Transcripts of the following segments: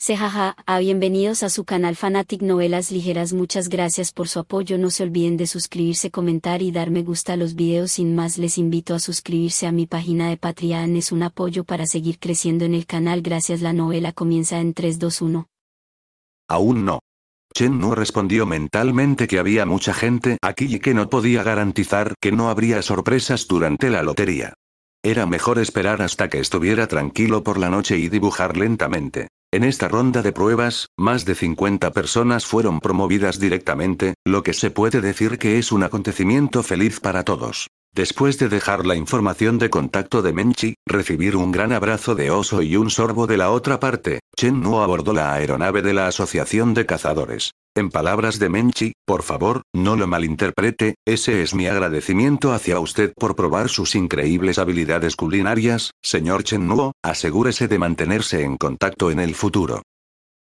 sejaja a ah, bienvenidos a su canal Fanatic Novelas Ligeras muchas gracias por su apoyo no se olviden de suscribirse comentar y dar me gusta a los videos sin más les invito a suscribirse a mi página de Patreon es un apoyo para seguir creciendo en el canal gracias la novela comienza en 321. Aún no. Chen no respondió mentalmente que había mucha gente aquí y que no podía garantizar que no habría sorpresas durante la lotería. Era mejor esperar hasta que estuviera tranquilo por la noche y dibujar lentamente. En esta ronda de pruebas, más de 50 personas fueron promovidas directamente, lo que se puede decir que es un acontecimiento feliz para todos. Después de dejar la información de contacto de Menchi, recibir un gran abrazo de oso y un sorbo de la otra parte, Chen no abordó la aeronave de la Asociación de Cazadores. En palabras de Menchi, por favor, no lo malinterprete, ese es mi agradecimiento hacia usted por probar sus increíbles habilidades culinarias, señor Chen Nuo, asegúrese de mantenerse en contacto en el futuro.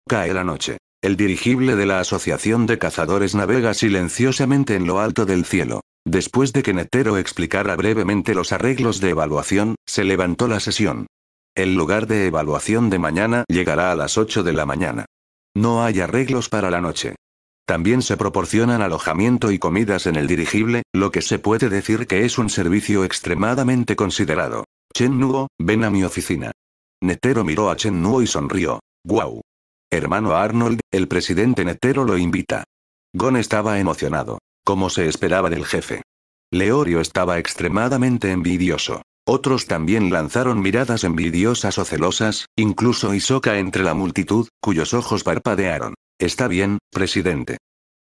Cae la noche. El dirigible de la Asociación de Cazadores navega silenciosamente en lo alto del cielo. Después de que Netero explicara brevemente los arreglos de evaluación, se levantó la sesión. El lugar de evaluación de mañana llegará a las 8 de la mañana. No hay arreglos para la noche. También se proporcionan alojamiento y comidas en el dirigible, lo que se puede decir que es un servicio extremadamente considerado. Chen Nuo, ven a mi oficina. Netero miró a Chen Nuo y sonrió. ¡Guau! Hermano Arnold, el presidente Netero lo invita. Gon estaba emocionado, como se esperaba del jefe. Leorio estaba extremadamente envidioso. Otros también lanzaron miradas envidiosas o celosas, incluso Isoka entre la multitud, cuyos ojos parpadearon. Está bien, presidente.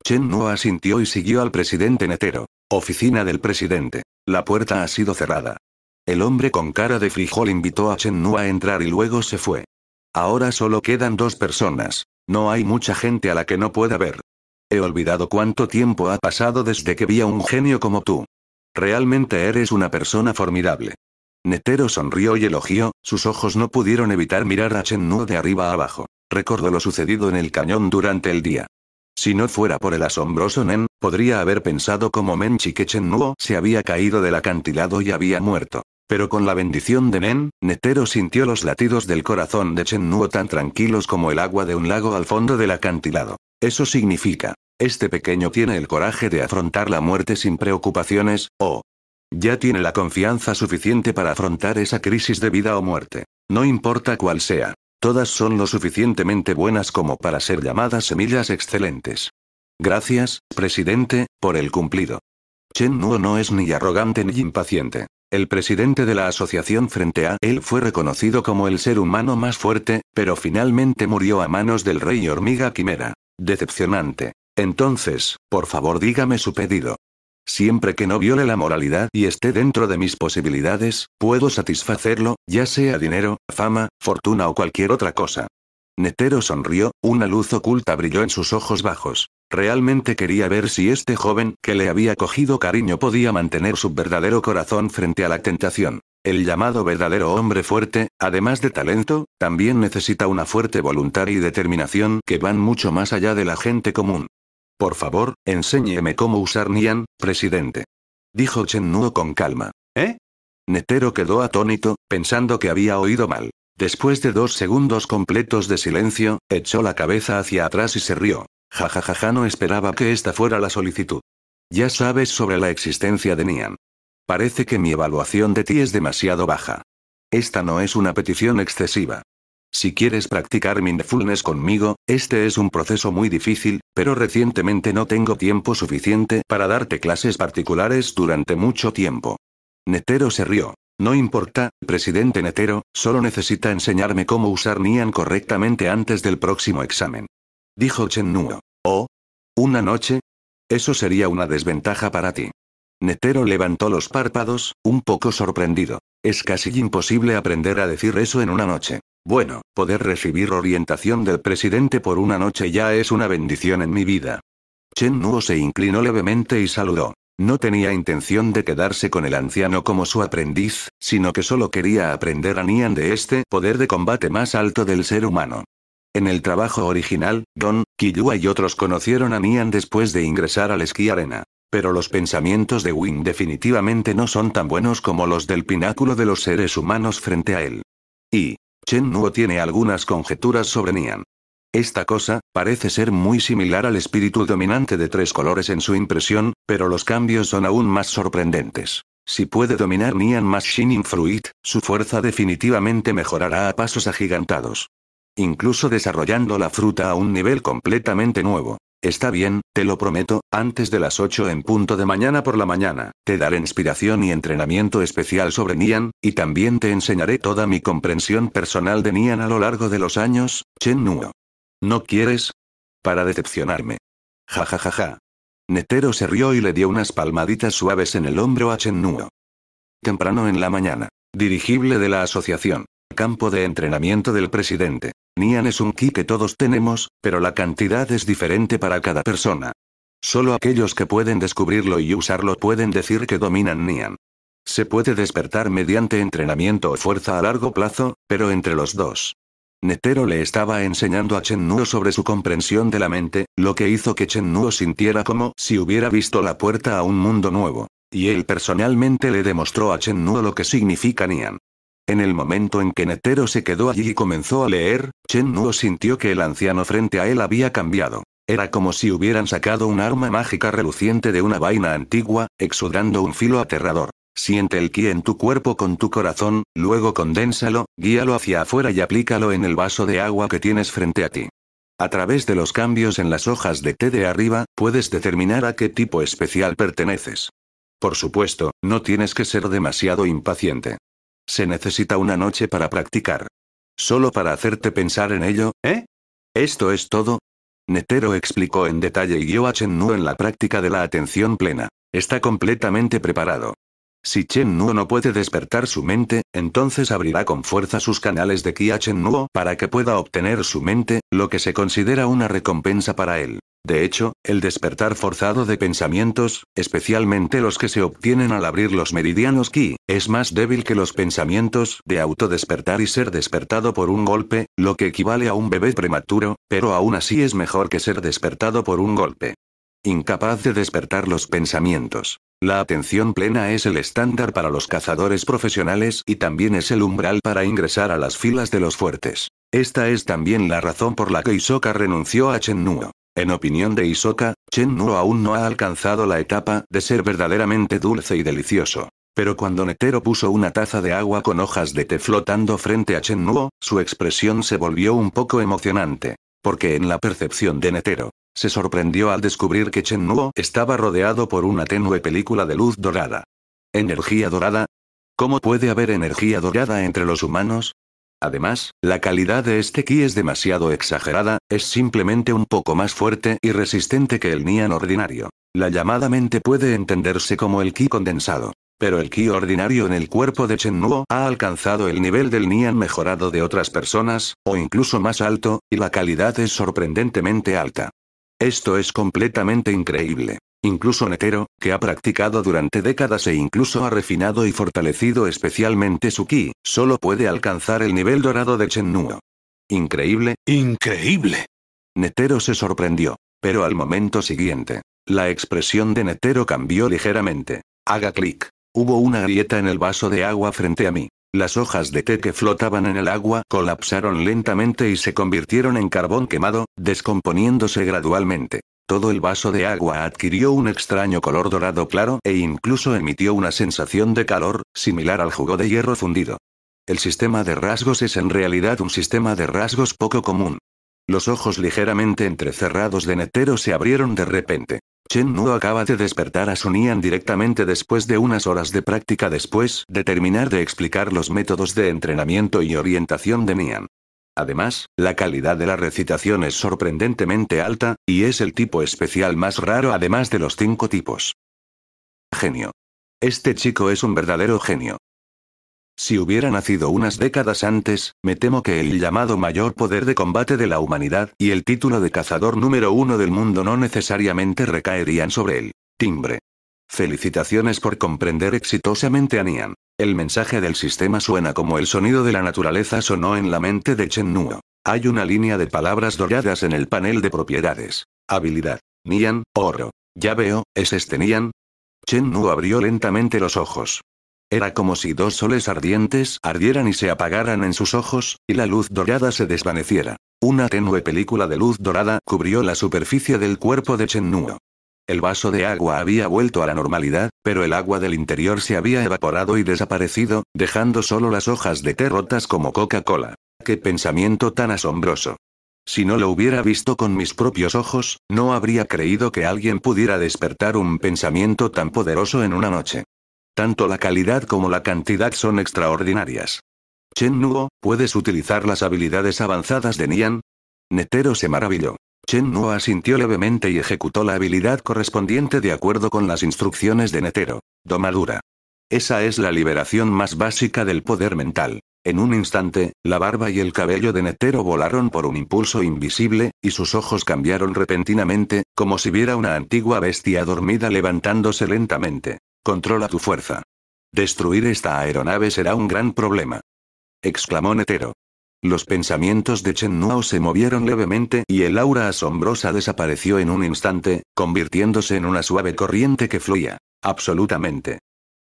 Chen no asintió y siguió al presidente Netero. Oficina del presidente. La puerta ha sido cerrada. El hombre con cara de frijol invitó a Chen Nu a entrar y luego se fue. Ahora solo quedan dos personas. No hay mucha gente a la que no pueda ver. He olvidado cuánto tiempo ha pasado desde que vi a un genio como tú. Realmente eres una persona formidable. Netero sonrió y elogió, sus ojos no pudieron evitar mirar a Nuo de arriba a abajo. Recordó lo sucedido en el cañón durante el día. Si no fuera por el asombroso Nen, podría haber pensado como Menchi que Nuo se había caído del acantilado y había muerto. Pero con la bendición de Nen, Netero sintió los latidos del corazón de Nuo tan tranquilos como el agua de un lago al fondo del acantilado. Eso significa, este pequeño tiene el coraje de afrontar la muerte sin preocupaciones, o, ya tiene la confianza suficiente para afrontar esa crisis de vida o muerte. No importa cuál sea. Todas son lo suficientemente buenas como para ser llamadas semillas excelentes. Gracias, presidente, por el cumplido. Chen Nuo no es ni arrogante ni impaciente. El presidente de la asociación frente a él fue reconocido como el ser humano más fuerte, pero finalmente murió a manos del rey hormiga quimera. Decepcionante. Entonces, por favor dígame su pedido. Siempre que no viole la moralidad y esté dentro de mis posibilidades, puedo satisfacerlo, ya sea dinero, fama, fortuna o cualquier otra cosa. Netero sonrió, una luz oculta brilló en sus ojos bajos. Realmente quería ver si este joven que le había cogido cariño podía mantener su verdadero corazón frente a la tentación. El llamado verdadero hombre fuerte, además de talento, también necesita una fuerte voluntad y determinación que van mucho más allá de la gente común. Por favor, enséñeme cómo usar Nian, presidente. Dijo Chen Nuo con calma. ¿Eh? Netero quedó atónito, pensando que había oído mal. Después de dos segundos completos de silencio, echó la cabeza hacia atrás y se rió. Jajajaja, ja, no esperaba que esta fuera la solicitud. Ya sabes sobre la existencia de Nian. Parece que mi evaluación de ti es demasiado baja. Esta no es una petición excesiva. Si quieres practicar mindfulness conmigo, este es un proceso muy difícil, pero recientemente no tengo tiempo suficiente para darte clases particulares durante mucho tiempo. Netero se rió. No importa, presidente Netero, solo necesita enseñarme cómo usar Nian correctamente antes del próximo examen. Dijo Chen Nuo. ¿Oh? ¿Una noche? Eso sería una desventaja para ti. Netero levantó los párpados, un poco sorprendido. Es casi imposible aprender a decir eso en una noche. Bueno, poder recibir orientación del presidente por una noche ya es una bendición en mi vida. Chen Nuo se inclinó levemente y saludó. No tenía intención de quedarse con el anciano como su aprendiz, sino que solo quería aprender a Nian de este poder de combate más alto del ser humano. En el trabajo original, Don, Kiyua y otros conocieron a Nian después de ingresar al esquí arena. Pero los pensamientos de Wing definitivamente no son tan buenos como los del pináculo de los seres humanos frente a él. Y, Chen Nuo tiene algunas conjeturas sobre Nian. Esta cosa, parece ser muy similar al espíritu dominante de tres colores en su impresión, pero los cambios son aún más sorprendentes. Si puede dominar Nian más Shining Fruit, su fuerza definitivamente mejorará a pasos agigantados. Incluso desarrollando la fruta a un nivel completamente nuevo. Está bien, te lo prometo, antes de las 8 en punto de mañana por la mañana, te daré inspiración y entrenamiento especial sobre Nian, y también te enseñaré toda mi comprensión personal de Nian a lo largo de los años, Chen Nuo. ¿No quieres? Para decepcionarme. Ja ja ja ja. Netero se rió y le dio unas palmaditas suaves en el hombro a Chen Nuo. Temprano en la mañana. Dirigible de la asociación. Campo de entrenamiento del presidente. Nian es un ki que todos tenemos, pero la cantidad es diferente para cada persona. Solo aquellos que pueden descubrirlo y usarlo pueden decir que dominan Nian. Se puede despertar mediante entrenamiento o fuerza a largo plazo, pero entre los dos. Netero le estaba enseñando a Chen Nuo sobre su comprensión de la mente, lo que hizo que Chen Nuo sintiera como si hubiera visto la puerta a un mundo nuevo. Y él personalmente le demostró a Chen Nuo lo que significa Nian. En el momento en que Netero se quedó allí y comenzó a leer, Chen Nuo sintió que el anciano frente a él había cambiado. Era como si hubieran sacado un arma mágica reluciente de una vaina antigua, exudando un filo aterrador. Siente el ki en tu cuerpo con tu corazón, luego condénsalo, guíalo hacia afuera y aplícalo en el vaso de agua que tienes frente a ti. A través de los cambios en las hojas de té de arriba, puedes determinar a qué tipo especial perteneces. Por supuesto, no tienes que ser demasiado impaciente. Se necesita una noche para practicar. Solo para hacerte pensar en ello, ¿eh? ¿Esto es todo? Netero explicó en detalle y guió a Chen Nuo en la práctica de la atención plena. Está completamente preparado. Si Chen Nuo no puede despertar su mente, entonces abrirá con fuerza sus canales de Kia Chen Nuo para que pueda obtener su mente, lo que se considera una recompensa para él. De hecho, el despertar forzado de pensamientos, especialmente los que se obtienen al abrir los meridianos ki, es más débil que los pensamientos de autodespertar y ser despertado por un golpe, lo que equivale a un bebé prematuro, pero aún así es mejor que ser despertado por un golpe. Incapaz de despertar los pensamientos. La atención plena es el estándar para los cazadores profesionales y también es el umbral para ingresar a las filas de los fuertes. Esta es también la razón por la que Isoka renunció a Chen Nuo. En opinión de Isoka, Chen Nuo aún no ha alcanzado la etapa de ser verdaderamente dulce y delicioso. Pero cuando Netero puso una taza de agua con hojas de té flotando frente a Chen Nuo, su expresión se volvió un poco emocionante. Porque en la percepción de Netero, se sorprendió al descubrir que Chen Nuo estaba rodeado por una tenue película de luz dorada. ¿Energía dorada? ¿Cómo puede haber energía dorada entre los humanos? Además, la calidad de este ki es demasiado exagerada, es simplemente un poco más fuerte y resistente que el Nian ordinario. La llamada mente puede entenderse como el ki condensado. Pero el ki ordinario en el cuerpo de Chen Nuo ha alcanzado el nivel del Nian mejorado de otras personas, o incluso más alto, y la calidad es sorprendentemente alta. Esto es completamente increíble incluso Netero, que ha practicado durante décadas e incluso ha refinado y fortalecido especialmente su ki, solo puede alcanzar el nivel dorado de Chen Chennuo. Increíble, increíble. Netero se sorprendió, pero al momento siguiente, la expresión de Netero cambió ligeramente. Haga clic. Hubo una grieta en el vaso de agua frente a mí. Las hojas de té que flotaban en el agua colapsaron lentamente y se convirtieron en carbón quemado, descomponiéndose gradualmente. Todo el vaso de agua adquirió un extraño color dorado claro e incluso emitió una sensación de calor, similar al jugo de hierro fundido. El sistema de rasgos es en realidad un sistema de rasgos poco común. Los ojos ligeramente entrecerrados de Netero se abrieron de repente. Chen Nu acaba de despertar a Sunian directamente después de unas horas de práctica después de terminar de explicar los métodos de entrenamiento y orientación de Nian. Además, la calidad de la recitación es sorprendentemente alta, y es el tipo especial más raro además de los cinco tipos. Genio. Este chico es un verdadero genio. Si hubiera nacido unas décadas antes, me temo que el llamado mayor poder de combate de la humanidad y el título de cazador número uno del mundo no necesariamente recaerían sobre él. Timbre. Felicitaciones por comprender exitosamente a Nian. El mensaje del sistema suena como el sonido de la naturaleza sonó en la mente de Chen Nuo. Hay una línea de palabras doradas en el panel de propiedades. Habilidad. Nian, oro. Ya veo, ¿es este Nian? Chen Nuo abrió lentamente los ojos. Era como si dos soles ardientes ardieran y se apagaran en sus ojos, y la luz dorada se desvaneciera. Una tenue película de luz dorada cubrió la superficie del cuerpo de Chen Nuo. El vaso de agua había vuelto a la normalidad, pero el agua del interior se había evaporado y desaparecido, dejando solo las hojas de té rotas como Coca-Cola. ¡Qué pensamiento tan asombroso! Si no lo hubiera visto con mis propios ojos, no habría creído que alguien pudiera despertar un pensamiento tan poderoso en una noche. Tanto la calidad como la cantidad son extraordinarias. Chen Nuo, ¿puedes utilizar las habilidades avanzadas de Nian? Netero se maravilló. Chen Nuo asintió levemente y ejecutó la habilidad correspondiente de acuerdo con las instrucciones de Netero. Domadura. Esa es la liberación más básica del poder mental. En un instante, la barba y el cabello de Netero volaron por un impulso invisible, y sus ojos cambiaron repentinamente, como si viera una antigua bestia dormida levantándose lentamente. Controla tu fuerza. Destruir esta aeronave será un gran problema. Exclamó Netero. Los pensamientos de Chen Nuo se movieron levemente y el aura asombrosa desapareció en un instante, convirtiéndose en una suave corriente que fluía. Absolutamente.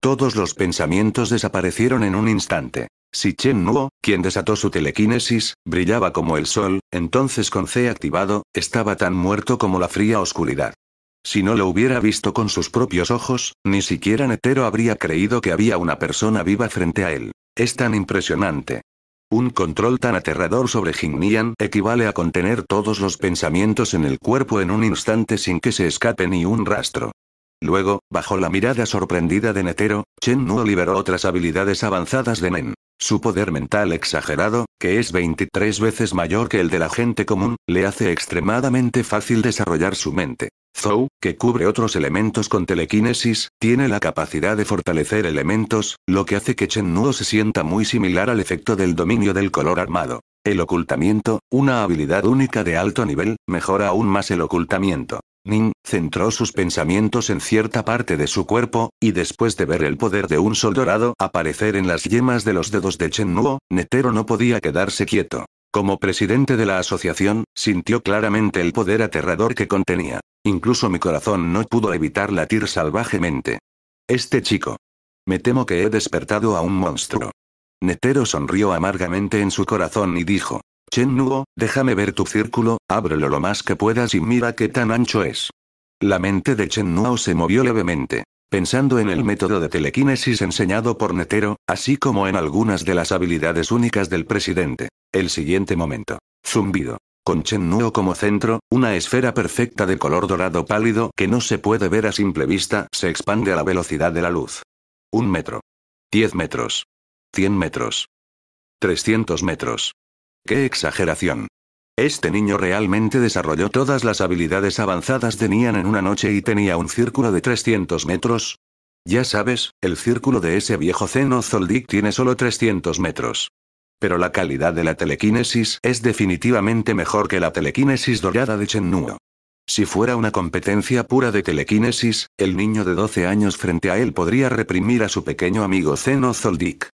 Todos los pensamientos desaparecieron en un instante. Si Chen Nuo, quien desató su telequinesis, brillaba como el sol, entonces con C activado, estaba tan muerto como la fría oscuridad. Si no lo hubiera visto con sus propios ojos, ni siquiera Netero habría creído que había una persona viva frente a él. Es tan impresionante. Un control tan aterrador sobre Nian equivale a contener todos los pensamientos en el cuerpo en un instante sin que se escape ni un rastro. Luego, bajo la mirada sorprendida de Netero, Chen Nuo liberó otras habilidades avanzadas de Nen. Su poder mental exagerado, que es 23 veces mayor que el de la gente común, le hace extremadamente fácil desarrollar su mente. Zhou, que cubre otros elementos con telequinesis, tiene la capacidad de fortalecer elementos, lo que hace que Chen Nuo se sienta muy similar al efecto del dominio del color armado. El ocultamiento, una habilidad única de alto nivel, mejora aún más el ocultamiento. Ning centró sus pensamientos en cierta parte de su cuerpo, y después de ver el poder de un sol dorado aparecer en las yemas de los dedos de Chen Nuo, Netero no podía quedarse quieto. Como presidente de la asociación, sintió claramente el poder aterrador que contenía. Incluso mi corazón no pudo evitar latir salvajemente. Este chico. Me temo que he despertado a un monstruo. Netero sonrió amargamente en su corazón y dijo. Chen Nuo, déjame ver tu círculo, ábrelo lo más que puedas y mira qué tan ancho es. La mente de Chen Nuo se movió levemente. Pensando en el método de telequinesis enseñado por Netero, así como en algunas de las habilidades únicas del presidente. El siguiente momento. Zumbido con Chen Nuo como centro, una esfera perfecta de color dorado pálido que no se puede ver a simple vista se expande a la velocidad de la luz. Un metro. Diez metros. Cien metros. Trescientos metros. ¡Qué exageración! Este niño realmente desarrolló todas las habilidades avanzadas de Nian en una noche y tenía un círculo de 300 metros. Ya sabes, el círculo de ese viejo Zeno Zoldik tiene solo 300 metros. Pero la calidad de la telequinesis es definitivamente mejor que la telequinesis dorada de Chennuo. Si fuera una competencia pura de telequinesis, el niño de 12 años frente a él podría reprimir a su pequeño amigo Zeno Zoldik.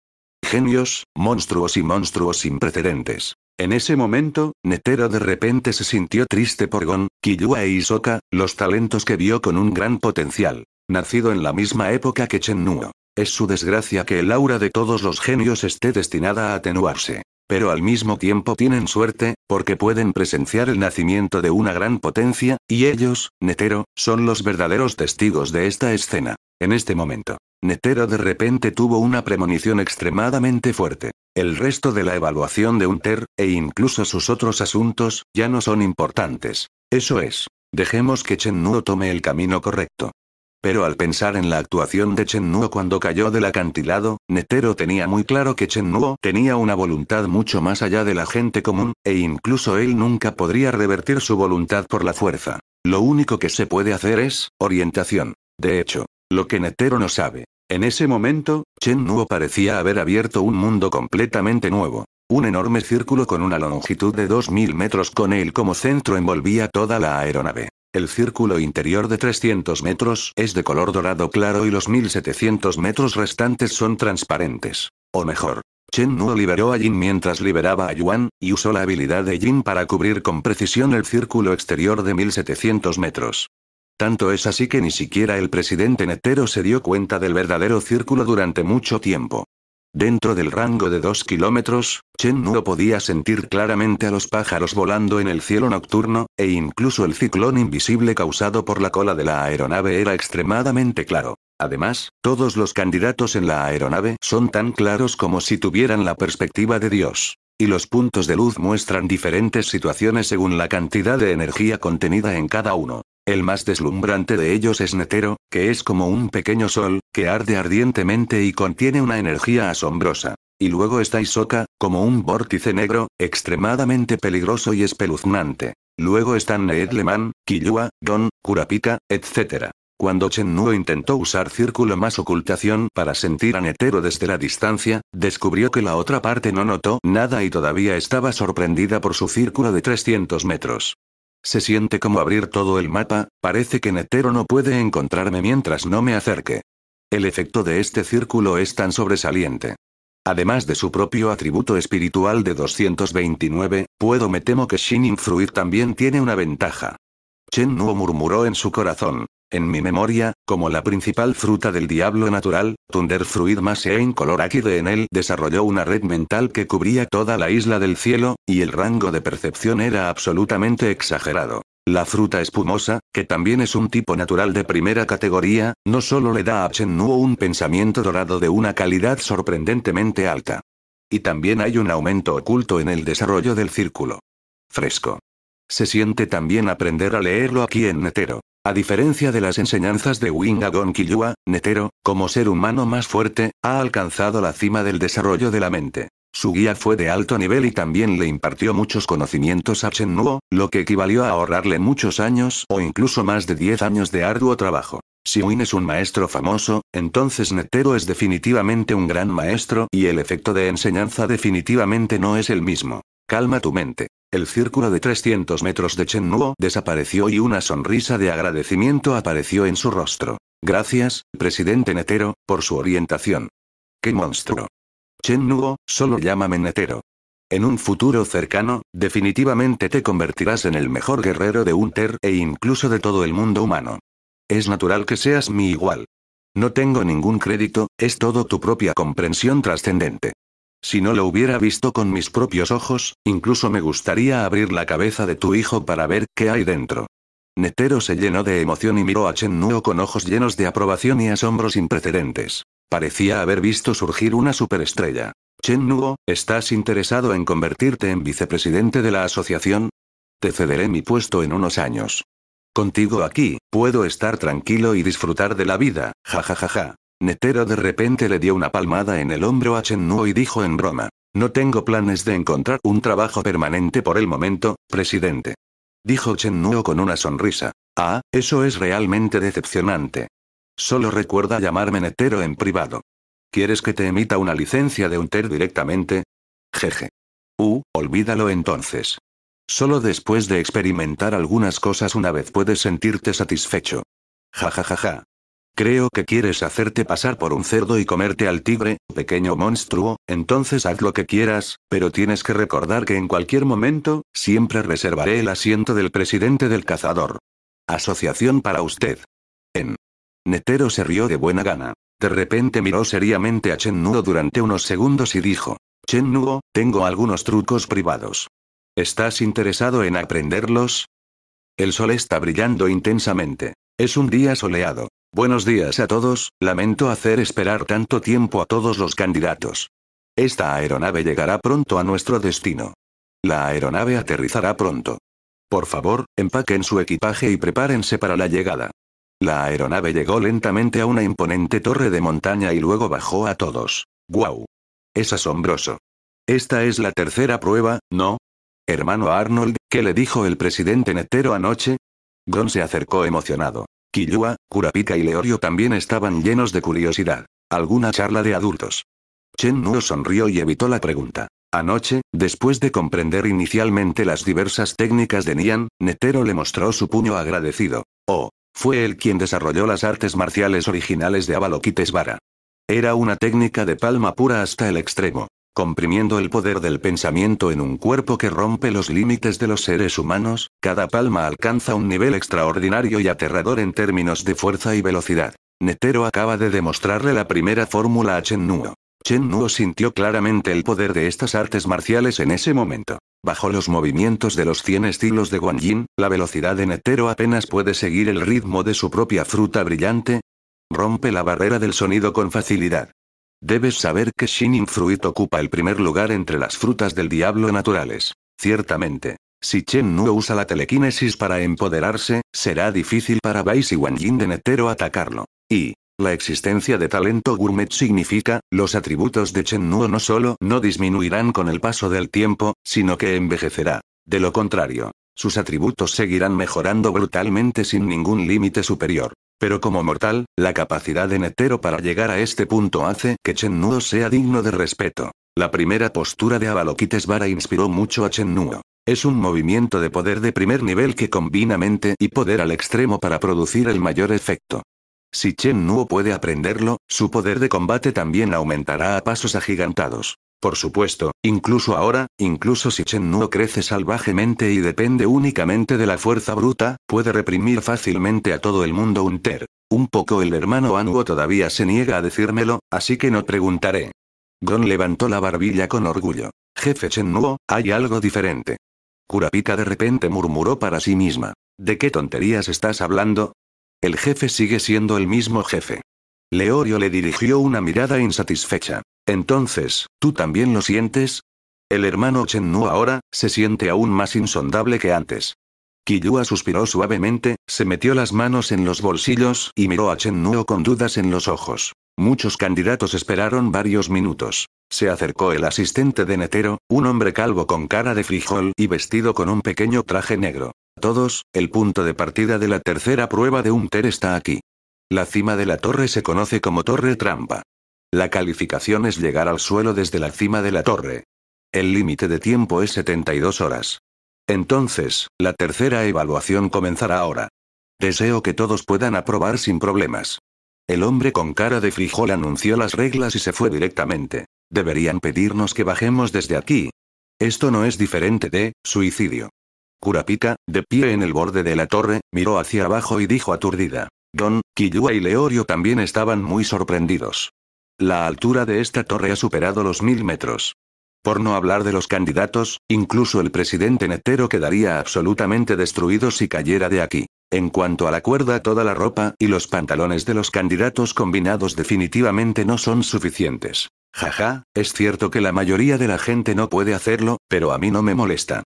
Genios, monstruos y monstruos sin precedentes. En ese momento, Netero de repente se sintió triste por Gon, Killua e Isoka, los talentos que vio con un gran potencial. Nacido en la misma época que Chen Nuo. Es su desgracia que el aura de todos los genios esté destinada a atenuarse. Pero al mismo tiempo tienen suerte, porque pueden presenciar el nacimiento de una gran potencia, y ellos, Netero, son los verdaderos testigos de esta escena. En este momento. Netero de repente tuvo una premonición extremadamente fuerte. El resto de la evaluación de Unter, e incluso sus otros asuntos, ya no son importantes. Eso es. Dejemos que Nuo tome el camino correcto. Pero al pensar en la actuación de Chen Nuo cuando cayó del acantilado, Netero tenía muy claro que Chen Nuo tenía una voluntad mucho más allá de la gente común, e incluso él nunca podría revertir su voluntad por la fuerza. Lo único que se puede hacer es, orientación. De hecho, lo que Netero no sabe. En ese momento, Chen Nuo parecía haber abierto un mundo completamente nuevo. Un enorme círculo con una longitud de 2.000 metros con él como centro envolvía toda la aeronave. El círculo interior de 300 metros es de color dorado claro y los 1700 metros restantes son transparentes. O mejor, Chen Nuo liberó a Jin mientras liberaba a Yuan, y usó la habilidad de Jin para cubrir con precisión el círculo exterior de 1700 metros. Tanto es así que ni siquiera el presidente Netero se dio cuenta del verdadero círculo durante mucho tiempo. Dentro del rango de dos kilómetros, Chen Nuo podía sentir claramente a los pájaros volando en el cielo nocturno, e incluso el ciclón invisible causado por la cola de la aeronave era extremadamente claro. Además, todos los candidatos en la aeronave son tan claros como si tuvieran la perspectiva de Dios. Y los puntos de luz muestran diferentes situaciones según la cantidad de energía contenida en cada uno. El más deslumbrante de ellos es Netero, que es como un pequeño sol, que arde ardientemente y contiene una energía asombrosa. Y luego está Isoka, como un vórtice negro, extremadamente peligroso y espeluznante. Luego están Nedleman, Killua, Don, Kurapika, etc. Cuando Chennuo intentó usar círculo más ocultación para sentir a Netero desde la distancia, descubrió que la otra parte no notó nada y todavía estaba sorprendida por su círculo de 300 metros. Se siente como abrir todo el mapa, parece que Netero no puede encontrarme mientras no me acerque. El efecto de este círculo es tan sobresaliente. Además de su propio atributo espiritual de 229, puedo me temo que sin influir también tiene una ventaja. Chen Nuo murmuró en su corazón. En mi memoria, como la principal fruta del diablo natural, Thunder Fruit en Color en de él desarrolló una red mental que cubría toda la isla del cielo, y el rango de percepción era absolutamente exagerado. La fruta espumosa, que también es un tipo natural de primera categoría, no solo le da a Chen Nuo un pensamiento dorado de una calidad sorprendentemente alta. Y también hay un aumento oculto en el desarrollo del círculo. Fresco. Se siente también aprender a leerlo aquí en Netero. A diferencia de las enseñanzas de Wingagon Killua, Netero, como ser humano más fuerte, ha alcanzado la cima del desarrollo de la mente. Su guía fue de alto nivel y también le impartió muchos conocimientos a Chen Nuo, lo que equivalió a ahorrarle muchos años o incluso más de 10 años de arduo trabajo. Si Win es un maestro famoso, entonces Netero es definitivamente un gran maestro y el efecto de enseñanza definitivamente no es el mismo. Calma tu mente. El círculo de 300 metros de Chen Nuo desapareció y una sonrisa de agradecimiento apareció en su rostro. Gracias, presidente Netero, por su orientación. ¡Qué monstruo! Chen Nuo, solo llámame Netero. En un futuro cercano, definitivamente te convertirás en el mejor guerrero de Unter e incluso de todo el mundo humano. Es natural que seas mi igual. No tengo ningún crédito, es todo tu propia comprensión trascendente. Si no lo hubiera visto con mis propios ojos, incluso me gustaría abrir la cabeza de tu hijo para ver qué hay dentro. Netero se llenó de emoción y miró a Chen Nuo con ojos llenos de aprobación y asombro sin precedentes. Parecía haber visto surgir una superestrella. Chen Nuo, ¿estás interesado en convertirte en vicepresidente de la asociación? Te cederé mi puesto en unos años. Contigo aquí, puedo estar tranquilo y disfrutar de la vida, jajajaja. Netero de repente le dio una palmada en el hombro a Chennuo y dijo en broma. No tengo planes de encontrar un trabajo permanente por el momento, presidente. Dijo Chennuo con una sonrisa. Ah, eso es realmente decepcionante. Solo recuerda llamarme Netero en privado. ¿Quieres que te emita una licencia de UNTER directamente? Jeje. Uh, olvídalo entonces. Solo después de experimentar algunas cosas una vez puedes sentirte satisfecho. Ja ja ja ja. Creo que quieres hacerte pasar por un cerdo y comerte al tigre, pequeño monstruo, entonces haz lo que quieras, pero tienes que recordar que en cualquier momento, siempre reservaré el asiento del presidente del cazador. Asociación para usted. En. Netero se rió de buena gana. De repente miró seriamente a Chen Nuo durante unos segundos y dijo. Chen Nuo, tengo algunos trucos privados. ¿Estás interesado en aprenderlos? El sol está brillando intensamente. Es un día soleado. Buenos días a todos, lamento hacer esperar tanto tiempo a todos los candidatos. Esta aeronave llegará pronto a nuestro destino. La aeronave aterrizará pronto. Por favor, empaquen su equipaje y prepárense para la llegada. La aeronave llegó lentamente a una imponente torre de montaña y luego bajó a todos. ¡Guau! Es asombroso. Esta es la tercera prueba, ¿no? Hermano Arnold, ¿qué le dijo el presidente Netero anoche? Gon se acercó emocionado. Killua, Kurapika y Leorio también estaban llenos de curiosidad. ¿Alguna charla de adultos? Chen Nuo sonrió y evitó la pregunta. Anoche, después de comprender inicialmente las diversas técnicas de Nian, Netero le mostró su puño agradecido. Oh, fue él quien desarrolló las artes marciales originales de Avalokitesvara. Era una técnica de palma pura hasta el extremo comprimiendo el poder del pensamiento en un cuerpo que rompe los límites de los seres humanos, cada palma alcanza un nivel extraordinario y aterrador en términos de fuerza y velocidad. Netero acaba de demostrarle la primera fórmula a Chen Nuo. Chen Nuo sintió claramente el poder de estas artes marciales en ese momento. Bajo los movimientos de los 100 estilos de Guan Yin, la velocidad de Netero apenas puede seguir el ritmo de su propia fruta brillante. Rompe la barrera del sonido con facilidad. Debes saber que Shining Fruit ocupa el primer lugar entre las frutas del diablo naturales. Ciertamente. Si Chen Nuo usa la telequinesis para empoderarse, será difícil para Bai y Wang de Netero atacarlo. Y, la existencia de talento gourmet significa, los atributos de Chen Nuo no solo no disminuirán con el paso del tiempo, sino que envejecerá. De lo contrario, sus atributos seguirán mejorando brutalmente sin ningún límite superior. Pero como mortal, la capacidad de Netero para llegar a este punto hace que Chen Nuo sea digno de respeto. La primera postura de Avalokitesvara inspiró mucho a Chen Nuo. Es un movimiento de poder de primer nivel que combina mente y poder al extremo para producir el mayor efecto. Si Chen Nuo puede aprenderlo, su poder de combate también aumentará a pasos agigantados. Por supuesto, incluso ahora, incluso si Chen Nuo crece salvajemente y depende únicamente de la fuerza bruta, puede reprimir fácilmente a todo el mundo un ter. Un poco el hermano Anuo todavía se niega a decírmelo, así que no preguntaré. Gon levantó la barbilla con orgullo. Jefe Chen Nuo, hay algo diferente. Kurapika de repente murmuró para sí misma. ¿De qué tonterías estás hablando? El jefe sigue siendo el mismo jefe. Leorio le dirigió una mirada insatisfecha. Entonces, ¿tú también lo sientes? El hermano Chen Nu ahora, se siente aún más insondable que antes. Kiyua suspiró suavemente, se metió las manos en los bolsillos y miró a Chen Nu con dudas en los ojos. Muchos candidatos esperaron varios minutos. Se acercó el asistente de Netero, un hombre calvo con cara de frijol y vestido con un pequeño traje negro. Todos, el punto de partida de la tercera prueba de un está aquí. La cima de la torre se conoce como Torre Trampa. La calificación es llegar al suelo desde la cima de la torre. El límite de tiempo es 72 horas. Entonces, la tercera evaluación comenzará ahora. Deseo que todos puedan aprobar sin problemas. El hombre con cara de frijol anunció las reglas y se fue directamente. Deberían pedirnos que bajemos desde aquí. Esto no es diferente de suicidio. Kurapika, de pie en el borde de la torre, miró hacia abajo y dijo aturdida. Don, Killua y Leorio también estaban muy sorprendidos. La altura de esta torre ha superado los mil metros. Por no hablar de los candidatos, incluso el presidente Netero quedaría absolutamente destruido si cayera de aquí. En cuanto a la cuerda, toda la ropa y los pantalones de los candidatos combinados definitivamente no son suficientes. Jaja, es cierto que la mayoría de la gente no puede hacerlo, pero a mí no me molesta.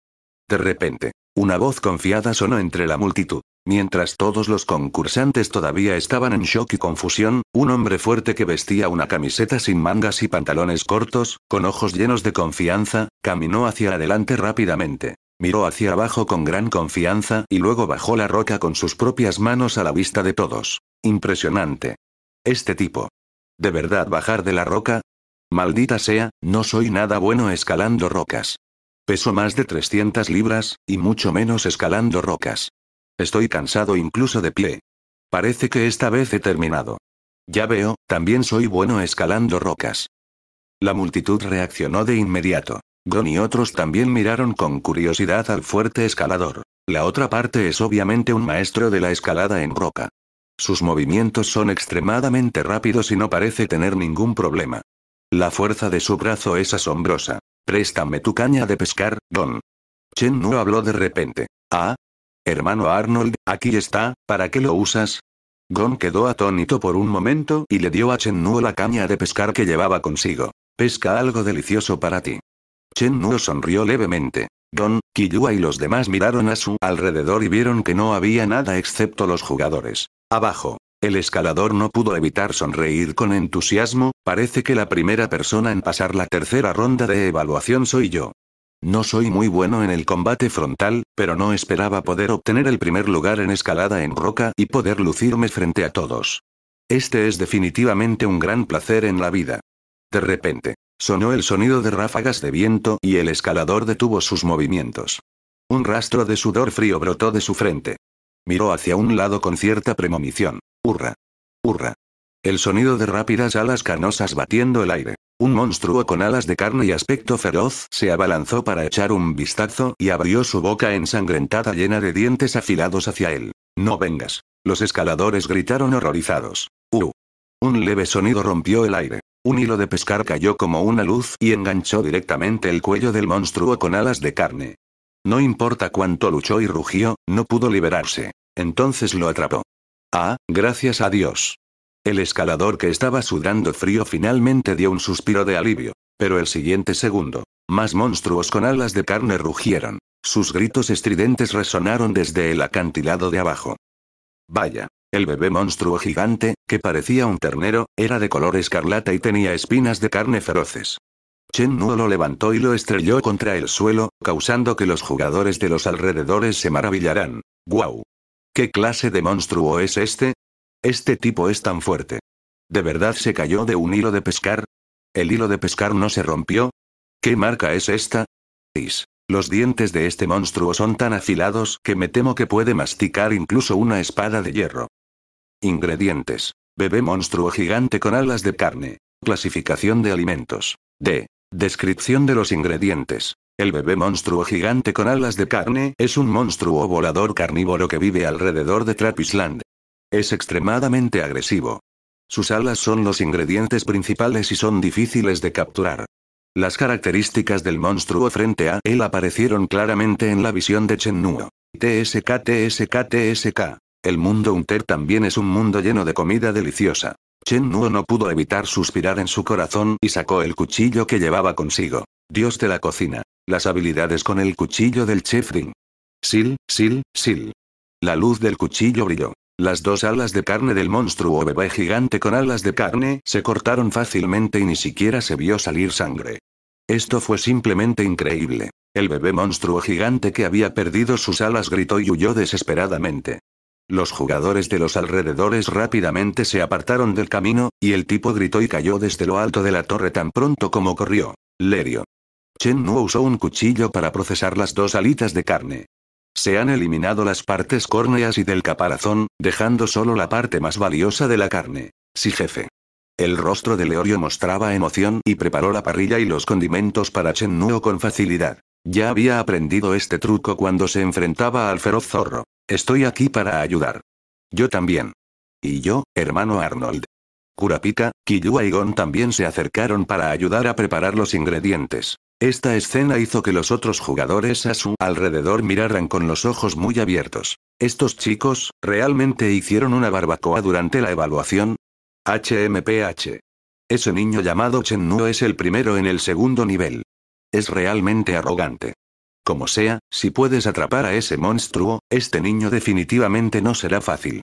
De repente, una voz confiada sonó entre la multitud. Mientras todos los concursantes todavía estaban en shock y confusión, un hombre fuerte que vestía una camiseta sin mangas y pantalones cortos, con ojos llenos de confianza, caminó hacia adelante rápidamente. Miró hacia abajo con gran confianza y luego bajó la roca con sus propias manos a la vista de todos. Impresionante. Este tipo. ¿De verdad bajar de la roca? Maldita sea, no soy nada bueno escalando rocas. Peso más de 300 libras, y mucho menos escalando rocas. Estoy cansado incluso de pie. Parece que esta vez he terminado. Ya veo, también soy bueno escalando rocas. La multitud reaccionó de inmediato. Gon y otros también miraron con curiosidad al fuerte escalador. La otra parte es obviamente un maestro de la escalada en roca. Sus movimientos son extremadamente rápidos y no parece tener ningún problema. La fuerza de su brazo es asombrosa. Préstame tu caña de pescar, Gon. Chen no habló de repente. Ah, Hermano Arnold, aquí está, ¿para qué lo usas? Gon quedó atónito por un momento y le dio a Chen Nuo la caña de pescar que llevaba consigo. Pesca algo delicioso para ti. Chen Nuo sonrió levemente. Gon, Killua y los demás miraron a su alrededor y vieron que no había nada excepto los jugadores. Abajo. El escalador no pudo evitar sonreír con entusiasmo, parece que la primera persona en pasar la tercera ronda de evaluación soy yo. No soy muy bueno en el combate frontal, pero no esperaba poder obtener el primer lugar en escalada en roca y poder lucirme frente a todos. Este es definitivamente un gran placer en la vida. De repente, sonó el sonido de ráfagas de viento y el escalador detuvo sus movimientos. Un rastro de sudor frío brotó de su frente. Miró hacia un lado con cierta premonición. Hurra. Hurra. El sonido de rápidas alas canosas batiendo el aire. Un monstruo con alas de carne y aspecto feroz se abalanzó para echar un vistazo y abrió su boca ensangrentada llena de dientes afilados hacia él. No vengas. Los escaladores gritaron horrorizados. ¡Uh! Un leve sonido rompió el aire. Un hilo de pescar cayó como una luz y enganchó directamente el cuello del monstruo con alas de carne. No importa cuánto luchó y rugió, no pudo liberarse. Entonces lo atrapó. Ah, gracias a Dios. El escalador que estaba sudando frío finalmente dio un suspiro de alivio. Pero el siguiente segundo, más monstruos con alas de carne rugieron. Sus gritos estridentes resonaron desde el acantilado de abajo. Vaya, el bebé monstruo gigante, que parecía un ternero, era de color escarlata y tenía espinas de carne feroces. Chen Nuo lo levantó y lo estrelló contra el suelo, causando que los jugadores de los alrededores se maravillaran. ¡Guau! ¿Qué clase de monstruo es este? Este tipo es tan fuerte. ¿De verdad se cayó de un hilo de pescar? ¿El hilo de pescar no se rompió? ¿Qué marca es esta? Los dientes de este monstruo son tan afilados que me temo que puede masticar incluso una espada de hierro. Ingredientes. Bebé monstruo gigante con alas de carne. Clasificación de alimentos. D. Descripción de los ingredientes. El bebé monstruo gigante con alas de carne es un monstruo volador carnívoro que vive alrededor de Trapisland. Es extremadamente agresivo. Sus alas son los ingredientes principales y son difíciles de capturar. Las características del monstruo frente a él aparecieron claramente en la visión de Chen Nuo. TSK TSK TSK. El mundo Unter también es un mundo lleno de comida deliciosa. Chen Nuo no pudo evitar suspirar en su corazón y sacó el cuchillo que llevaba consigo. Dios de la cocina. Las habilidades con el cuchillo del chef Ding. Sil, sil, sil. La luz del cuchillo brilló. Las dos alas de carne del monstruo bebé gigante con alas de carne se cortaron fácilmente y ni siquiera se vio salir sangre. Esto fue simplemente increíble. El bebé monstruo gigante que había perdido sus alas gritó y huyó desesperadamente. Los jugadores de los alrededores rápidamente se apartaron del camino, y el tipo gritó y cayó desde lo alto de la torre tan pronto como corrió. Lerio. Chen no usó un cuchillo para procesar las dos alitas de carne. Se han eliminado las partes córneas y del caparazón, dejando solo la parte más valiosa de la carne. Sí, jefe. El rostro de Leorio mostraba emoción y preparó la parrilla y los condimentos para Chen Nuo con facilidad. Ya había aprendido este truco cuando se enfrentaba al feroz zorro. Estoy aquí para ayudar. Yo también. Y yo, hermano Arnold. Kurapika, Killua y Gon también se acercaron para ayudar a preparar los ingredientes. Esta escena hizo que los otros jugadores a su alrededor miraran con los ojos muy abiertos. ¿Estos chicos, realmente hicieron una barbacoa durante la evaluación? HMPH. Ese niño llamado Chen Nuo es el primero en el segundo nivel. Es realmente arrogante. Como sea, si puedes atrapar a ese monstruo, este niño definitivamente no será fácil.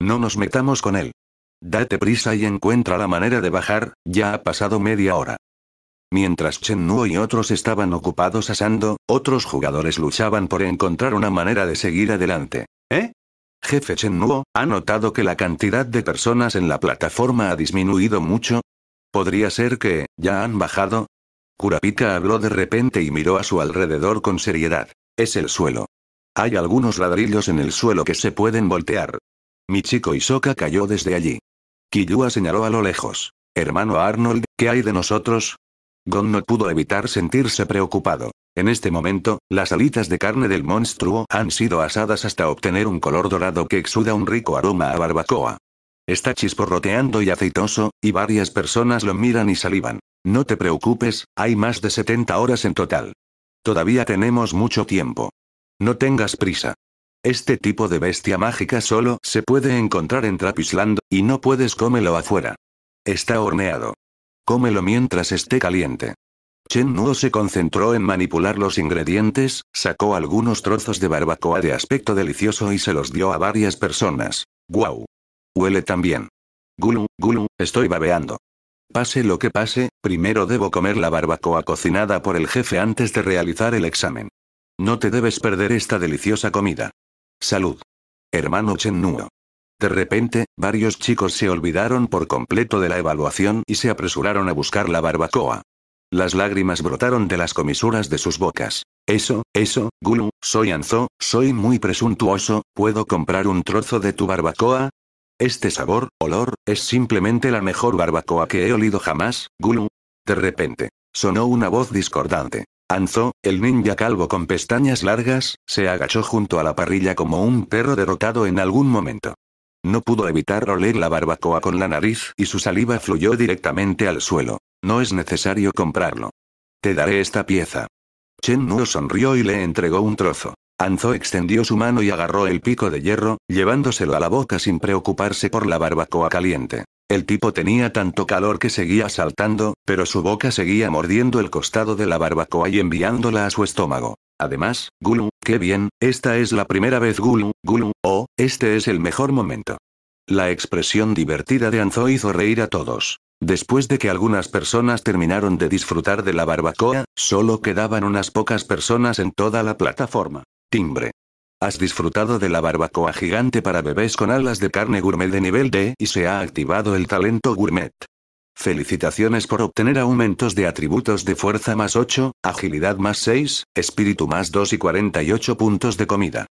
No nos metamos con él. Date prisa y encuentra la manera de bajar, ya ha pasado media hora. Mientras Chen Nuo y otros estaban ocupados asando, otros jugadores luchaban por encontrar una manera de seguir adelante. ¿Eh? Jefe Chen Nuo, ¿ha notado que la cantidad de personas en la plataforma ha disminuido mucho? ¿Podría ser que, ya han bajado? Kurapika habló de repente y miró a su alrededor con seriedad. Es el suelo. Hay algunos ladrillos en el suelo que se pueden voltear. Mi chico Isoka cayó desde allí. Kiyua señaló a lo lejos. Hermano Arnold, ¿qué hay de nosotros? Gon no pudo evitar sentirse preocupado. En este momento, las alitas de carne del monstruo han sido asadas hasta obtener un color dorado que exuda un rico aroma a barbacoa. Está chisporroteando y aceitoso, y varias personas lo miran y salivan. No te preocupes, hay más de 70 horas en total. Todavía tenemos mucho tiempo. No tengas prisa. Este tipo de bestia mágica solo se puede encontrar en Trapisland, y no puedes cómelo afuera. Está horneado. Cómelo mientras esté caliente. Chen Nuo se concentró en manipular los ingredientes, sacó algunos trozos de barbacoa de aspecto delicioso y se los dio a varias personas. ¡Guau! Huele también. bien. Gulu, gulu, estoy babeando. Pase lo que pase, primero debo comer la barbacoa cocinada por el jefe antes de realizar el examen. No te debes perder esta deliciosa comida. Salud. Hermano Chen Nuo. De repente, varios chicos se olvidaron por completo de la evaluación y se apresuraron a buscar la barbacoa. Las lágrimas brotaron de las comisuras de sus bocas. Eso, eso, Gulu, soy Anzo, soy muy presuntuoso, ¿puedo comprar un trozo de tu barbacoa? Este sabor, olor, es simplemente la mejor barbacoa que he olido jamás, Gulu. De repente, sonó una voz discordante. Anzo, el ninja calvo con pestañas largas, se agachó junto a la parrilla como un perro derrotado en algún momento. No pudo evitar oler la barbacoa con la nariz y su saliva fluyó directamente al suelo. No es necesario comprarlo. Te daré esta pieza. Chen Nuo sonrió y le entregó un trozo. Anzo extendió su mano y agarró el pico de hierro, llevándoselo a la boca sin preocuparse por la barbacoa caliente. El tipo tenía tanto calor que seguía saltando, pero su boca seguía mordiendo el costado de la barbacoa y enviándola a su estómago. Además, Gulu, qué bien, esta es la primera vez Gulu, Gulu, oh, este es el mejor momento. La expresión divertida de Anzo hizo reír a todos. Después de que algunas personas terminaron de disfrutar de la barbacoa, solo quedaban unas pocas personas en toda la plataforma. Timbre. Has disfrutado de la barbacoa gigante para bebés con alas de carne gourmet de nivel D y se ha activado el talento gourmet. Felicitaciones por obtener aumentos de atributos de fuerza más 8, agilidad más 6, espíritu más 2 y 48 puntos de comida.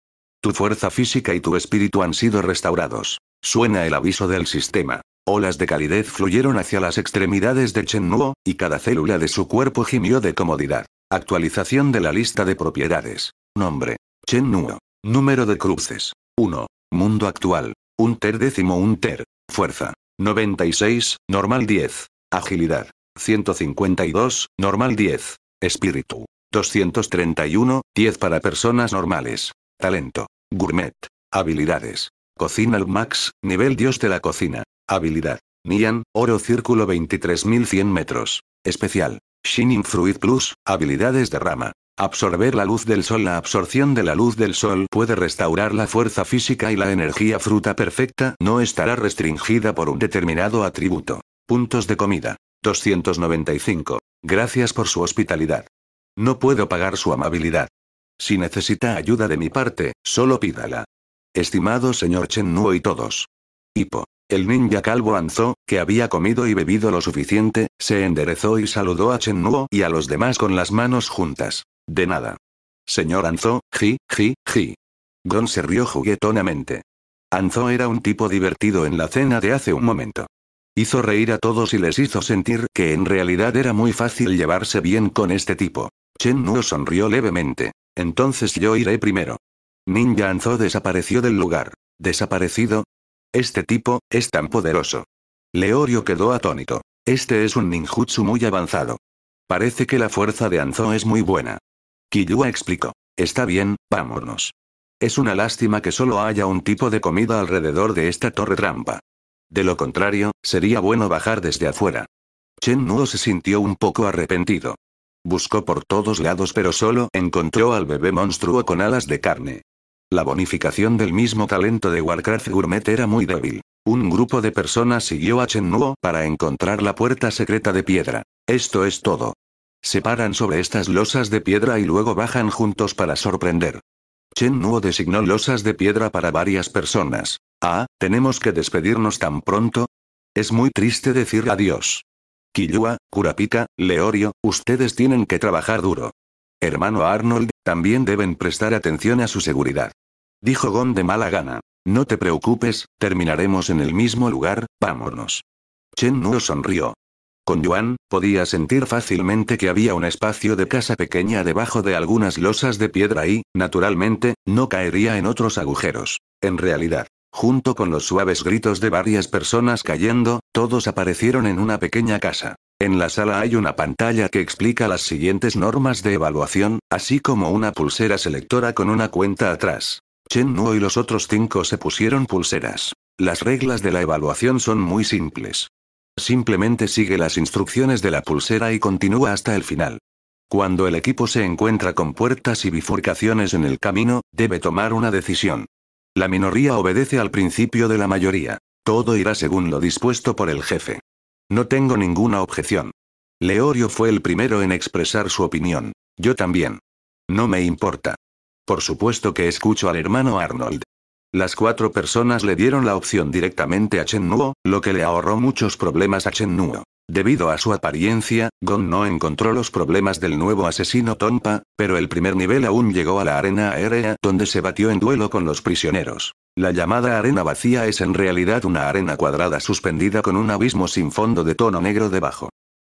Tu fuerza física y tu espíritu han sido restaurados. Suena el aviso del sistema. Olas de calidez fluyeron hacia las extremidades de Chen Nuo, y cada célula de su cuerpo gimió de comodidad. Actualización de la lista de propiedades. Nombre. Chen Nuo. Número de cruces. 1. Mundo actual. Un ter décimo un ter. Fuerza. 96, normal 10. Agilidad. 152, normal 10. Espíritu. 231, 10 para personas normales. Talento. Gourmet. Habilidades. Cocina al max, nivel dios de la cocina. Habilidad. Nian, oro círculo 23100 metros. Especial. Shining Fruit Plus, habilidades de rama. Absorber la luz del sol La absorción de la luz del sol puede restaurar la fuerza física y la energía fruta perfecta no estará restringida por un determinado atributo. Puntos de comida. 295. Gracias por su hospitalidad. No puedo pagar su amabilidad. Si necesita ayuda de mi parte, solo pídala. Estimado señor Chen Nuo y todos. Hipo. El ninja calvo Anzó, que había comido y bebido lo suficiente, se enderezó y saludó a Chen Nuo y a los demás con las manos juntas. De nada. Señor Anzo, ji, ji, ji. Gon se rió juguetonamente. Anzo era un tipo divertido en la cena de hace un momento. Hizo reír a todos y les hizo sentir que en realidad era muy fácil llevarse bien con este tipo. Chen Nuo sonrió levemente. Entonces yo iré primero. Ninja Anzo desapareció del lugar. ¿Desaparecido? Este tipo, es tan poderoso. Leorio quedó atónito. Este es un ninjutsu muy avanzado. Parece que la fuerza de Anzo es muy buena. Killua explicó. Está bien, vámonos. Es una lástima que solo haya un tipo de comida alrededor de esta torre trampa. De lo contrario, sería bueno bajar desde afuera. Chen Nuo se sintió un poco arrepentido. Buscó por todos lados pero solo encontró al bebé monstruo con alas de carne. La bonificación del mismo talento de Warcraft Gourmet era muy débil. Un grupo de personas siguió a Chen Nuo para encontrar la puerta secreta de piedra. Esto es todo. Se paran sobre estas losas de piedra y luego bajan juntos para sorprender. Chen Nuo designó losas de piedra para varias personas. Ah, ¿tenemos que despedirnos tan pronto? Es muy triste decir adiós. Killua, Kurapika, Leorio, ustedes tienen que trabajar duro. Hermano Arnold, también deben prestar atención a su seguridad. Dijo Gon de mala gana. No te preocupes, terminaremos en el mismo lugar, vámonos. Chen Nuo sonrió. Con Yuan, podía sentir fácilmente que había un espacio de casa pequeña debajo de algunas losas de piedra y, naturalmente, no caería en otros agujeros. En realidad, junto con los suaves gritos de varias personas cayendo, todos aparecieron en una pequeña casa. En la sala hay una pantalla que explica las siguientes normas de evaluación, así como una pulsera selectora con una cuenta atrás. Chen Nuo y los otros cinco se pusieron pulseras. Las reglas de la evaluación son muy simples. Simplemente sigue las instrucciones de la pulsera y continúa hasta el final. Cuando el equipo se encuentra con puertas y bifurcaciones en el camino, debe tomar una decisión. La minoría obedece al principio de la mayoría. Todo irá según lo dispuesto por el jefe. No tengo ninguna objeción. Leorio fue el primero en expresar su opinión. Yo también. No me importa. Por supuesto que escucho al hermano Arnold. Las cuatro personas le dieron la opción directamente a Chen Nuo, lo que le ahorró muchos problemas a Chen Nuo. Debido a su apariencia, Gon no encontró los problemas del nuevo asesino Tompa, pero el primer nivel aún llegó a la arena aérea donde se batió en duelo con los prisioneros. La llamada arena vacía es en realidad una arena cuadrada suspendida con un abismo sin fondo de tono negro debajo.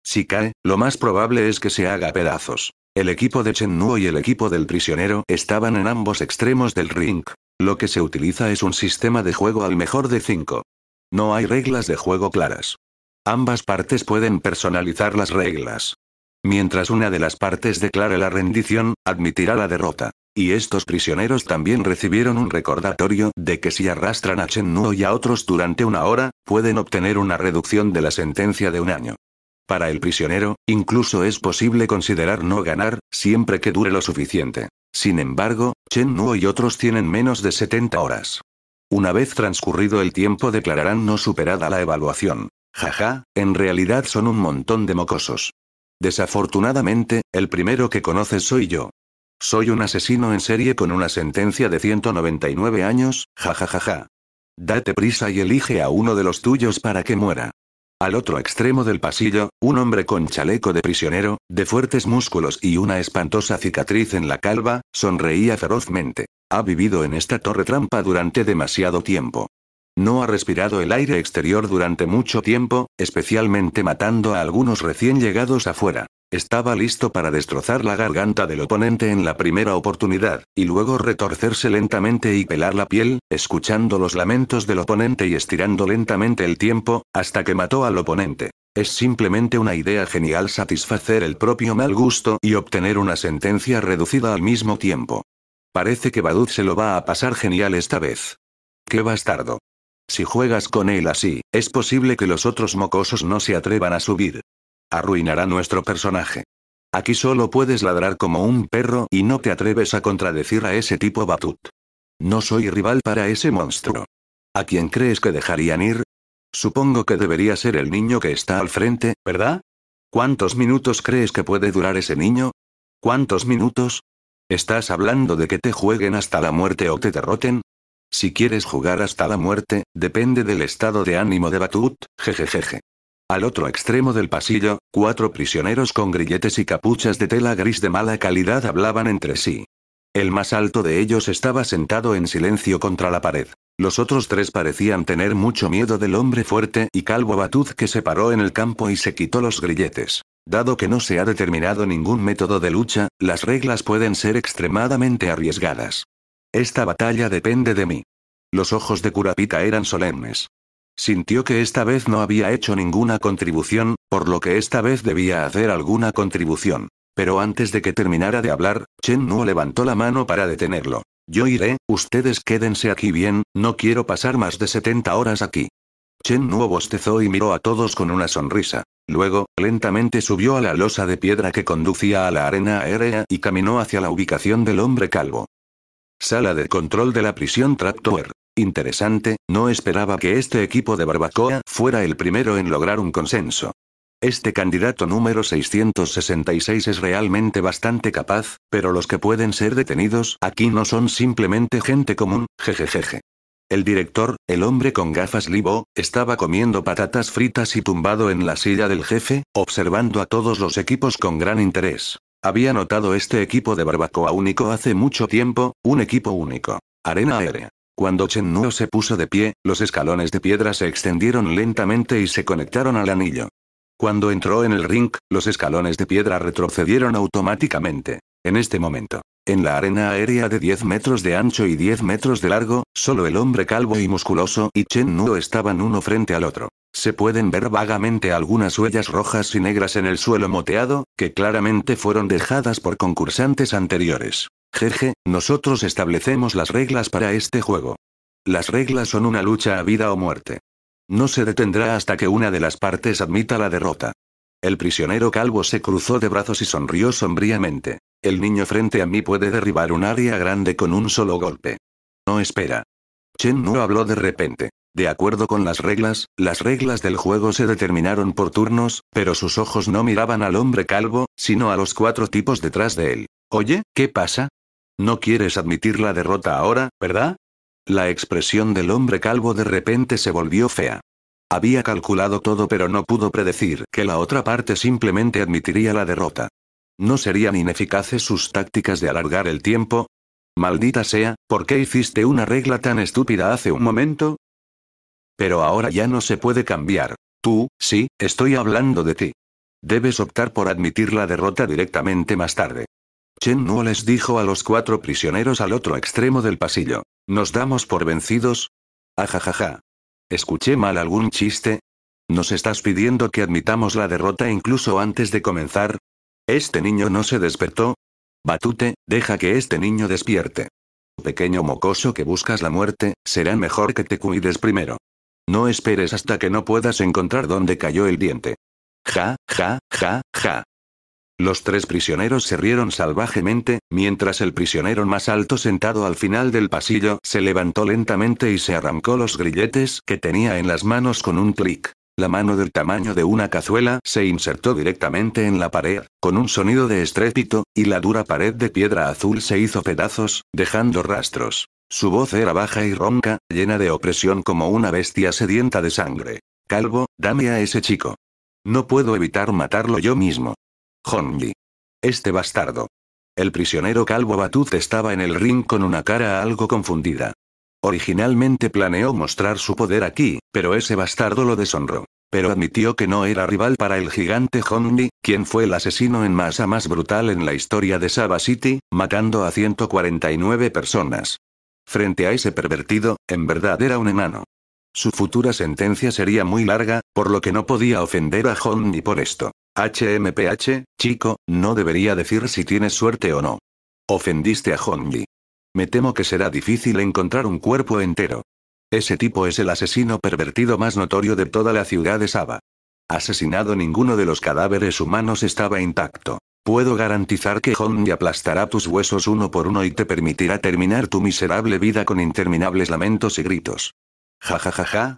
Si cae, lo más probable es que se haga pedazos. El equipo de Chen Nuo y el equipo del prisionero estaban en ambos extremos del ring. Lo que se utiliza es un sistema de juego al mejor de 5. No hay reglas de juego claras. Ambas partes pueden personalizar las reglas. Mientras una de las partes declare la rendición, admitirá la derrota. Y estos prisioneros también recibieron un recordatorio de que si arrastran a Chen Nuo y a otros durante una hora, pueden obtener una reducción de la sentencia de un año. Para el prisionero, incluso es posible considerar no ganar, siempre que dure lo suficiente. Sin embargo, Chen Nuo y otros tienen menos de 70 horas. Una vez transcurrido el tiempo declararán no superada la evaluación. Jaja, en realidad son un montón de mocosos. Desafortunadamente, el primero que conoces soy yo. Soy un asesino en serie con una sentencia de 199 años, jajajaja. Date prisa y elige a uno de los tuyos para que muera. Al otro extremo del pasillo, un hombre con chaleco de prisionero, de fuertes músculos y una espantosa cicatriz en la calva, sonreía ferozmente. Ha vivido en esta torre trampa durante demasiado tiempo. No ha respirado el aire exterior durante mucho tiempo, especialmente matando a algunos recién llegados afuera. Estaba listo para destrozar la garganta del oponente en la primera oportunidad, y luego retorcerse lentamente y pelar la piel, escuchando los lamentos del oponente y estirando lentamente el tiempo, hasta que mató al oponente. Es simplemente una idea genial satisfacer el propio mal gusto y obtener una sentencia reducida al mismo tiempo. Parece que Badud se lo va a pasar genial esta vez. ¡Qué bastardo! Si juegas con él así, es posible que los otros mocosos no se atrevan a subir. Arruinará nuestro personaje. Aquí solo puedes ladrar como un perro y no te atreves a contradecir a ese tipo batut. No soy rival para ese monstruo. ¿A quién crees que dejarían ir? Supongo que debería ser el niño que está al frente, ¿verdad? ¿Cuántos minutos crees que puede durar ese niño? ¿Cuántos minutos? ¿Estás hablando de que te jueguen hasta la muerte o te derroten? Si quieres jugar hasta la muerte, depende del estado de ánimo de Batut, jejejeje. Al otro extremo del pasillo, cuatro prisioneros con grilletes y capuchas de tela gris de mala calidad hablaban entre sí. El más alto de ellos estaba sentado en silencio contra la pared. Los otros tres parecían tener mucho miedo del hombre fuerte y calvo Batut que se paró en el campo y se quitó los grilletes. Dado que no se ha determinado ningún método de lucha, las reglas pueden ser extremadamente arriesgadas. Esta batalla depende de mí. Los ojos de Kurapika eran solemnes. Sintió que esta vez no había hecho ninguna contribución, por lo que esta vez debía hacer alguna contribución. Pero antes de que terminara de hablar, Chen Nuo levantó la mano para detenerlo. Yo iré, ustedes quédense aquí bien, no quiero pasar más de 70 horas aquí. Chen Nuo bostezó y miró a todos con una sonrisa. Luego, lentamente subió a la losa de piedra que conducía a la arena aérea y caminó hacia la ubicación del hombre calvo. Sala de control de la prisión Trap Interesante, no esperaba que este equipo de Barbacoa fuera el primero en lograr un consenso. Este candidato número 666 es realmente bastante capaz, pero los que pueden ser detenidos aquí no son simplemente gente común, jejejeje. El director, el hombre con gafas libo, estaba comiendo patatas fritas y tumbado en la silla del jefe, observando a todos los equipos con gran interés. Había notado este equipo de barbacoa único hace mucho tiempo, un equipo único. Arena aérea. Cuando Chen Nuo se puso de pie, los escalones de piedra se extendieron lentamente y se conectaron al anillo. Cuando entró en el ring, los escalones de piedra retrocedieron automáticamente. En este momento, en la arena aérea de 10 metros de ancho y 10 metros de largo, solo el hombre calvo y musculoso y Chen Nuo estaban uno frente al otro. Se pueden ver vagamente algunas huellas rojas y negras en el suelo moteado, que claramente fueron dejadas por concursantes anteriores. Jeje, nosotros establecemos las reglas para este juego. Las reglas son una lucha a vida o muerte. No se detendrá hasta que una de las partes admita la derrota. El prisionero calvo se cruzó de brazos y sonrió sombríamente. El niño frente a mí puede derribar un área grande con un solo golpe. No espera. Chen no habló de repente. De acuerdo con las reglas, las reglas del juego se determinaron por turnos, pero sus ojos no miraban al hombre calvo, sino a los cuatro tipos detrás de él. Oye, ¿qué pasa? No quieres admitir la derrota ahora, ¿verdad? La expresión del hombre calvo de repente se volvió fea. Había calculado todo pero no pudo predecir que la otra parte simplemente admitiría la derrota. ¿No serían ineficaces sus tácticas de alargar el tiempo? Maldita sea, ¿por qué hiciste una regla tan estúpida hace un momento? Pero ahora ya no se puede cambiar. Tú, sí, estoy hablando de ti. Debes optar por admitir la derrota directamente más tarde. Chen Nuo les dijo a los cuatro prisioneros al otro extremo del pasillo. ¿Nos damos por vencidos? Ajajaja. ¿Escuché mal algún chiste? ¿Nos estás pidiendo que admitamos la derrota incluso antes de comenzar? ¿Este niño no se despertó? Batute, deja que este niño despierte. Pequeño mocoso que buscas la muerte, será mejor que te cuides primero. No esperes hasta que no puedas encontrar dónde cayó el diente. Ja, ja, ja, ja. Los tres prisioneros se rieron salvajemente, mientras el prisionero más alto sentado al final del pasillo se levantó lentamente y se arrancó los grilletes que tenía en las manos con un clic. La mano del tamaño de una cazuela se insertó directamente en la pared, con un sonido de estrépito, y la dura pared de piedra azul se hizo pedazos, dejando rastros. Su voz era baja y ronca, llena de opresión como una bestia sedienta de sangre. Calvo, dame a ese chico. No puedo evitar matarlo yo mismo. Hongli. Este bastardo. El prisionero Calvo Batut estaba en el ring con una cara algo confundida. Originalmente planeó mostrar su poder aquí, pero ese bastardo lo deshonró. Pero admitió que no era rival para el gigante Honni, quien fue el asesino en masa más brutal en la historia de Saba City, matando a 149 personas. Frente a ese pervertido, en verdad era un enano. Su futura sentencia sería muy larga, por lo que no podía ofender a John ni por esto. HMPH, chico, no debería decir si tienes suerte o no. Ofendiste a John Me temo que será difícil encontrar un cuerpo entero. Ese tipo es el asesino pervertido más notorio de toda la ciudad de Saba. Asesinado ninguno de los cadáveres humanos estaba intacto. Puedo garantizar que Honni aplastará tus huesos uno por uno y te permitirá terminar tu miserable vida con interminables lamentos y gritos. Ja ja ja ja,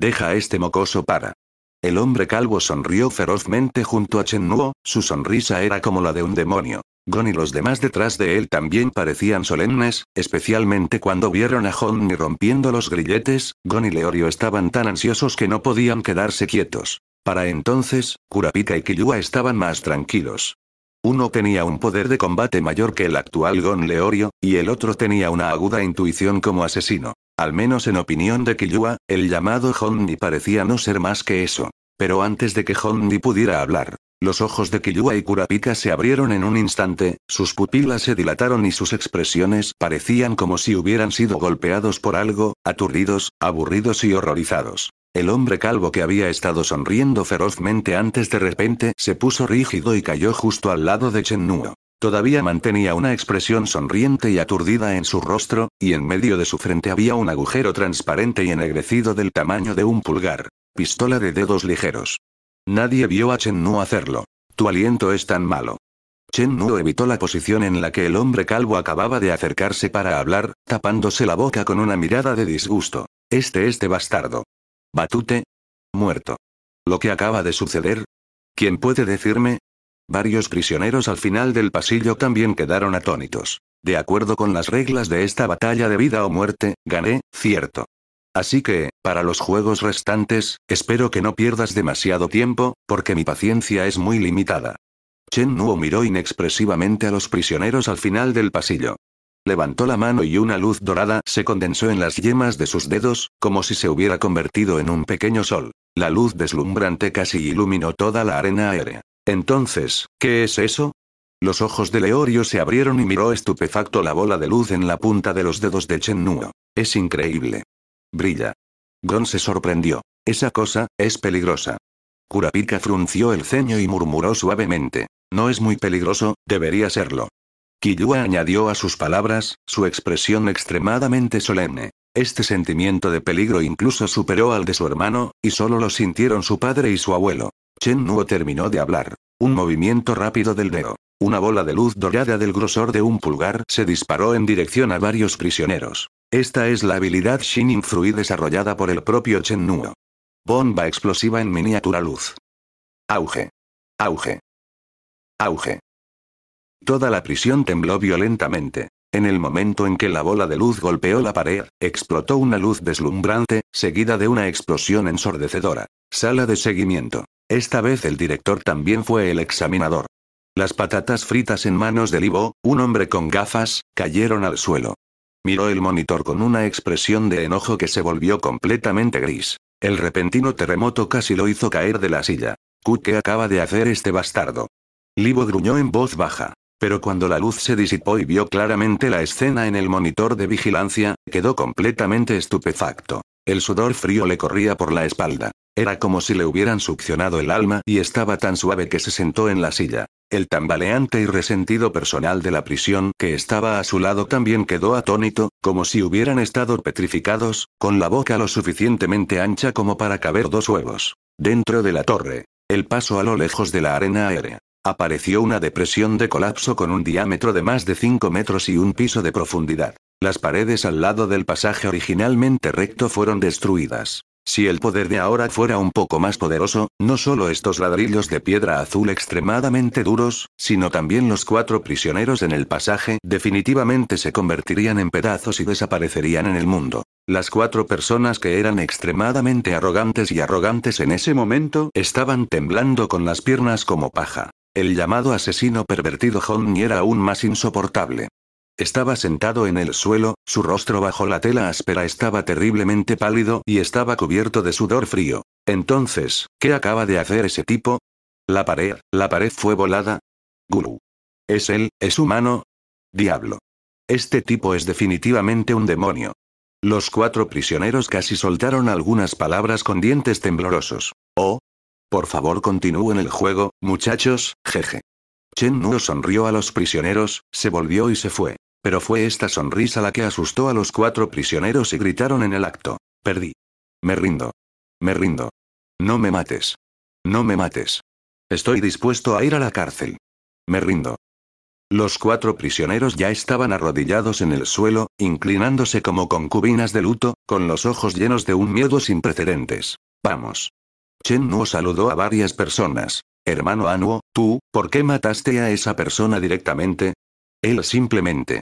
deja a este mocoso para. El hombre calvo sonrió ferozmente junto a Nuo, su sonrisa era como la de un demonio. Gon y los demás detrás de él también parecían solemnes, especialmente cuando vieron a Honni rompiendo los grilletes, Gon y Leorio estaban tan ansiosos que no podían quedarse quietos. Para entonces, Kurapika y Killua estaban más tranquilos. Uno tenía un poder de combate mayor que el actual Gon Leorio, y el otro tenía una aguda intuición como asesino. Al menos en opinión de Killua, el llamado Honni parecía no ser más que eso. Pero antes de que Hondi pudiera hablar, los ojos de Killua y Kurapika se abrieron en un instante, sus pupilas se dilataron y sus expresiones parecían como si hubieran sido golpeados por algo, aturdidos, aburridos y horrorizados. El hombre calvo que había estado sonriendo ferozmente antes de repente se puso rígido y cayó justo al lado de Chen Nuo. Todavía mantenía una expresión sonriente y aturdida en su rostro, y en medio de su frente había un agujero transparente y ennegrecido del tamaño de un pulgar. Pistola de dedos ligeros. Nadie vio a Chen Nuo hacerlo. Tu aliento es tan malo. Chen Nuo evitó la posición en la que el hombre calvo acababa de acercarse para hablar, tapándose la boca con una mirada de disgusto. Este este bastardo. Batute. Muerto. Lo que acaba de suceder. ¿Quién puede decirme? Varios prisioneros al final del pasillo también quedaron atónitos. De acuerdo con las reglas de esta batalla de vida o muerte, gané, cierto. Así que, para los juegos restantes, espero que no pierdas demasiado tiempo, porque mi paciencia es muy limitada. Chen Nuo miró inexpresivamente a los prisioneros al final del pasillo. Levantó la mano y una luz dorada se condensó en las yemas de sus dedos, como si se hubiera convertido en un pequeño sol. La luz deslumbrante casi iluminó toda la arena aérea. Entonces, ¿qué es eso? Los ojos de Leorio se abrieron y miró estupefacto la bola de luz en la punta de los dedos de Chen Nuo. Es increíble. Brilla. Gon se sorprendió. Esa cosa, es peligrosa. Kurapika frunció el ceño y murmuró suavemente. No es muy peligroso, debería serlo. Kiyua añadió a sus palabras, su expresión extremadamente solemne. Este sentimiento de peligro incluso superó al de su hermano, y solo lo sintieron su padre y su abuelo. Chen Nuo terminó de hablar. Un movimiento rápido del dedo. Una bola de luz dorada del grosor de un pulgar se disparó en dirección a varios prisioneros. Esta es la habilidad Shin Frui desarrollada por el propio Chen Nuo. Bomba explosiva en miniatura luz. Auge. Auge. Auge. Toda la prisión tembló violentamente. En el momento en que la bola de luz golpeó la pared, explotó una luz deslumbrante, seguida de una explosión ensordecedora. Sala de seguimiento. Esta vez el director también fue el examinador. Las patatas fritas en manos de Libo, un hombre con gafas, cayeron al suelo. Miró el monitor con una expresión de enojo que se volvió completamente gris. El repentino terremoto casi lo hizo caer de la silla. ¿Qué acaba de hacer este bastardo? Libo gruñó en voz baja pero cuando la luz se disipó y vio claramente la escena en el monitor de vigilancia, quedó completamente estupefacto. El sudor frío le corría por la espalda. Era como si le hubieran succionado el alma y estaba tan suave que se sentó en la silla. El tambaleante y resentido personal de la prisión que estaba a su lado también quedó atónito, como si hubieran estado petrificados, con la boca lo suficientemente ancha como para caber dos huevos. Dentro de la torre. El paso a lo lejos de la arena aérea. Apareció una depresión de colapso con un diámetro de más de 5 metros y un piso de profundidad. Las paredes al lado del pasaje originalmente recto fueron destruidas. Si el poder de ahora fuera un poco más poderoso, no solo estos ladrillos de piedra azul extremadamente duros, sino también los cuatro prisioneros en el pasaje definitivamente se convertirían en pedazos y desaparecerían en el mundo. Las cuatro personas que eran extremadamente arrogantes y arrogantes en ese momento estaban temblando con las piernas como paja. El llamado asesino pervertido Honny era aún más insoportable. Estaba sentado en el suelo, su rostro bajo la tela áspera estaba terriblemente pálido y estaba cubierto de sudor frío. Entonces, ¿qué acaba de hacer ese tipo? La pared, la pared fue volada. Guru. ¿Es él, es humano? Diablo. Este tipo es definitivamente un demonio. Los cuatro prisioneros casi soltaron algunas palabras con dientes temblorosos. Por favor continúen el juego, muchachos, jeje. Chen Nuo sonrió a los prisioneros, se volvió y se fue. Pero fue esta sonrisa la que asustó a los cuatro prisioneros y gritaron en el acto. Perdí. Me rindo. Me rindo. No me mates. No me mates. Estoy dispuesto a ir a la cárcel. Me rindo. Los cuatro prisioneros ya estaban arrodillados en el suelo, inclinándose como concubinas de luto, con los ojos llenos de un miedo sin precedentes. Vamos. Chen Nuo saludó a varias personas. Hermano Anuo, tú, ¿por qué mataste a esa persona directamente? Él simplemente.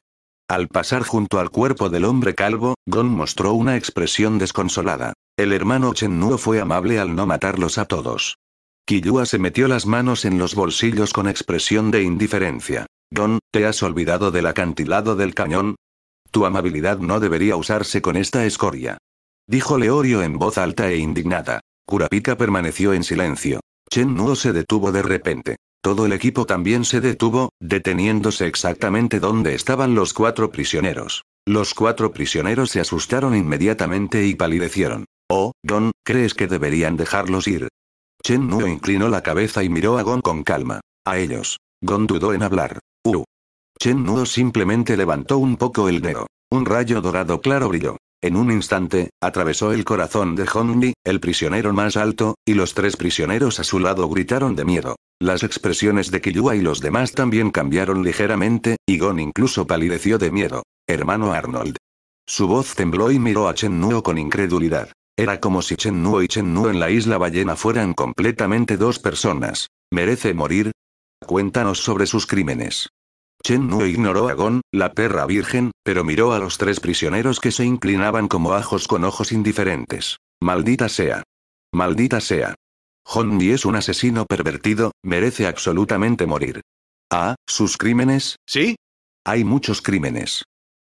Al pasar junto al cuerpo del hombre calvo, Gon mostró una expresión desconsolada. El hermano Chen Nuo fue amable al no matarlos a todos. Kiyua se metió las manos en los bolsillos con expresión de indiferencia. Gon, ¿te has olvidado del acantilado del cañón? Tu amabilidad no debería usarse con esta escoria. Dijo Leorio en voz alta e indignada. Kurapika permaneció en silencio. Chen Nuo se detuvo de repente. Todo el equipo también se detuvo, deteniéndose exactamente donde estaban los cuatro prisioneros. Los cuatro prisioneros se asustaron inmediatamente y palidecieron. Oh, Gon, ¿crees que deberían dejarlos ir? Chen Nuo inclinó la cabeza y miró a Gon con calma. A ellos. Gon dudó en hablar. Uh. Chen Nuo simplemente levantó un poco el dedo. Un rayo dorado claro brilló. En un instante, atravesó el corazón de Hongni, el prisionero más alto, y los tres prisioneros a su lado gritaron de miedo. Las expresiones de Killua y los demás también cambiaron ligeramente, y Gon incluso palideció de miedo. Hermano Arnold. Su voz tembló y miró a Chen Nuo con incredulidad. Era como si Chen Nuo y Chen Nuo en la isla ballena fueran completamente dos personas. ¿Merece morir? Cuéntanos sobre sus crímenes. Chen no ignoró a Gon, la perra virgen, pero miró a los tres prisioneros que se inclinaban como ajos con ojos indiferentes. Maldita sea. Maldita sea. Hondi es un asesino pervertido, merece absolutamente morir. Ah, sus crímenes, ¿sí? Hay muchos crímenes.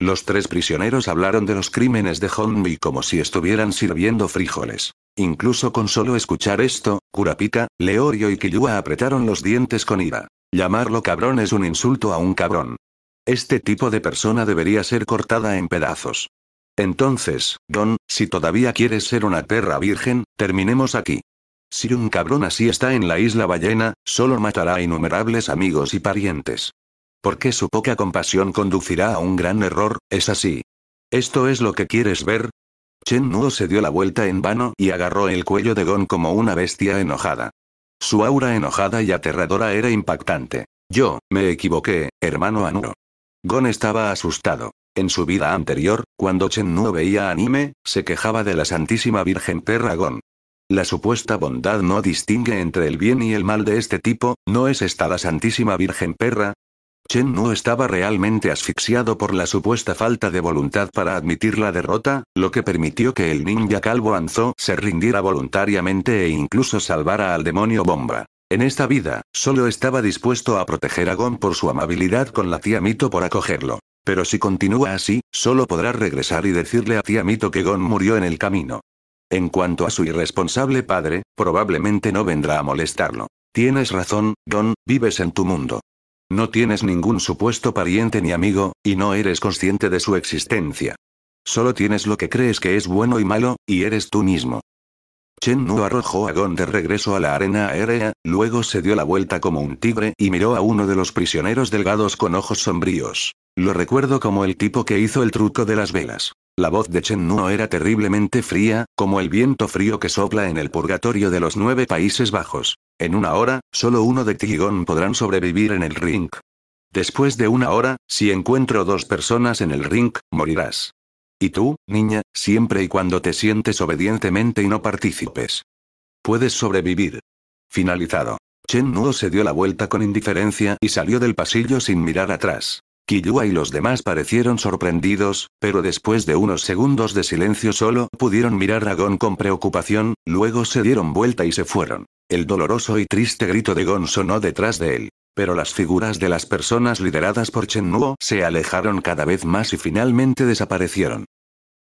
Los tres prisioneros hablaron de los crímenes de Mi como si estuvieran sirviendo frijoles. Incluso con solo escuchar esto, Kurapika, Leorio y Killua apretaron los dientes con ira. Llamarlo cabrón es un insulto a un cabrón. Este tipo de persona debería ser cortada en pedazos. Entonces, Don, si todavía quieres ser una terra virgen, terminemos aquí. Si un cabrón así está en la isla ballena, solo matará a innumerables amigos y parientes. Porque su poca compasión conducirá a un gran error, es así. ¿Esto es lo que quieres ver? Chen Nuo se dio la vuelta en vano y agarró el cuello de Gon como una bestia enojada. Su aura enojada y aterradora era impactante. Yo, me equivoqué, hermano Anuro. Gon estaba asustado. En su vida anterior, cuando Chen no veía anime, se quejaba de la Santísima Virgen Perra Gon. La supuesta bondad no distingue entre el bien y el mal de este tipo, ¿no es esta la Santísima Virgen Perra? Chen no estaba realmente asfixiado por la supuesta falta de voluntad para admitir la derrota, lo que permitió que el ninja calvo Anzo se rindiera voluntariamente e incluso salvara al demonio Bomba. En esta vida, solo estaba dispuesto a proteger a Gon por su amabilidad con la tía Mito por acogerlo. Pero si continúa así, solo podrá regresar y decirle a tía Mito que Gon murió en el camino. En cuanto a su irresponsable padre, probablemente no vendrá a molestarlo. Tienes razón, Gon, vives en tu mundo. No tienes ningún supuesto pariente ni amigo, y no eres consciente de su existencia. Solo tienes lo que crees que es bueno y malo, y eres tú mismo. Chen Nu arrojó a Gon de regreso a la arena aérea, luego se dio la vuelta como un tigre y miró a uno de los prisioneros delgados con ojos sombríos. Lo recuerdo como el tipo que hizo el truco de las velas. La voz de Chen Nuo era terriblemente fría, como el viento frío que sopla en el purgatorio de los nueve Países Bajos. En una hora, solo uno de Tigón podrán sobrevivir en el ring. Después de una hora, si encuentro dos personas en el ring, morirás. Y tú, niña, siempre y cuando te sientes obedientemente y no participes. Puedes sobrevivir. Finalizado. Chen Nuo se dio la vuelta con indiferencia y salió del pasillo sin mirar atrás. Killua y los demás parecieron sorprendidos, pero después de unos segundos de silencio solo pudieron mirar a Gon con preocupación, luego se dieron vuelta y se fueron. El doloroso y triste grito de Gon sonó detrás de él pero las figuras de las personas lideradas por Chen Nuo se alejaron cada vez más y finalmente desaparecieron.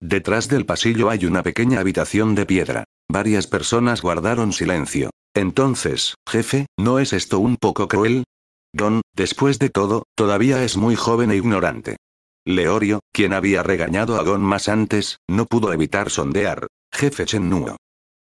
Detrás del pasillo hay una pequeña habitación de piedra. Varias personas guardaron silencio. Entonces, jefe, ¿no es esto un poco cruel? Don, después de todo, todavía es muy joven e ignorante. Leorio, quien había regañado a Gon más antes, no pudo evitar sondear. Jefe Chen Nuo.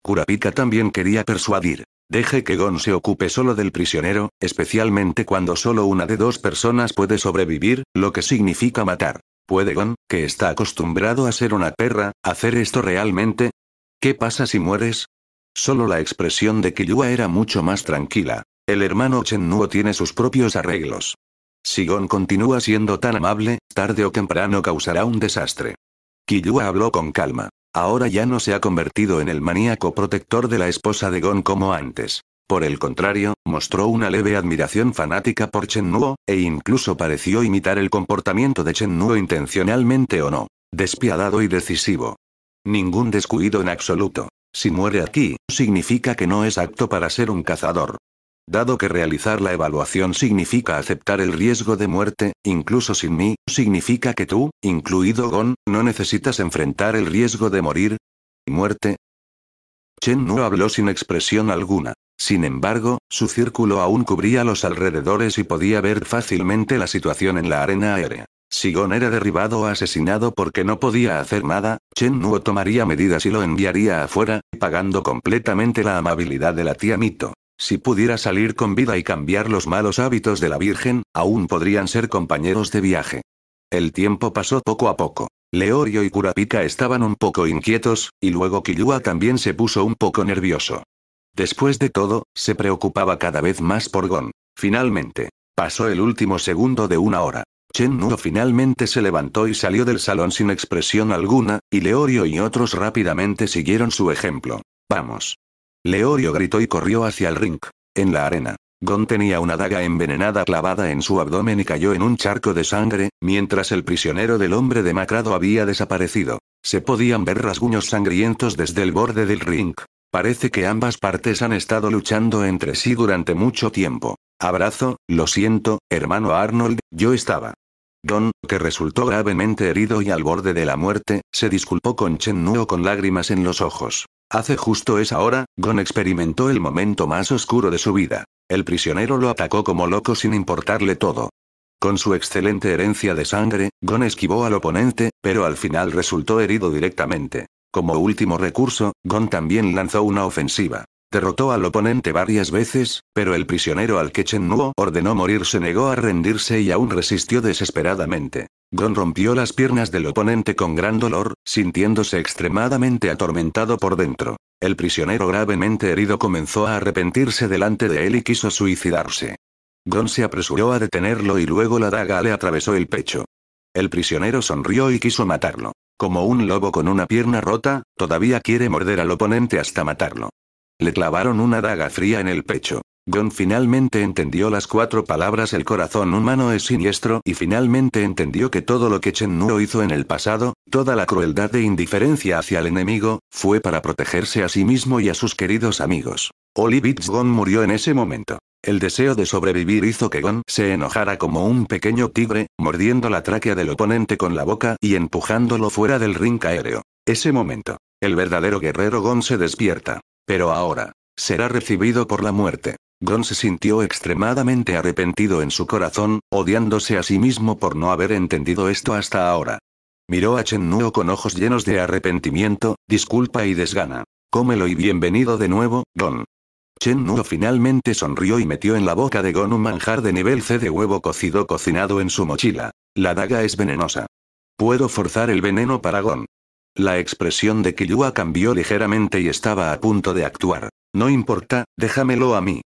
Kurapika también quería persuadir. Deje que Gon se ocupe solo del prisionero, especialmente cuando solo una de dos personas puede sobrevivir, lo que significa matar. ¿Puede Gon, que está acostumbrado a ser una perra, hacer esto realmente? ¿Qué pasa si mueres? Solo la expresión de Killua era mucho más tranquila. El hermano Chen Nuo tiene sus propios arreglos. Si Gon continúa siendo tan amable, tarde o temprano causará un desastre. Killua habló con calma. Ahora ya no se ha convertido en el maníaco protector de la esposa de Gon como antes. Por el contrario, mostró una leve admiración fanática por Chen Nuo, e incluso pareció imitar el comportamiento de Chen Nuo intencionalmente o no. Despiadado y decisivo. Ningún descuido en absoluto. Si muere aquí, significa que no es apto para ser un cazador. Dado que realizar la evaluación significa aceptar el riesgo de muerte, incluso sin mí, significa que tú, incluido Gon, no necesitas enfrentar el riesgo de morir. ¿Muerte? Chen Nuo habló sin expresión alguna. Sin embargo, su círculo aún cubría los alrededores y podía ver fácilmente la situación en la arena aérea. Si Gon era derribado o asesinado porque no podía hacer nada, Chen Nuo tomaría medidas y lo enviaría afuera, pagando completamente la amabilidad de la tía Mito. Si pudiera salir con vida y cambiar los malos hábitos de la Virgen, aún podrían ser compañeros de viaje. El tiempo pasó poco a poco. Leorio y Kurapika estaban un poco inquietos, y luego Killua también se puso un poco nervioso. Después de todo, se preocupaba cada vez más por Gon. Finalmente. Pasó el último segundo de una hora. Chen Nuo finalmente se levantó y salió del salón sin expresión alguna, y Leorio y otros rápidamente siguieron su ejemplo. Vamos. Leorio gritó y corrió hacia el ring. En la arena. Gon tenía una daga envenenada clavada en su abdomen y cayó en un charco de sangre, mientras el prisionero del hombre demacrado había desaparecido. Se podían ver rasguños sangrientos desde el borde del ring. Parece que ambas partes han estado luchando entre sí durante mucho tiempo. Abrazo, lo siento, hermano Arnold, yo estaba. Gon, que resultó gravemente herido y al borde de la muerte, se disculpó con Chen Nuo con lágrimas en los ojos. Hace justo esa hora, Gon experimentó el momento más oscuro de su vida. El prisionero lo atacó como loco sin importarle todo. Con su excelente herencia de sangre, Gon esquivó al oponente, pero al final resultó herido directamente. Como último recurso, Gon también lanzó una ofensiva. Derrotó al oponente varias veces, pero el prisionero al que Chen Nuo ordenó morir se negó a rendirse y aún resistió desesperadamente. Gon rompió las piernas del oponente con gran dolor, sintiéndose extremadamente atormentado por dentro. El prisionero gravemente herido comenzó a arrepentirse delante de él y quiso suicidarse. Gon se apresuró a detenerlo y luego la daga le atravesó el pecho. El prisionero sonrió y quiso matarlo. Como un lobo con una pierna rota, todavía quiere morder al oponente hasta matarlo. Le clavaron una daga fría en el pecho. Gon finalmente entendió las cuatro palabras el corazón humano es siniestro y finalmente entendió que todo lo que Chen Nuo hizo en el pasado, toda la crueldad e indiferencia hacia el enemigo, fue para protegerse a sí mismo y a sus queridos amigos. Olivitz Gon murió en ese momento. El deseo de sobrevivir hizo que Gon se enojara como un pequeño tigre, mordiendo la tráquea del oponente con la boca y empujándolo fuera del ring aéreo. Ese momento. El verdadero guerrero Gon se despierta. Pero ahora, será recibido por la muerte. Gon se sintió extremadamente arrepentido en su corazón, odiándose a sí mismo por no haber entendido esto hasta ahora. Miró a Chen Nuo con ojos llenos de arrepentimiento, disculpa y desgana. Cómelo y bienvenido de nuevo, Gon. Chen Nuo finalmente sonrió y metió en la boca de Gon un manjar de nivel C de huevo cocido cocinado en su mochila. La daga es venenosa. Puedo forzar el veneno para Gon. La expresión de Killua cambió ligeramente y estaba a punto de actuar. No importa, déjamelo a mí.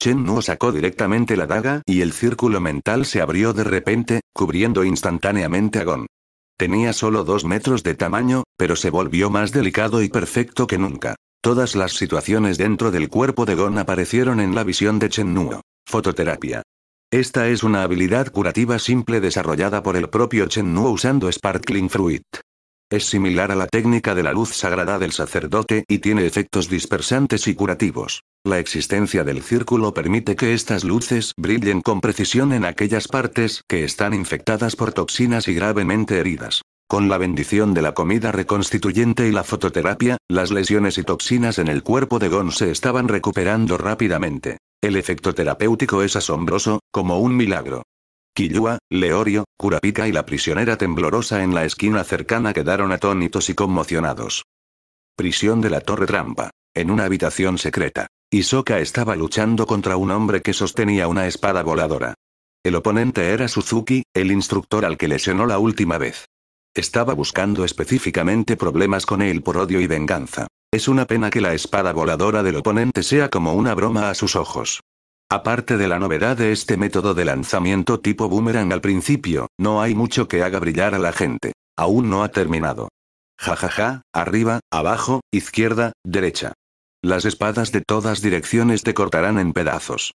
Chen Nuo sacó directamente la daga y el círculo mental se abrió de repente, cubriendo instantáneamente a Gon. Tenía solo dos metros de tamaño, pero se volvió más delicado y perfecto que nunca. Todas las situaciones dentro del cuerpo de Gon aparecieron en la visión de Chen Nuo. Fototerapia. Esta es una habilidad curativa simple desarrollada por el propio Chen Nuo usando Sparkling Fruit. Es similar a la técnica de la luz sagrada del sacerdote y tiene efectos dispersantes y curativos. La existencia del círculo permite que estas luces brillen con precisión en aquellas partes que están infectadas por toxinas y gravemente heridas. Con la bendición de la comida reconstituyente y la fototerapia, las lesiones y toxinas en el cuerpo de Gon se estaban recuperando rápidamente. El efecto terapéutico es asombroso, como un milagro. Kiyua, Leorio, Kurapika y la prisionera temblorosa en la esquina cercana quedaron atónitos y conmocionados. Prisión de la Torre Trampa. En una habitación secreta. Isoka estaba luchando contra un hombre que sostenía una espada voladora. El oponente era Suzuki, el instructor al que lesionó la última vez. Estaba buscando específicamente problemas con él por odio y venganza. Es una pena que la espada voladora del oponente sea como una broma a sus ojos. Aparte de la novedad de este método de lanzamiento tipo boomerang al principio, no hay mucho que haga brillar a la gente. Aún no ha terminado. Jajaja, arriba, abajo, izquierda, derecha. Las espadas de todas direcciones te cortarán en pedazos.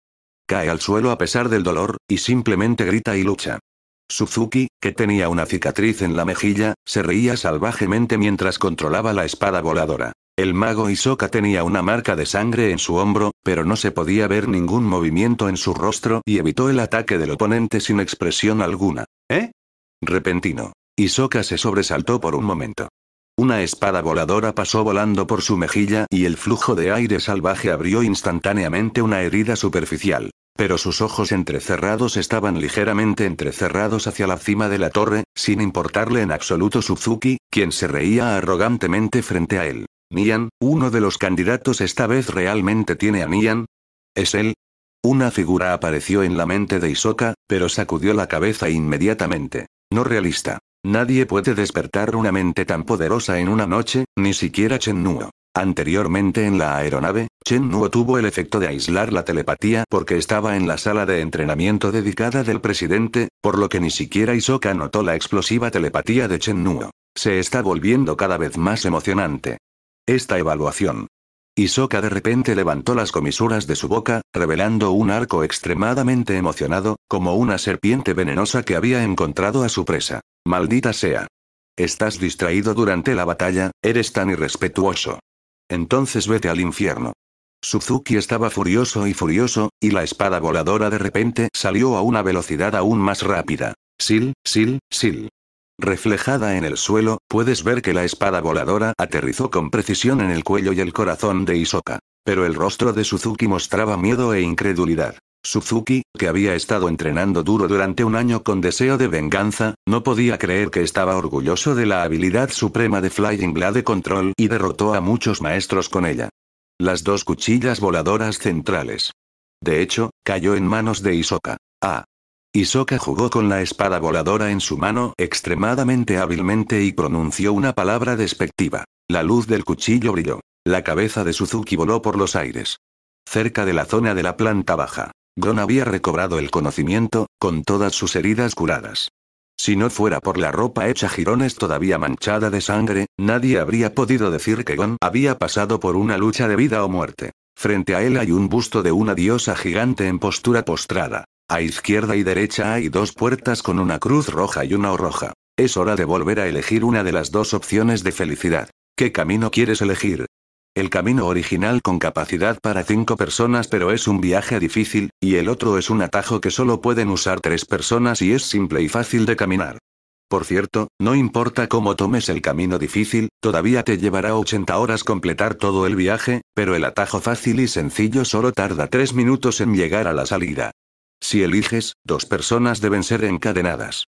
Cae al suelo a pesar del dolor, y simplemente grita y lucha. Suzuki, que tenía una cicatriz en la mejilla, se reía salvajemente mientras controlaba la espada voladora. El mago Isoka tenía una marca de sangre en su hombro, pero no se podía ver ningún movimiento en su rostro y evitó el ataque del oponente sin expresión alguna. ¿Eh? Repentino. Isoka se sobresaltó por un momento. Una espada voladora pasó volando por su mejilla y el flujo de aire salvaje abrió instantáneamente una herida superficial. Pero sus ojos entrecerrados estaban ligeramente entrecerrados hacia la cima de la torre, sin importarle en absoluto Suzuki, quien se reía arrogantemente frente a él. Nian, uno de los candidatos esta vez realmente tiene a Nian. ¿Es él? Una figura apareció en la mente de Isoka, pero sacudió la cabeza inmediatamente. No realista. Nadie puede despertar una mente tan poderosa en una noche, ni siquiera Chen Nuo. Anteriormente en la aeronave, Chen Nuo tuvo el efecto de aislar la telepatía porque estaba en la sala de entrenamiento dedicada del presidente, por lo que ni siquiera Isoka notó la explosiva telepatía de Chen Nuo. Se está volviendo cada vez más emocionante esta evaluación. Isoka de repente levantó las comisuras de su boca, revelando un arco extremadamente emocionado, como una serpiente venenosa que había encontrado a su presa. Maldita sea. Estás distraído durante la batalla, eres tan irrespetuoso. Entonces vete al infierno. Suzuki estaba furioso y furioso, y la espada voladora de repente salió a una velocidad aún más rápida. Sil, sil, sil. Reflejada en el suelo, puedes ver que la espada voladora aterrizó con precisión en el cuello y el corazón de Isoka. Pero el rostro de Suzuki mostraba miedo e incredulidad. Suzuki, que había estado entrenando duro durante un año con deseo de venganza, no podía creer que estaba orgulloso de la habilidad suprema de Flying Blade Control y derrotó a muchos maestros con ella. Las dos cuchillas voladoras centrales. De hecho, cayó en manos de Isoka. Ah, Isoka jugó con la espada voladora en su mano extremadamente hábilmente y pronunció una palabra despectiva. La luz del cuchillo brilló. La cabeza de Suzuki voló por los aires. Cerca de la zona de la planta baja, Gon había recobrado el conocimiento, con todas sus heridas curadas. Si no fuera por la ropa hecha jirones todavía manchada de sangre, nadie habría podido decir que Gon había pasado por una lucha de vida o muerte. Frente a él hay un busto de una diosa gigante en postura postrada. A izquierda y derecha hay dos puertas con una cruz roja y una o roja. Es hora de volver a elegir una de las dos opciones de felicidad. ¿Qué camino quieres elegir? El camino original con capacidad para cinco personas pero es un viaje difícil, y el otro es un atajo que solo pueden usar tres personas y es simple y fácil de caminar. Por cierto, no importa cómo tomes el camino difícil, todavía te llevará 80 horas completar todo el viaje, pero el atajo fácil y sencillo solo tarda 3 minutos en llegar a la salida. Si eliges, dos personas deben ser encadenadas.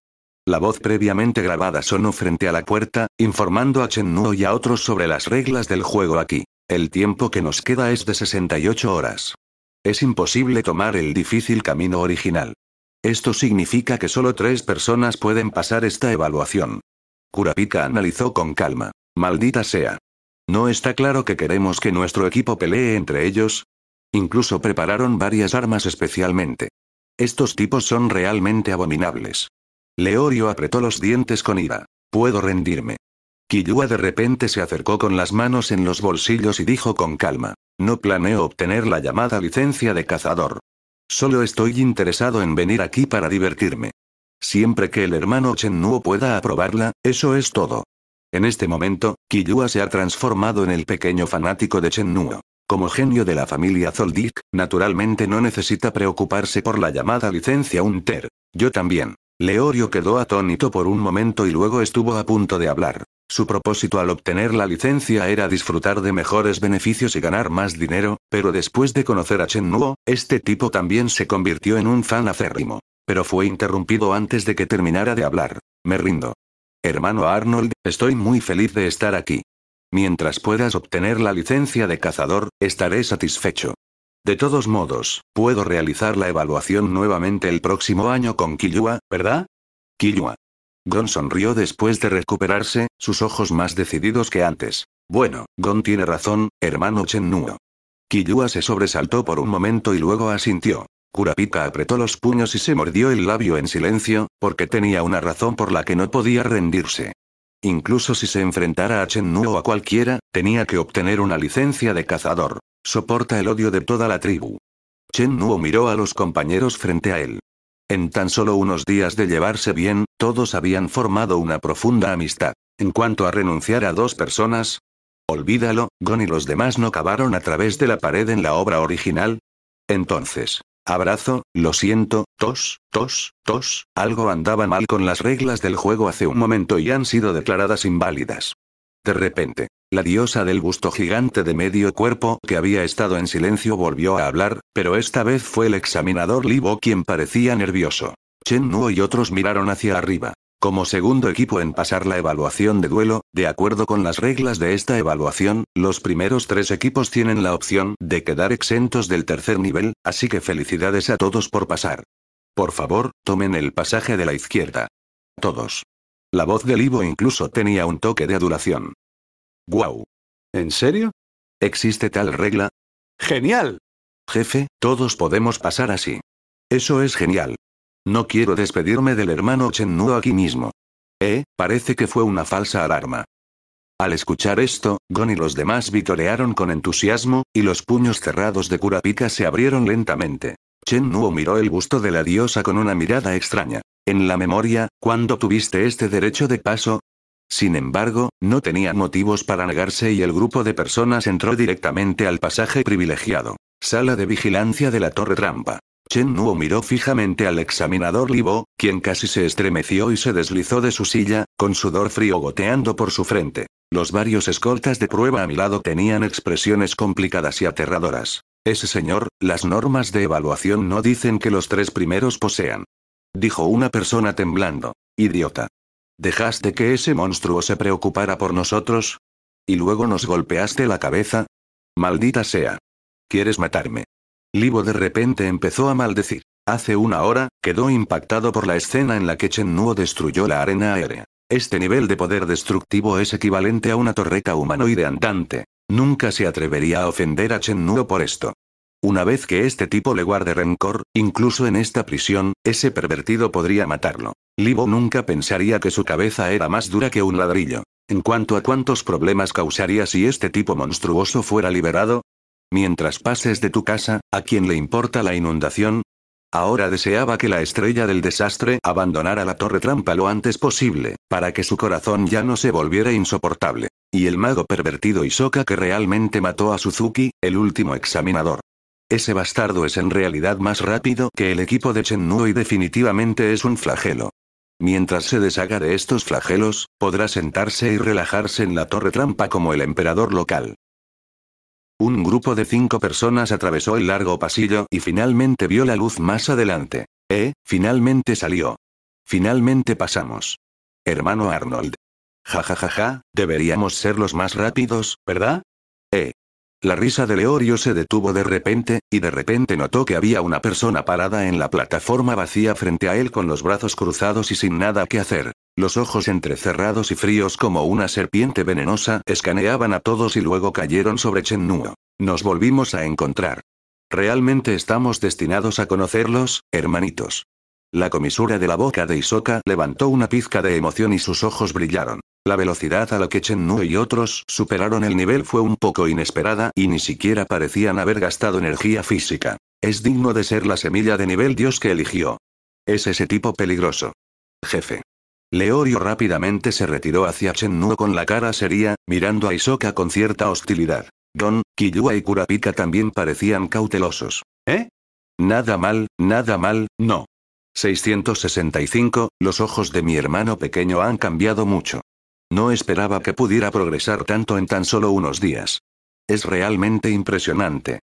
La voz previamente grabada sonó frente a la puerta, informando a Chen Nuo y a otros sobre las reglas del juego aquí. El tiempo que nos queda es de 68 horas. Es imposible tomar el difícil camino original. Esto significa que solo tres personas pueden pasar esta evaluación. Kurapika analizó con calma. Maldita sea. ¿No está claro que queremos que nuestro equipo pelee entre ellos? Incluso prepararon varias armas especialmente. Estos tipos son realmente abominables. Leorio apretó los dientes con ira. Puedo rendirme. Kiyua de repente se acercó con las manos en los bolsillos y dijo con calma. No planeo obtener la llamada licencia de cazador. Solo estoy interesado en venir aquí para divertirme. Siempre que el hermano Nuo pueda aprobarla, eso es todo. En este momento, Kiyua se ha transformado en el pequeño fanático de Chennuo. Como genio de la familia Zoldyck, naturalmente no necesita preocuparse por la llamada licencia Unter. Yo también. Leorio quedó atónito por un momento y luego estuvo a punto de hablar. Su propósito al obtener la licencia era disfrutar de mejores beneficios y ganar más dinero, pero después de conocer a Chen Nuo, este tipo también se convirtió en un fan acérrimo. Pero fue interrumpido antes de que terminara de hablar. Me rindo. Hermano Arnold, estoy muy feliz de estar aquí. Mientras puedas obtener la licencia de cazador, estaré satisfecho. De todos modos, puedo realizar la evaluación nuevamente el próximo año con Killua, ¿verdad? Killua. Gon sonrió después de recuperarse, sus ojos más decididos que antes. Bueno, Gon tiene razón, hermano Nuo. Killua se sobresaltó por un momento y luego asintió. Kurapika apretó los puños y se mordió el labio en silencio, porque tenía una razón por la que no podía rendirse. Incluso si se enfrentara a Chen Nuo o a cualquiera, tenía que obtener una licencia de cazador. Soporta el odio de toda la tribu. Chen Nuo miró a los compañeros frente a él. En tan solo unos días de llevarse bien, todos habían formado una profunda amistad. En cuanto a renunciar a dos personas, olvídalo, Gon y los demás no cavaron a través de la pared en la obra original. Entonces, Abrazo, lo siento, tos, tos, tos, algo andaba mal con las reglas del juego hace un momento y han sido declaradas inválidas. De repente, la diosa del gusto gigante de medio cuerpo que había estado en silencio volvió a hablar, pero esta vez fue el examinador Libo quien parecía nervioso. Chen Nuo y otros miraron hacia arriba. Como segundo equipo en pasar la evaluación de duelo, de acuerdo con las reglas de esta evaluación, los primeros tres equipos tienen la opción de quedar exentos del tercer nivel, así que felicidades a todos por pasar. Por favor, tomen el pasaje de la izquierda. Todos. La voz del Livo incluso tenía un toque de adulación. ¡Guau! ¿En serio? ¿Existe tal regla? ¡Genial! Jefe, todos podemos pasar así. Eso es genial. No quiero despedirme del hermano Chen Nuo aquí mismo. Eh, parece que fue una falsa alarma. Al escuchar esto, Gon y los demás vitorearon con entusiasmo, y los puños cerrados de Kurapika se abrieron lentamente. Chen Nuo miró el busto de la diosa con una mirada extraña. En la memoria, ¿cuándo tuviste este derecho de paso? Sin embargo, no tenía motivos para negarse y el grupo de personas entró directamente al pasaje privilegiado. Sala de vigilancia de la Torre Trampa. Chen Nuo miró fijamente al examinador Libo, quien casi se estremeció y se deslizó de su silla, con sudor frío goteando por su frente. Los varios escoltas de prueba a mi lado tenían expresiones complicadas y aterradoras. Ese señor, las normas de evaluación no dicen que los tres primeros posean. Dijo una persona temblando. Idiota. ¿Dejaste que ese monstruo se preocupara por nosotros? ¿Y luego nos golpeaste la cabeza? Maldita sea. ¿Quieres matarme? Libo de repente empezó a maldecir. Hace una hora, quedó impactado por la escena en la que Chen Nuo destruyó la arena aérea. Este nivel de poder destructivo es equivalente a una torreta humanoide andante. Nunca se atrevería a ofender a Chen Nuo por esto. Una vez que este tipo le guarde rencor, incluso en esta prisión, ese pervertido podría matarlo. Libo nunca pensaría que su cabeza era más dura que un ladrillo. En cuanto a cuántos problemas causaría si este tipo monstruoso fuera liberado, Mientras pases de tu casa, ¿a quién le importa la inundación? Ahora deseaba que la estrella del desastre abandonara la torre trampa lo antes posible, para que su corazón ya no se volviera insoportable. Y el mago pervertido Isoka que realmente mató a Suzuki, el último examinador. Ese bastardo es en realidad más rápido que el equipo de Nuo y definitivamente es un flagelo. Mientras se deshaga de estos flagelos, podrá sentarse y relajarse en la torre trampa como el emperador local. Un grupo de cinco personas atravesó el largo pasillo y finalmente vio la luz más adelante. Eh, finalmente salió. Finalmente pasamos. Hermano Arnold. Ja ja ja ja, deberíamos ser los más rápidos, ¿verdad? Eh, la risa de Leorio se detuvo de repente, y de repente notó que había una persona parada en la plataforma vacía frente a él con los brazos cruzados y sin nada que hacer. Los ojos entrecerrados y fríos como una serpiente venenosa escaneaban a todos y luego cayeron sobre Chennuo. Nos volvimos a encontrar. Realmente estamos destinados a conocerlos, hermanitos. La comisura de la boca de Isoka levantó una pizca de emoción y sus ojos brillaron. La velocidad a la que Chen Nuo y otros superaron el nivel fue un poco inesperada y ni siquiera parecían haber gastado energía física. Es digno de ser la semilla de nivel Dios que eligió. Es ese tipo peligroso. Jefe. Leorio rápidamente se retiró hacia Chen Nuo con la cara seria, mirando a Isoka con cierta hostilidad. Don, Kiyua y Kurapika también parecían cautelosos. ¿Eh? Nada mal, nada mal, no. 665, los ojos de mi hermano pequeño han cambiado mucho. No esperaba que pudiera progresar tanto en tan solo unos días. Es realmente impresionante.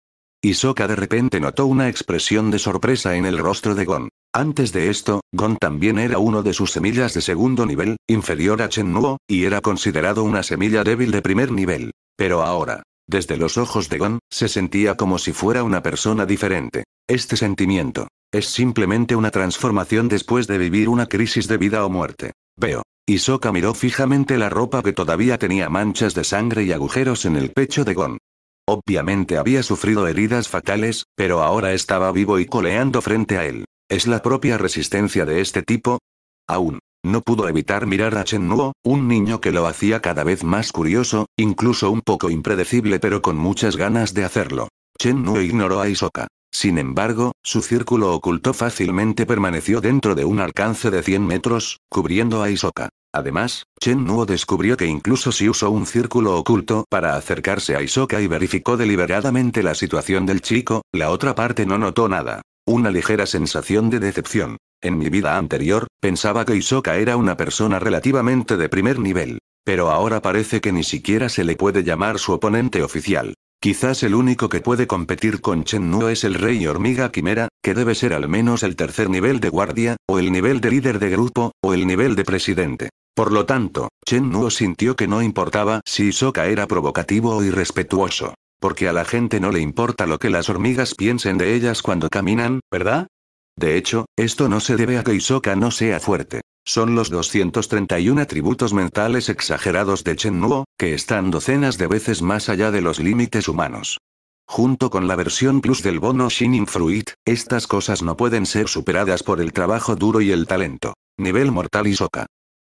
Soka de repente notó una expresión de sorpresa en el rostro de Gon. Antes de esto, Gon también era uno de sus semillas de segundo nivel, inferior a Chen Nuo, y era considerado una semilla débil de primer nivel. Pero ahora, desde los ojos de Gon, se sentía como si fuera una persona diferente. Este sentimiento, es simplemente una transformación después de vivir una crisis de vida o muerte. Veo. Isoka miró fijamente la ropa que todavía tenía manchas de sangre y agujeros en el pecho de Gon. Obviamente había sufrido heridas fatales, pero ahora estaba vivo y coleando frente a él. ¿Es la propia resistencia de este tipo? Aún. No pudo evitar mirar a Chen Nuo, un niño que lo hacía cada vez más curioso, incluso un poco impredecible pero con muchas ganas de hacerlo. Chen Nuo ignoró a Isoka. Sin embargo, su círculo oculto fácilmente permaneció dentro de un alcance de 100 metros, cubriendo a Isoka. Además, Chen Nuo descubrió que incluso si usó un círculo oculto para acercarse a Isoka y verificó deliberadamente la situación del chico, la otra parte no notó nada. Una ligera sensación de decepción. En mi vida anterior, pensaba que Isoka era una persona relativamente de primer nivel. Pero ahora parece que ni siquiera se le puede llamar su oponente oficial. Quizás el único que puede competir con Chen Nuo es el rey hormiga quimera, que debe ser al menos el tercer nivel de guardia, o el nivel de líder de grupo, o el nivel de presidente. Por lo tanto, Chen Nuo sintió que no importaba si Isoka era provocativo o irrespetuoso. Porque a la gente no le importa lo que las hormigas piensen de ellas cuando caminan, ¿verdad? De hecho, esto no se debe a que Isoka no sea fuerte. Son los 231 atributos mentales exagerados de Chen Nuo, que están docenas de veces más allá de los límites humanos. Junto con la versión plus del bono Shining Fruit, estas cosas no pueden ser superadas por el trabajo duro y el talento. Nivel mortal y soca.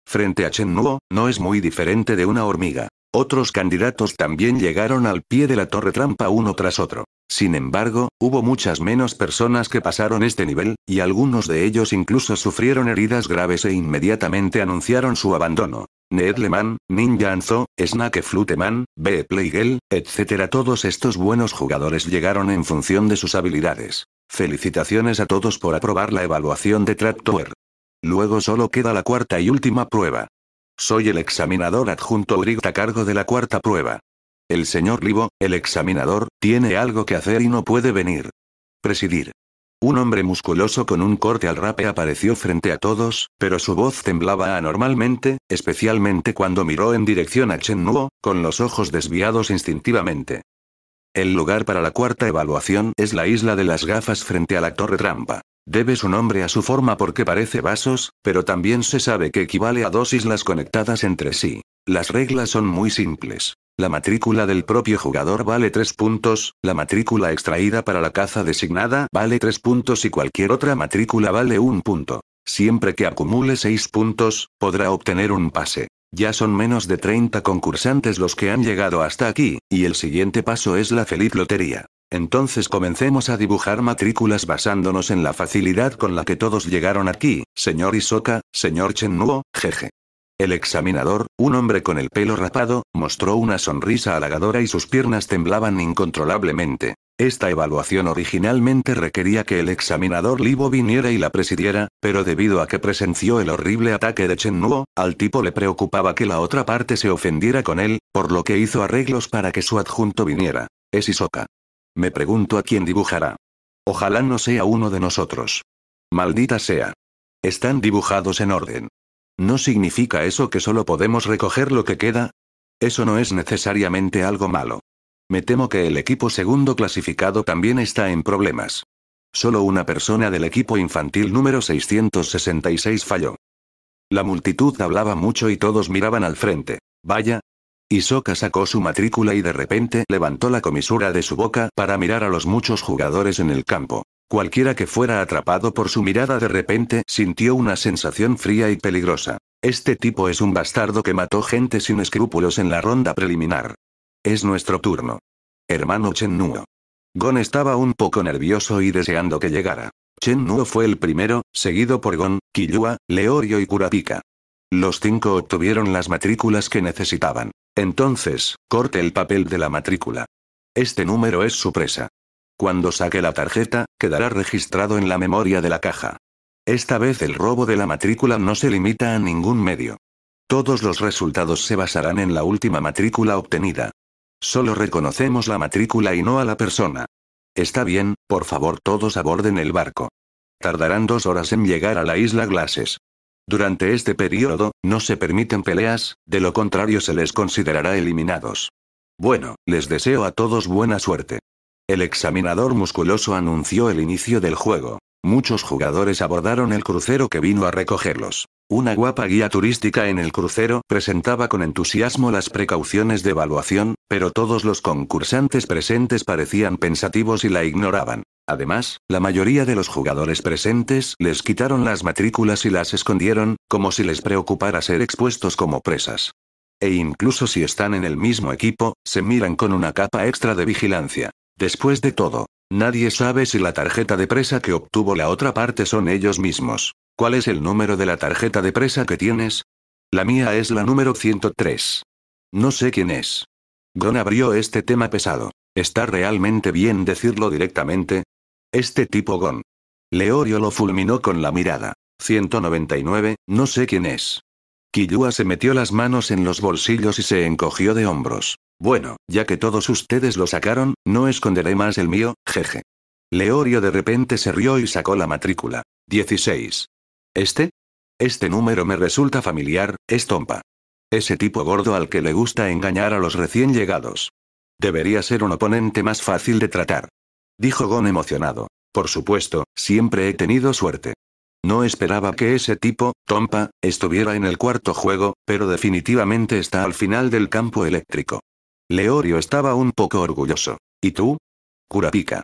Frente a Chen Nuo, no es muy diferente de una hormiga. Otros candidatos también llegaron al pie de la torre trampa uno tras otro. Sin embargo, hubo muchas menos personas que pasaron este nivel, y algunos de ellos incluso sufrieron heridas graves e inmediatamente anunciaron su abandono. Nedleman, Ninja Anzo, Snake Fluteman, B. Playgel, etc. Todos estos buenos jugadores llegaron en función de sus habilidades. Felicitaciones a todos por aprobar la evaluación de Traptower. Luego solo queda la cuarta y última prueba. Soy el examinador adjunto Urigta a cargo de la cuarta prueba. El señor Libo, el examinador, tiene algo que hacer y no puede venir. Presidir. Un hombre musculoso con un corte al rape apareció frente a todos, pero su voz temblaba anormalmente, especialmente cuando miró en dirección a Chen Nuo, con los ojos desviados instintivamente. El lugar para la cuarta evaluación es la isla de las gafas frente a la torre trampa. Debe su nombre a su forma porque parece vasos, pero también se sabe que equivale a dos islas conectadas entre sí. Las reglas son muy simples. La matrícula del propio jugador vale 3 puntos, la matrícula extraída para la caza designada vale 3 puntos y cualquier otra matrícula vale un punto. Siempre que acumule 6 puntos, podrá obtener un pase. Ya son menos de 30 concursantes los que han llegado hasta aquí, y el siguiente paso es la feliz lotería. Entonces comencemos a dibujar matrículas basándonos en la facilidad con la que todos llegaron aquí, señor Isoka, señor Chennuo, jeje. El examinador, un hombre con el pelo rapado, mostró una sonrisa halagadora y sus piernas temblaban incontrolablemente. Esta evaluación originalmente requería que el examinador Libo viniera y la presidiera, pero debido a que presenció el horrible ataque de Chen al tipo le preocupaba que la otra parte se ofendiera con él, por lo que hizo arreglos para que su adjunto viniera. Es Isoka. Me pregunto a quién dibujará. Ojalá no sea uno de nosotros. Maldita sea. Están dibujados en orden. ¿No significa eso que solo podemos recoger lo que queda? Eso no es necesariamente algo malo. Me temo que el equipo segundo clasificado también está en problemas. Solo una persona del equipo infantil número 666 falló. La multitud hablaba mucho y todos miraban al frente. Vaya, Isoka sacó su matrícula y de repente levantó la comisura de su boca para mirar a los muchos jugadores en el campo. Cualquiera que fuera atrapado por su mirada de repente sintió una sensación fría y peligrosa. Este tipo es un bastardo que mató gente sin escrúpulos en la ronda preliminar. Es nuestro turno. Hermano Chen Nuo. Gon estaba un poco nervioso y deseando que llegara. Chen Nuo fue el primero, seguido por Gon, Kiyua, Leorio y Kurapika. Los cinco obtuvieron las matrículas que necesitaban. Entonces, corte el papel de la matrícula. Este número es su presa. Cuando saque la tarjeta, quedará registrado en la memoria de la caja. Esta vez el robo de la matrícula no se limita a ningún medio. Todos los resultados se basarán en la última matrícula obtenida. Solo reconocemos la matrícula y no a la persona. Está bien, por favor todos aborden el barco. Tardarán dos horas en llegar a la isla Glasses. Durante este periodo, no se permiten peleas, de lo contrario se les considerará eliminados. Bueno, les deseo a todos buena suerte. El examinador musculoso anunció el inicio del juego. Muchos jugadores abordaron el crucero que vino a recogerlos. Una guapa guía turística en el crucero presentaba con entusiasmo las precauciones de evaluación, pero todos los concursantes presentes parecían pensativos y la ignoraban. Además, la mayoría de los jugadores presentes les quitaron las matrículas y las escondieron, como si les preocupara ser expuestos como presas. E incluso si están en el mismo equipo, se miran con una capa extra de vigilancia. Después de todo, nadie sabe si la tarjeta de presa que obtuvo la otra parte son ellos mismos. ¿Cuál es el número de la tarjeta de presa que tienes? La mía es la número 103. No sé quién es. Gon abrió este tema pesado. ¿Está realmente bien decirlo directamente? Este tipo Gon. Leorio lo fulminó con la mirada. 199, no sé quién es. Killua se metió las manos en los bolsillos y se encogió de hombros. Bueno, ya que todos ustedes lo sacaron, no esconderé más el mío, jeje. Leorio de repente se rió y sacó la matrícula. 16. Este, este número me resulta familiar, es Tompa. Ese tipo gordo al que le gusta engañar a los recién llegados. Debería ser un oponente más fácil de tratar. Dijo Gon emocionado. Por supuesto, siempre he tenido suerte. No esperaba que ese tipo, Tompa, estuviera en el cuarto juego, pero definitivamente está al final del campo eléctrico. Leorio estaba un poco orgulloso. ¿Y tú? Curapica.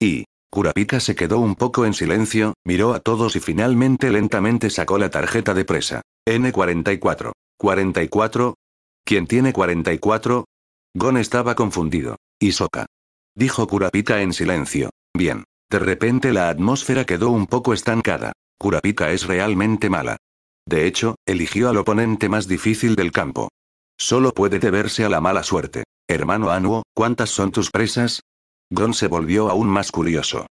Y, Kurapika se quedó un poco en silencio, miró a todos y finalmente lentamente sacó la tarjeta de presa. N44. 44. ¿Quién tiene 44? Gon estaba confundido. Isoka. Dijo Kurapika en silencio. Bien. De repente la atmósfera quedó un poco estancada. Kurapika es realmente mala. De hecho, eligió al oponente más difícil del campo. Solo puede deberse a la mala suerte. Hermano Anuo, ¿cuántas son tus presas? Gon se volvió aún más curioso.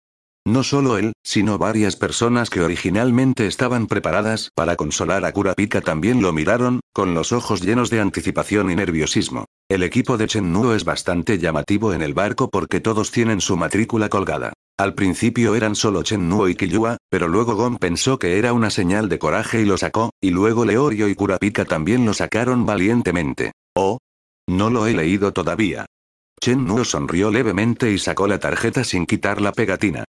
No solo él, sino varias personas que originalmente estaban preparadas para consolar a Kurapika también lo miraron, con los ojos llenos de anticipación y nerviosismo. El equipo de Nuo es bastante llamativo en el barco porque todos tienen su matrícula colgada. Al principio eran solo Nuo y Kiyua, pero luego Gon pensó que era una señal de coraje y lo sacó, y luego Leorio y Kurapika también lo sacaron valientemente. ¿Oh? No lo he leído todavía. Chen Nuo sonrió levemente y sacó la tarjeta sin quitar la pegatina.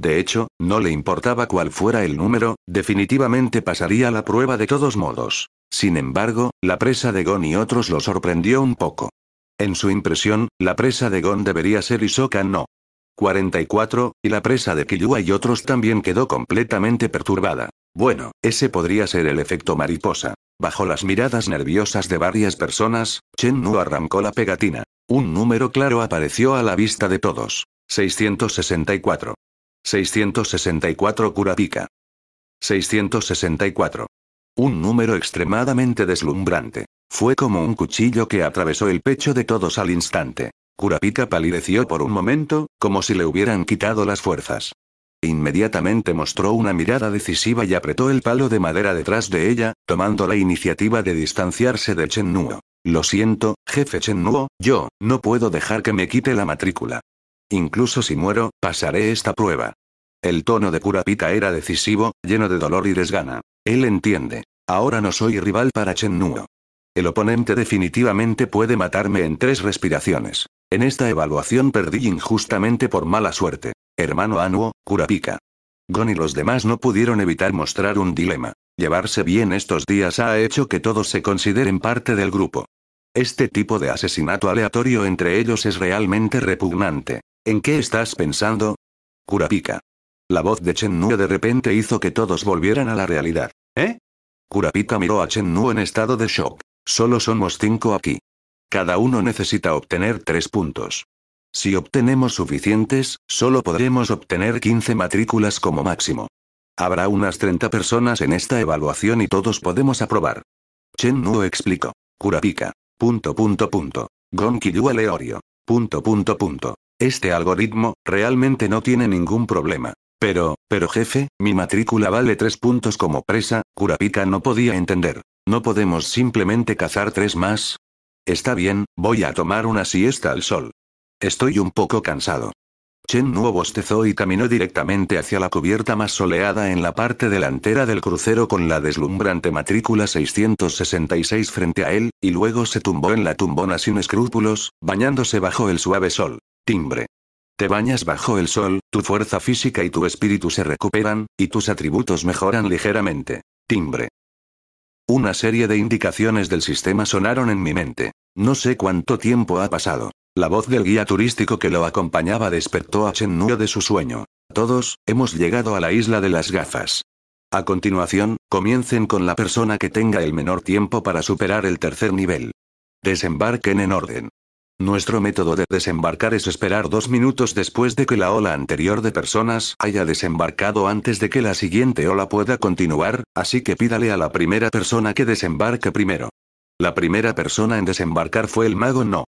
De hecho, no le importaba cuál fuera el número, definitivamente pasaría la prueba de todos modos. Sin embargo, la presa de Gon y otros lo sorprendió un poco. En su impresión, la presa de Gon debería ser Isoka no. 44, y la presa de Killua y otros también quedó completamente perturbada. Bueno, ese podría ser el efecto mariposa. Bajo las miradas nerviosas de varias personas, Chen Nu arrancó la pegatina. Un número claro apareció a la vista de todos. 664. 664 Kurapika. 664. Un número extremadamente deslumbrante. Fue como un cuchillo que atravesó el pecho de todos al instante. Kurapika palideció por un momento, como si le hubieran quitado las fuerzas. Inmediatamente mostró una mirada decisiva y apretó el palo de madera detrás de ella, tomando la iniciativa de distanciarse de Chen Nuo. Lo siento, jefe Chennuo, yo, no puedo dejar que me quite la matrícula. Incluso si muero, pasaré esta prueba. El tono de Kurapika era decisivo, lleno de dolor y desgana. Él entiende. Ahora no soy rival para Nuo. El oponente definitivamente puede matarme en tres respiraciones. En esta evaluación perdí injustamente por mala suerte. Hermano Anuo, Kurapika. Gon y los demás no pudieron evitar mostrar un dilema. Llevarse bien estos días ha hecho que todos se consideren parte del grupo. Este tipo de asesinato aleatorio entre ellos es realmente repugnante. ¿En qué estás pensando? Kurapika. La voz de Chen Nuo de repente hizo que todos volvieran a la realidad. ¿Eh? Kurapika miró a Chen Nuo en estado de shock. Solo somos cinco aquí. Cada uno necesita obtener tres puntos. Si obtenemos suficientes, solo podremos obtener 15 matrículas como máximo. Habrá unas 30 personas en esta evaluación y todos podemos aprobar. Chen Nuo explicó. Kurapika. Punto punto Punto punto punto. Este algoritmo, realmente no tiene ningún problema. Pero, pero jefe, mi matrícula vale tres puntos como presa, Kurapika no podía entender. ¿No podemos simplemente cazar tres más? Está bien, voy a tomar una siesta al sol. Estoy un poco cansado. Chen Nuo bostezó y caminó directamente hacia la cubierta más soleada en la parte delantera del crucero con la deslumbrante matrícula 666 frente a él, y luego se tumbó en la tumbona sin escrúpulos, bañándose bajo el suave sol. Timbre. Te bañas bajo el sol, tu fuerza física y tu espíritu se recuperan, y tus atributos mejoran ligeramente. Timbre. Una serie de indicaciones del sistema sonaron en mi mente. No sé cuánto tiempo ha pasado. La voz del guía turístico que lo acompañaba despertó a Chen Nuo de su sueño. Todos, hemos llegado a la isla de las gafas. A continuación, comiencen con la persona que tenga el menor tiempo para superar el tercer nivel. Desembarquen en orden. Nuestro método de desembarcar es esperar dos minutos después de que la ola anterior de personas haya desembarcado antes de que la siguiente ola pueda continuar, así que pídale a la primera persona que desembarque primero. La primera persona en desembarcar fue el mago No.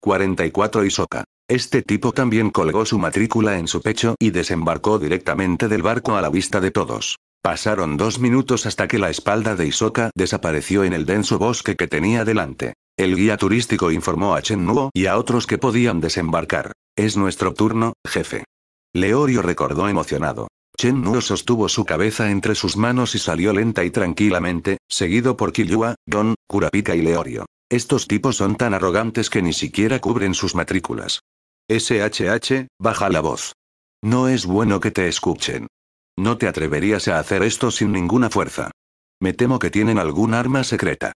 44 Isoka. Este tipo también colgó su matrícula en su pecho y desembarcó directamente del barco a la vista de todos. Pasaron dos minutos hasta que la espalda de Isoka desapareció en el denso bosque que tenía delante. El guía turístico informó a Chen Nuo y a otros que podían desembarcar. Es nuestro turno, jefe. Leorio recordó emocionado. Chen Nuo sostuvo su cabeza entre sus manos y salió lenta y tranquilamente, seguido por Killua, Don, Kurapika y Leorio. Estos tipos son tan arrogantes que ni siquiera cubren sus matrículas. SHH, baja la voz. No es bueno que te escuchen. No te atreverías a hacer esto sin ninguna fuerza. Me temo que tienen algún arma secreta.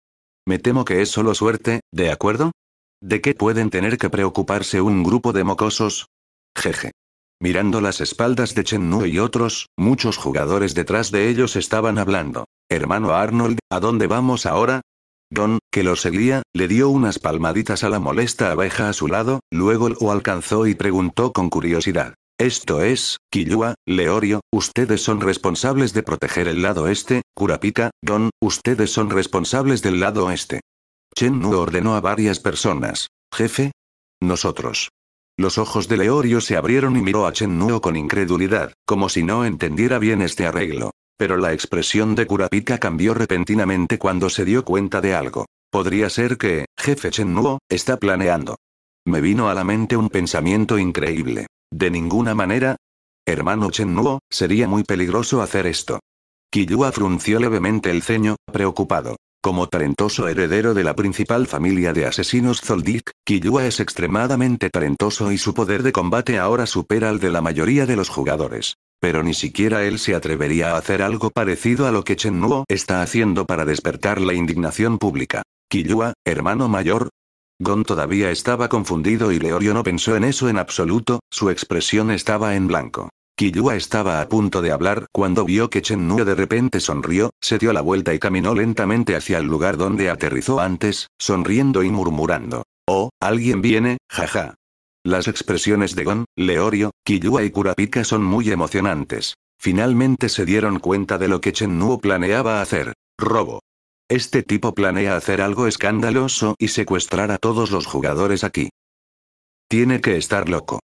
Me temo que es solo suerte, ¿de acuerdo? ¿De qué pueden tener que preocuparse un grupo de mocosos? Jeje. Mirando las espaldas de Chen Nu y otros, muchos jugadores detrás de ellos estaban hablando. Hermano Arnold, ¿a dónde vamos ahora? Don, que lo seguía, le dio unas palmaditas a la molesta abeja a su lado, luego lo alcanzó y preguntó con curiosidad. Esto es, Kiyua, Leorio, ustedes son responsables de proteger el lado este, Kurapika, Don, ustedes son responsables del lado este. Chen Nu ordenó a varias personas. Jefe? Nosotros. Los ojos de Leorio se abrieron y miró a Chen Nuo con incredulidad, como si no entendiera bien este arreglo pero la expresión de Kurapika cambió repentinamente cuando se dio cuenta de algo. Podría ser que, jefe Chen Nuo, está planeando. Me vino a la mente un pensamiento increíble. De ninguna manera. Hermano Nuo, sería muy peligroso hacer esto. Kiyua frunció levemente el ceño, preocupado. Como talentoso heredero de la principal familia de asesinos Zoldik, Kiyua es extremadamente talentoso y su poder de combate ahora supera al de la mayoría de los jugadores. Pero ni siquiera él se atrevería a hacer algo parecido a lo que Chen Nuo está haciendo para despertar la indignación pública. ¿Kiyua, hermano mayor. Gon todavía estaba confundido y Leorio no pensó en eso en absoluto, su expresión estaba en blanco. Kiyua estaba a punto de hablar cuando vio que Chen Nuo de repente sonrió, se dio la vuelta y caminó lentamente hacia el lugar donde aterrizó antes, sonriendo y murmurando. Oh, alguien viene, jaja. Las expresiones de Gon, Leorio, Killua y Kurapika son muy emocionantes. Finalmente se dieron cuenta de lo que Nuo planeaba hacer. Robo. Este tipo planea hacer algo escandaloso y secuestrar a todos los jugadores aquí. Tiene que estar loco.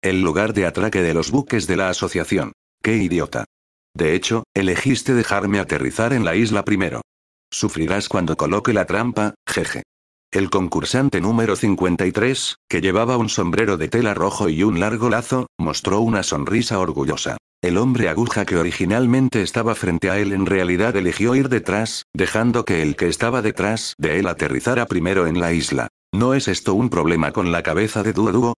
El lugar de atraque de los buques de la asociación. ¡Qué idiota! De hecho, elegiste dejarme aterrizar en la isla primero. Sufrirás cuando coloque la trampa, jeje. El concursante número 53, que llevaba un sombrero de tela rojo y un largo lazo, mostró una sonrisa orgullosa. El hombre aguja que originalmente estaba frente a él en realidad eligió ir detrás, dejando que el que estaba detrás de él aterrizara primero en la isla. ¿No es esto un problema con la cabeza de Dúo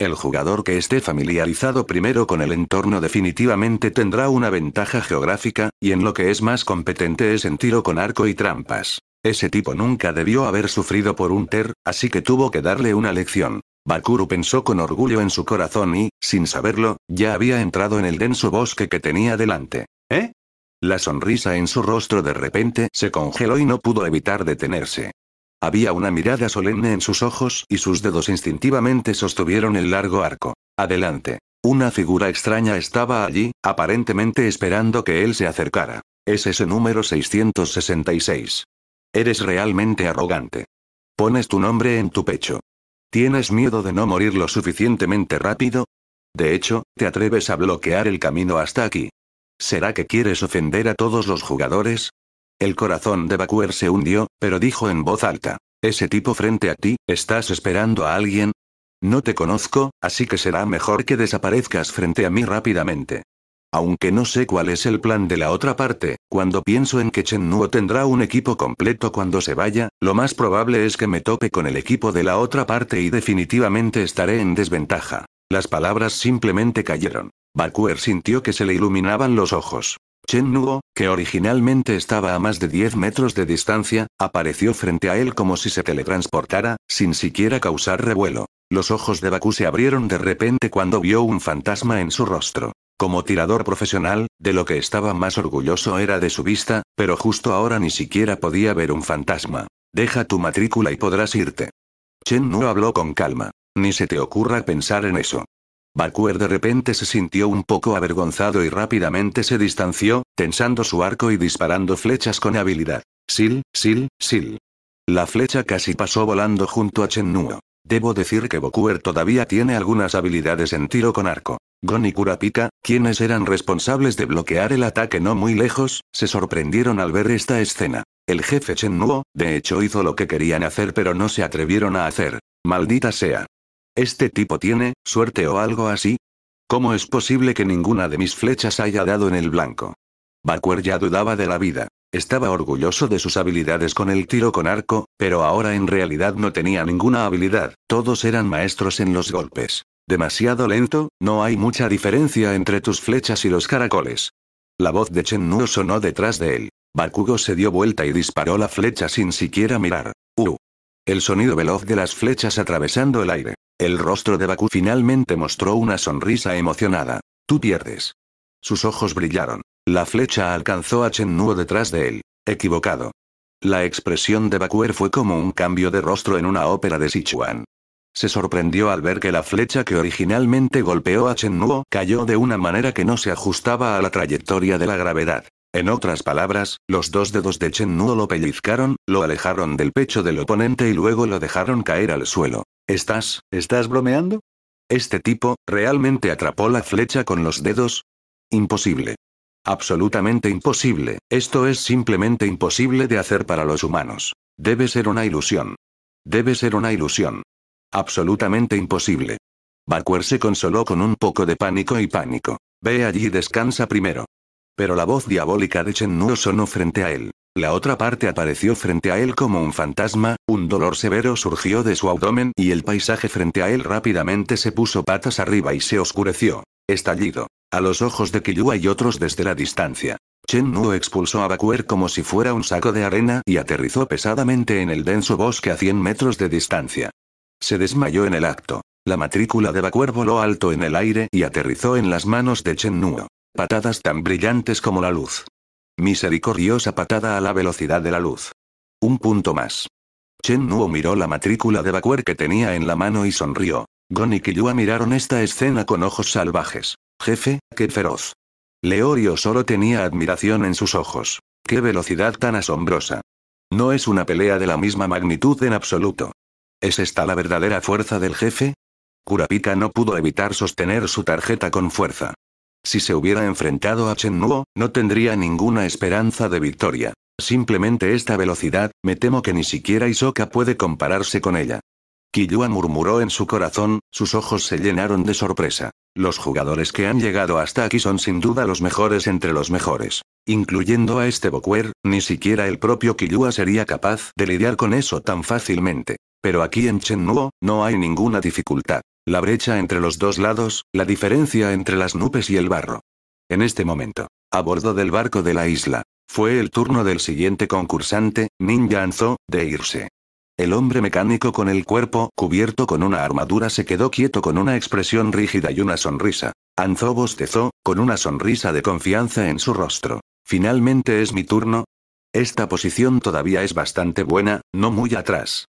El jugador que esté familiarizado primero con el entorno definitivamente tendrá una ventaja geográfica, y en lo que es más competente es en tiro con arco y trampas. Ese tipo nunca debió haber sufrido por un Ter, así que tuvo que darle una lección. Bakuru pensó con orgullo en su corazón y, sin saberlo, ya había entrado en el denso bosque que tenía delante. ¿Eh? La sonrisa en su rostro de repente se congeló y no pudo evitar detenerse. Había una mirada solemne en sus ojos y sus dedos instintivamente sostuvieron el largo arco. Adelante. Una figura extraña estaba allí, aparentemente esperando que él se acercara. Es ese número 666. Eres realmente arrogante. Pones tu nombre en tu pecho. ¿Tienes miedo de no morir lo suficientemente rápido? De hecho, te atreves a bloquear el camino hasta aquí. ¿Será que quieres ofender a todos los jugadores? El corazón de Bakuer se hundió, pero dijo en voz alta. Ese tipo frente a ti, ¿estás esperando a alguien? No te conozco, así que será mejor que desaparezcas frente a mí rápidamente. Aunque no sé cuál es el plan de la otra parte, cuando pienso en que Chen Nuo tendrá un equipo completo cuando se vaya, lo más probable es que me tope con el equipo de la otra parte y definitivamente estaré en desventaja. Las palabras simplemente cayeron. Bakuer sintió que se le iluminaban los ojos. Chen Nuo, que originalmente estaba a más de 10 metros de distancia, apareció frente a él como si se teletransportara, sin siquiera causar revuelo. Los ojos de Baku se abrieron de repente cuando vio un fantasma en su rostro. Como tirador profesional, de lo que estaba más orgulloso era de su vista, pero justo ahora ni siquiera podía ver un fantasma. Deja tu matrícula y podrás irte. Chen Nuo habló con calma. Ni se te ocurra pensar en eso. Bakuer de repente se sintió un poco avergonzado y rápidamente se distanció, tensando su arco y disparando flechas con habilidad. Sil, sil, sil. La flecha casi pasó volando junto a Chen Nuo. Debo decir que Bokuer todavía tiene algunas habilidades en tiro con arco. Gon y Kurapika, quienes eran responsables de bloquear el ataque no muy lejos, se sorprendieron al ver esta escena. El jefe Chen Nuo, de hecho hizo lo que querían hacer pero no se atrevieron a hacer. Maldita sea. ¿Este tipo tiene, suerte o algo así? ¿Cómo es posible que ninguna de mis flechas haya dado en el blanco? Bakuer ya dudaba de la vida. Estaba orgulloso de sus habilidades con el tiro con arco, pero ahora en realidad no tenía ninguna habilidad, todos eran maestros en los golpes. Demasiado lento, no hay mucha diferencia entre tus flechas y los caracoles. La voz de Chen Nuo sonó detrás de él. Bakugo se dio vuelta y disparó la flecha sin siquiera mirar. ¡Uh! El sonido veloz de las flechas atravesando el aire. El rostro de Baku finalmente mostró una sonrisa emocionada. Tú pierdes. Sus ojos brillaron. La flecha alcanzó a Chen Nuo detrás de él. Equivocado. La expresión de Bakuer fue como un cambio de rostro en una ópera de Sichuan. Se sorprendió al ver que la flecha que originalmente golpeó a Chen Nuo cayó de una manera que no se ajustaba a la trayectoria de la gravedad. En otras palabras, los dos dedos de Chen Nuo lo pellizcaron, lo alejaron del pecho del oponente y luego lo dejaron caer al suelo. ¿Estás, estás bromeando? Este tipo, ¿realmente atrapó la flecha con los dedos? Imposible. Absolutamente imposible, esto es simplemente imposible de hacer para los humanos. Debe ser una ilusión. Debe ser una ilusión. Absolutamente imposible. Bakuer se consoló con un poco de pánico y pánico. Ve allí y descansa primero. Pero la voz diabólica de Chen Nuo sonó frente a él. La otra parte apareció frente a él como un fantasma, un dolor severo surgió de su abdomen y el paisaje frente a él rápidamente se puso patas arriba y se oscureció. Estallido. A los ojos de Killua y otros desde la distancia. Chen Nuo expulsó a Bakuer como si fuera un saco de arena y aterrizó pesadamente en el denso bosque a 100 metros de distancia. Se desmayó en el acto. La matrícula de Bakuer voló alto en el aire y aterrizó en las manos de Chen Nuo. Patadas tan brillantes como la luz. Misericordiosa patada a la velocidad de la luz. Un punto más. Chen Nuo miró la matrícula de Bakuer que tenía en la mano y sonrió. Gon y Kiyua miraron esta escena con ojos salvajes. Jefe, qué feroz. Leorio solo tenía admiración en sus ojos. Qué velocidad tan asombrosa. No es una pelea de la misma magnitud en absoluto. ¿Es esta la verdadera fuerza del jefe? Kurapika no pudo evitar sostener su tarjeta con fuerza. Si se hubiera enfrentado a Chen Nuo, no tendría ninguna esperanza de victoria. Simplemente esta velocidad, me temo que ni siquiera Isoka puede compararse con ella. Kiyua murmuró en su corazón, sus ojos se llenaron de sorpresa. Los jugadores que han llegado hasta aquí son sin duda los mejores entre los mejores. Incluyendo a este Bokuer, ni siquiera el propio Kiyua sería capaz de lidiar con eso tan fácilmente. Pero aquí en Nuo, no hay ninguna dificultad. La brecha entre los dos lados, la diferencia entre las nubes y el barro. En este momento, a bordo del barco de la isla, fue el turno del siguiente concursante, Ninja Anzo, de irse. El hombre mecánico con el cuerpo cubierto con una armadura se quedó quieto con una expresión rígida y una sonrisa. Anzó bostezó, con una sonrisa de confianza en su rostro. Finalmente es mi turno. Esta posición todavía es bastante buena, no muy atrás.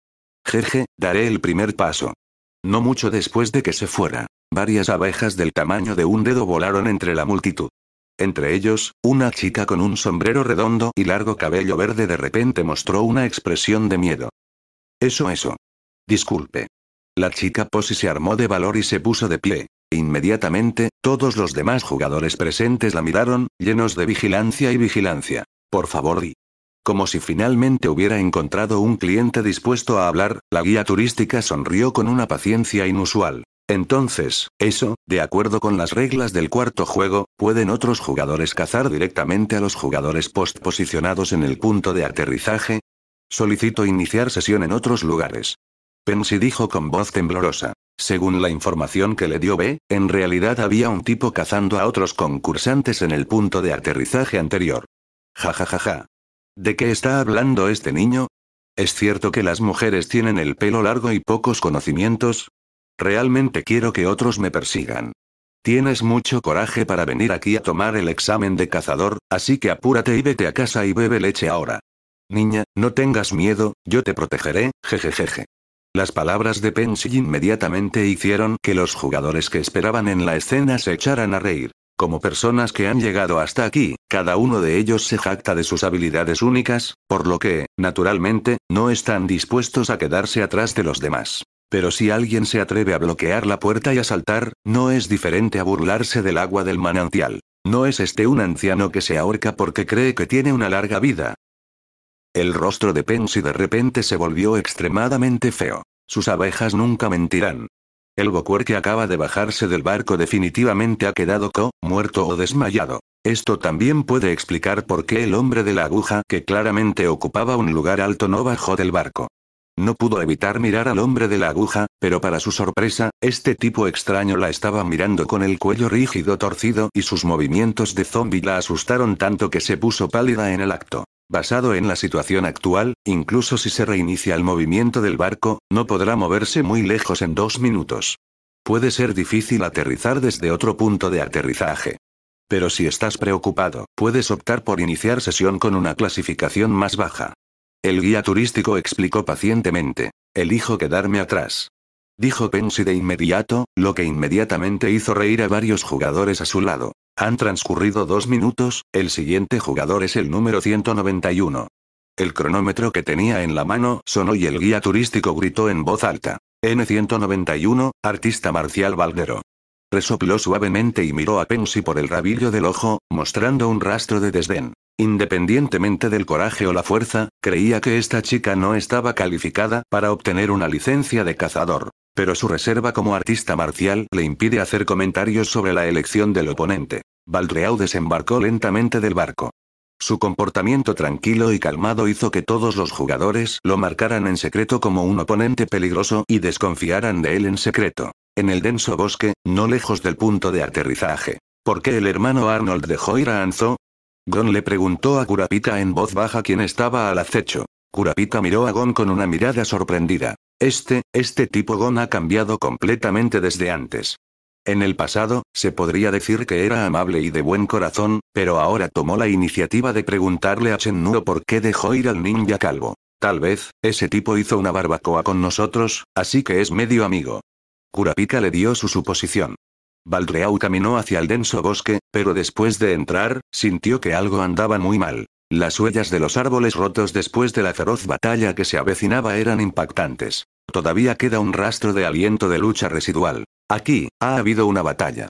Jeje, daré el primer paso. No mucho después de que se fuera, varias abejas del tamaño de un dedo volaron entre la multitud. Entre ellos, una chica con un sombrero redondo y largo cabello verde de repente mostró una expresión de miedo. Eso, eso. Disculpe. La chica Posi se armó de valor y se puso de pie. Inmediatamente, todos los demás jugadores presentes la miraron, llenos de vigilancia y vigilancia. Por favor, y. Como si finalmente hubiera encontrado un cliente dispuesto a hablar, la guía turística sonrió con una paciencia inusual. Entonces, eso, de acuerdo con las reglas del cuarto juego, pueden otros jugadores cazar directamente a los jugadores post posicionados en el punto de aterrizaje, Solicito iniciar sesión en otros lugares. Pensy dijo con voz temblorosa. Según la información que le dio B, en realidad había un tipo cazando a otros concursantes en el punto de aterrizaje anterior. Ja ja ja ja. ¿De qué está hablando este niño? Es cierto que las mujeres tienen el pelo largo y pocos conocimientos. Realmente quiero que otros me persigan. Tienes mucho coraje para venir aquí a tomar el examen de cazador, así que apúrate y vete a casa y bebe leche ahora. Niña, no tengas miedo, yo te protegeré, jejejeje. Las palabras de Pensy inmediatamente hicieron que los jugadores que esperaban en la escena se echaran a reír. Como personas que han llegado hasta aquí, cada uno de ellos se jacta de sus habilidades únicas, por lo que, naturalmente, no están dispuestos a quedarse atrás de los demás. Pero si alguien se atreve a bloquear la puerta y a saltar, no es diferente a burlarse del agua del manantial. No es este un anciano que se ahorca porque cree que tiene una larga vida, el rostro de Pensy de repente se volvió extremadamente feo. Sus abejas nunca mentirán. El Gokuer que acaba de bajarse del barco definitivamente ha quedado co, muerto o desmayado. Esto también puede explicar por qué el hombre de la aguja que claramente ocupaba un lugar alto no bajó del barco. No pudo evitar mirar al hombre de la aguja, pero para su sorpresa, este tipo extraño la estaba mirando con el cuello rígido torcido y sus movimientos de zombie la asustaron tanto que se puso pálida en el acto. Basado en la situación actual, incluso si se reinicia el movimiento del barco, no podrá moverse muy lejos en dos minutos. Puede ser difícil aterrizar desde otro punto de aterrizaje. Pero si estás preocupado, puedes optar por iniciar sesión con una clasificación más baja. El guía turístico explicó pacientemente. Elijo quedarme atrás. Dijo pensi de inmediato, lo que inmediatamente hizo reír a varios jugadores a su lado. Han transcurrido dos minutos, el siguiente jugador es el número 191. El cronómetro que tenía en la mano sonó y el guía turístico gritó en voz alta. N191, artista marcial Valdero. Resopló suavemente y miró a Pensi por el rabillo del ojo, mostrando un rastro de desdén. Independientemente del coraje o la fuerza, creía que esta chica no estaba calificada para obtener una licencia de cazador. Pero su reserva como artista marcial le impide hacer comentarios sobre la elección del oponente. Baldreau desembarcó lentamente del barco. Su comportamiento tranquilo y calmado hizo que todos los jugadores lo marcaran en secreto como un oponente peligroso y desconfiaran de él en secreto. En el denso bosque, no lejos del punto de aterrizaje. ¿Por qué el hermano Arnold dejó ir a Anzo? Gon le preguntó a Kurapika en voz baja quién estaba al acecho. Kurapika miró a Gon con una mirada sorprendida. Este, este tipo Gon ha cambiado completamente desde antes. En el pasado, se podría decir que era amable y de buen corazón, pero ahora tomó la iniciativa de preguntarle a Nuo por qué dejó ir al ninja calvo. Tal vez, ese tipo hizo una barbacoa con nosotros, así que es medio amigo. Kurapika le dio su suposición. Baldreau caminó hacia el denso bosque, pero después de entrar, sintió que algo andaba muy mal. Las huellas de los árboles rotos después de la feroz batalla que se avecinaba eran impactantes. Todavía queda un rastro de aliento de lucha residual. Aquí, ha habido una batalla.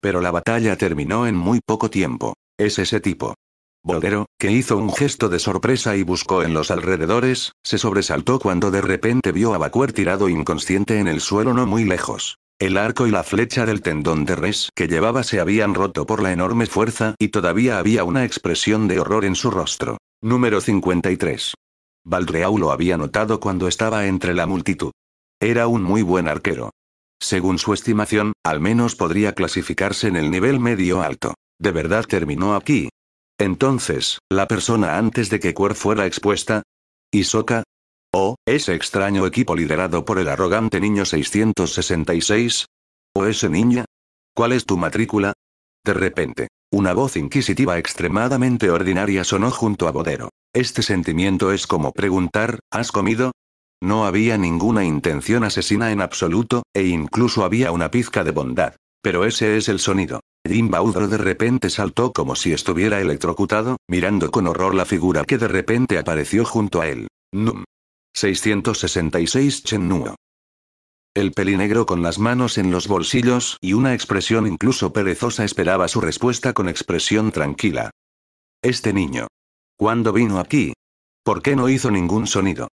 Pero la batalla terminó en muy poco tiempo. Es ese tipo. Bodero, que hizo un gesto de sorpresa y buscó en los alrededores, se sobresaltó cuando de repente vio a Bacuer tirado inconsciente en el suelo no muy lejos. El arco y la flecha del tendón de res que llevaba se habían roto por la enorme fuerza y todavía había una expresión de horror en su rostro. Número 53. Baldreau lo había notado cuando estaba entre la multitud. Era un muy buen arquero. Según su estimación, al menos podría clasificarse en el nivel medio-alto. ¿De verdad terminó aquí? Entonces, ¿la persona antes de que Quer fuera expuesta? ¿Isoka? ¿O ese extraño equipo liderado por el arrogante niño 666? ¿O ese niña? ¿Cuál es tu matrícula? De repente, una voz inquisitiva extremadamente ordinaria sonó junto a Bodero. Este sentimiento es como preguntar, ¿has comido? No había ninguna intención asesina en absoluto, e incluso había una pizca de bondad. Pero ese es el sonido. Jim Baudro de repente saltó como si estuviera electrocutado, mirando con horror la figura que de repente apareció junto a él. Num. 666 Chennuo. El pelinegro con las manos en los bolsillos y una expresión incluso perezosa esperaba su respuesta con expresión tranquila. Este niño. ¿Cuándo vino aquí? ¿Por qué no hizo ningún sonido?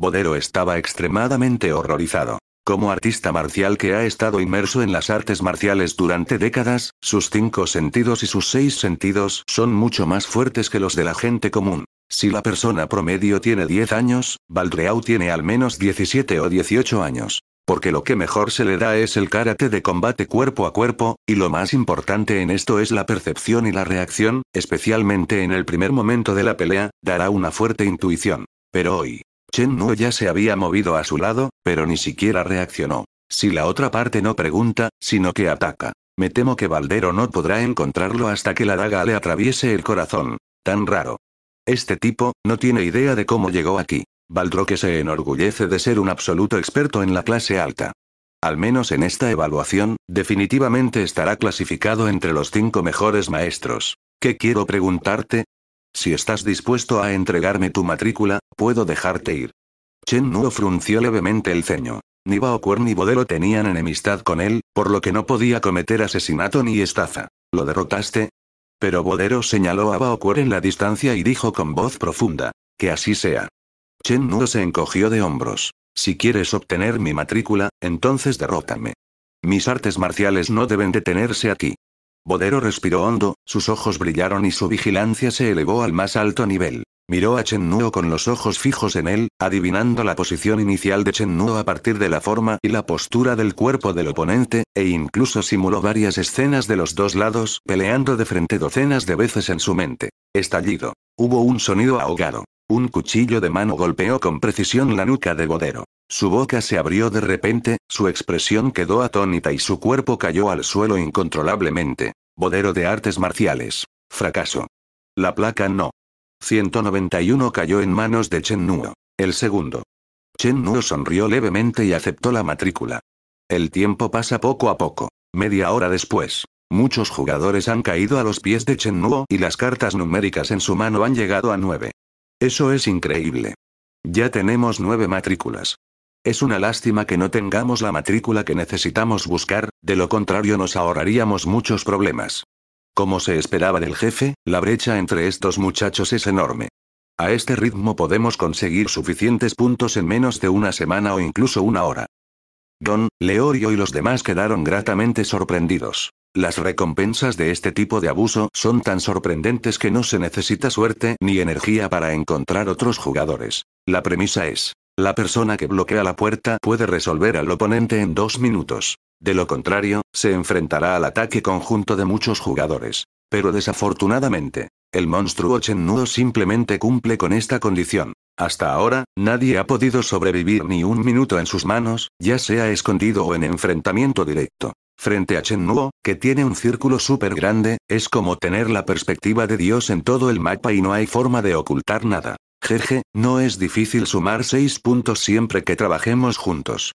Bodero estaba extremadamente horrorizado. Como artista marcial que ha estado inmerso en las artes marciales durante décadas, sus cinco sentidos y sus seis sentidos son mucho más fuertes que los de la gente común. Si la persona promedio tiene 10 años, Valdreau tiene al menos 17 o 18 años. Porque lo que mejor se le da es el karate de combate cuerpo a cuerpo, y lo más importante en esto es la percepción y la reacción, especialmente en el primer momento de la pelea, dará una fuerte intuición. Pero hoy, Chen Nuo ya se había movido a su lado, pero ni siquiera reaccionó. Si la otra parte no pregunta, sino que ataca. Me temo que Valdero no podrá encontrarlo hasta que la daga le atraviese el corazón. Tan raro. Este tipo, no tiene idea de cómo llegó aquí. que se enorgullece de ser un absoluto experto en la clase alta. Al menos en esta evaluación, definitivamente estará clasificado entre los cinco mejores maestros. ¿Qué quiero preguntarte? Si estás dispuesto a entregarme tu matrícula, Puedo dejarte ir. Chen Nuo frunció levemente el ceño. Ni Kuer ni Bodero tenían enemistad con él, por lo que no podía cometer asesinato ni estafa. ¿Lo derrotaste? Pero Bodero señaló a Baoquer en la distancia y dijo con voz profunda. Que así sea. Chen Nuo se encogió de hombros. Si quieres obtener mi matrícula, entonces derrótame. Mis artes marciales no deben detenerse aquí. Bodero respiró hondo, sus ojos brillaron y su vigilancia se elevó al más alto nivel. Miró a Chen Nuo con los ojos fijos en él, adivinando la posición inicial de Chen Nuo a partir de la forma y la postura del cuerpo del oponente, e incluso simuló varias escenas de los dos lados, peleando de frente docenas de veces en su mente. Estallido. Hubo un sonido ahogado. Un cuchillo de mano golpeó con precisión la nuca de Bodero. Su boca se abrió de repente, su expresión quedó atónita y su cuerpo cayó al suelo incontrolablemente. Bodero de artes marciales. Fracaso. La placa no. 191 cayó en manos de Chen Nuo. El segundo. Chen Nuo sonrió levemente y aceptó la matrícula. El tiempo pasa poco a poco. Media hora después, muchos jugadores han caído a los pies de Chen Nuo y las cartas numéricas en su mano han llegado a nueve. Eso es increíble. Ya tenemos nueve matrículas. Es una lástima que no tengamos la matrícula que necesitamos buscar, de lo contrario nos ahorraríamos muchos problemas. Como se esperaba del jefe, la brecha entre estos muchachos es enorme. A este ritmo podemos conseguir suficientes puntos en menos de una semana o incluso una hora. Don, Leorio y los demás quedaron gratamente sorprendidos. Las recompensas de este tipo de abuso son tan sorprendentes que no se necesita suerte ni energía para encontrar otros jugadores. La premisa es, la persona que bloquea la puerta puede resolver al oponente en dos minutos. De lo contrario, se enfrentará al ataque conjunto de muchos jugadores. Pero desafortunadamente, el monstruo Chen Nuo simplemente cumple con esta condición. Hasta ahora, nadie ha podido sobrevivir ni un minuto en sus manos, ya sea escondido o en enfrentamiento directo. Frente a Chen Nuo, que tiene un círculo súper grande, es como tener la perspectiva de Dios en todo el mapa y no hay forma de ocultar nada. Jeje, no es difícil sumar seis puntos siempre que trabajemos juntos.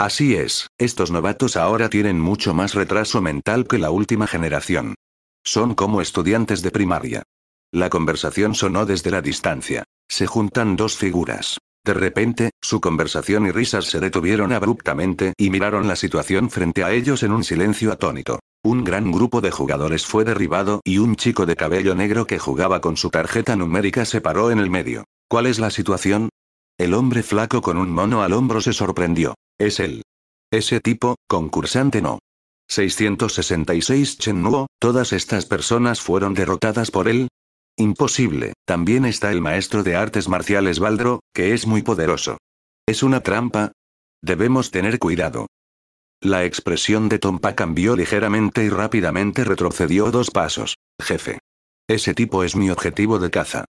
Así es, estos novatos ahora tienen mucho más retraso mental que la última generación. Son como estudiantes de primaria. La conversación sonó desde la distancia. Se juntan dos figuras. De repente, su conversación y risas se detuvieron abruptamente y miraron la situación frente a ellos en un silencio atónito. Un gran grupo de jugadores fue derribado y un chico de cabello negro que jugaba con su tarjeta numérica se paró en el medio. ¿Cuál es la situación? El hombre flaco con un mono al hombro se sorprendió. Es él. Ese tipo, concursante no. 666 Nuo, todas estas personas fueron derrotadas por él, Imposible, también está el maestro de artes marciales Baldro, que es muy poderoso. ¿Es una trampa? Debemos tener cuidado. La expresión de Tompa cambió ligeramente y rápidamente retrocedió dos pasos. Jefe. Ese tipo es mi objetivo de caza.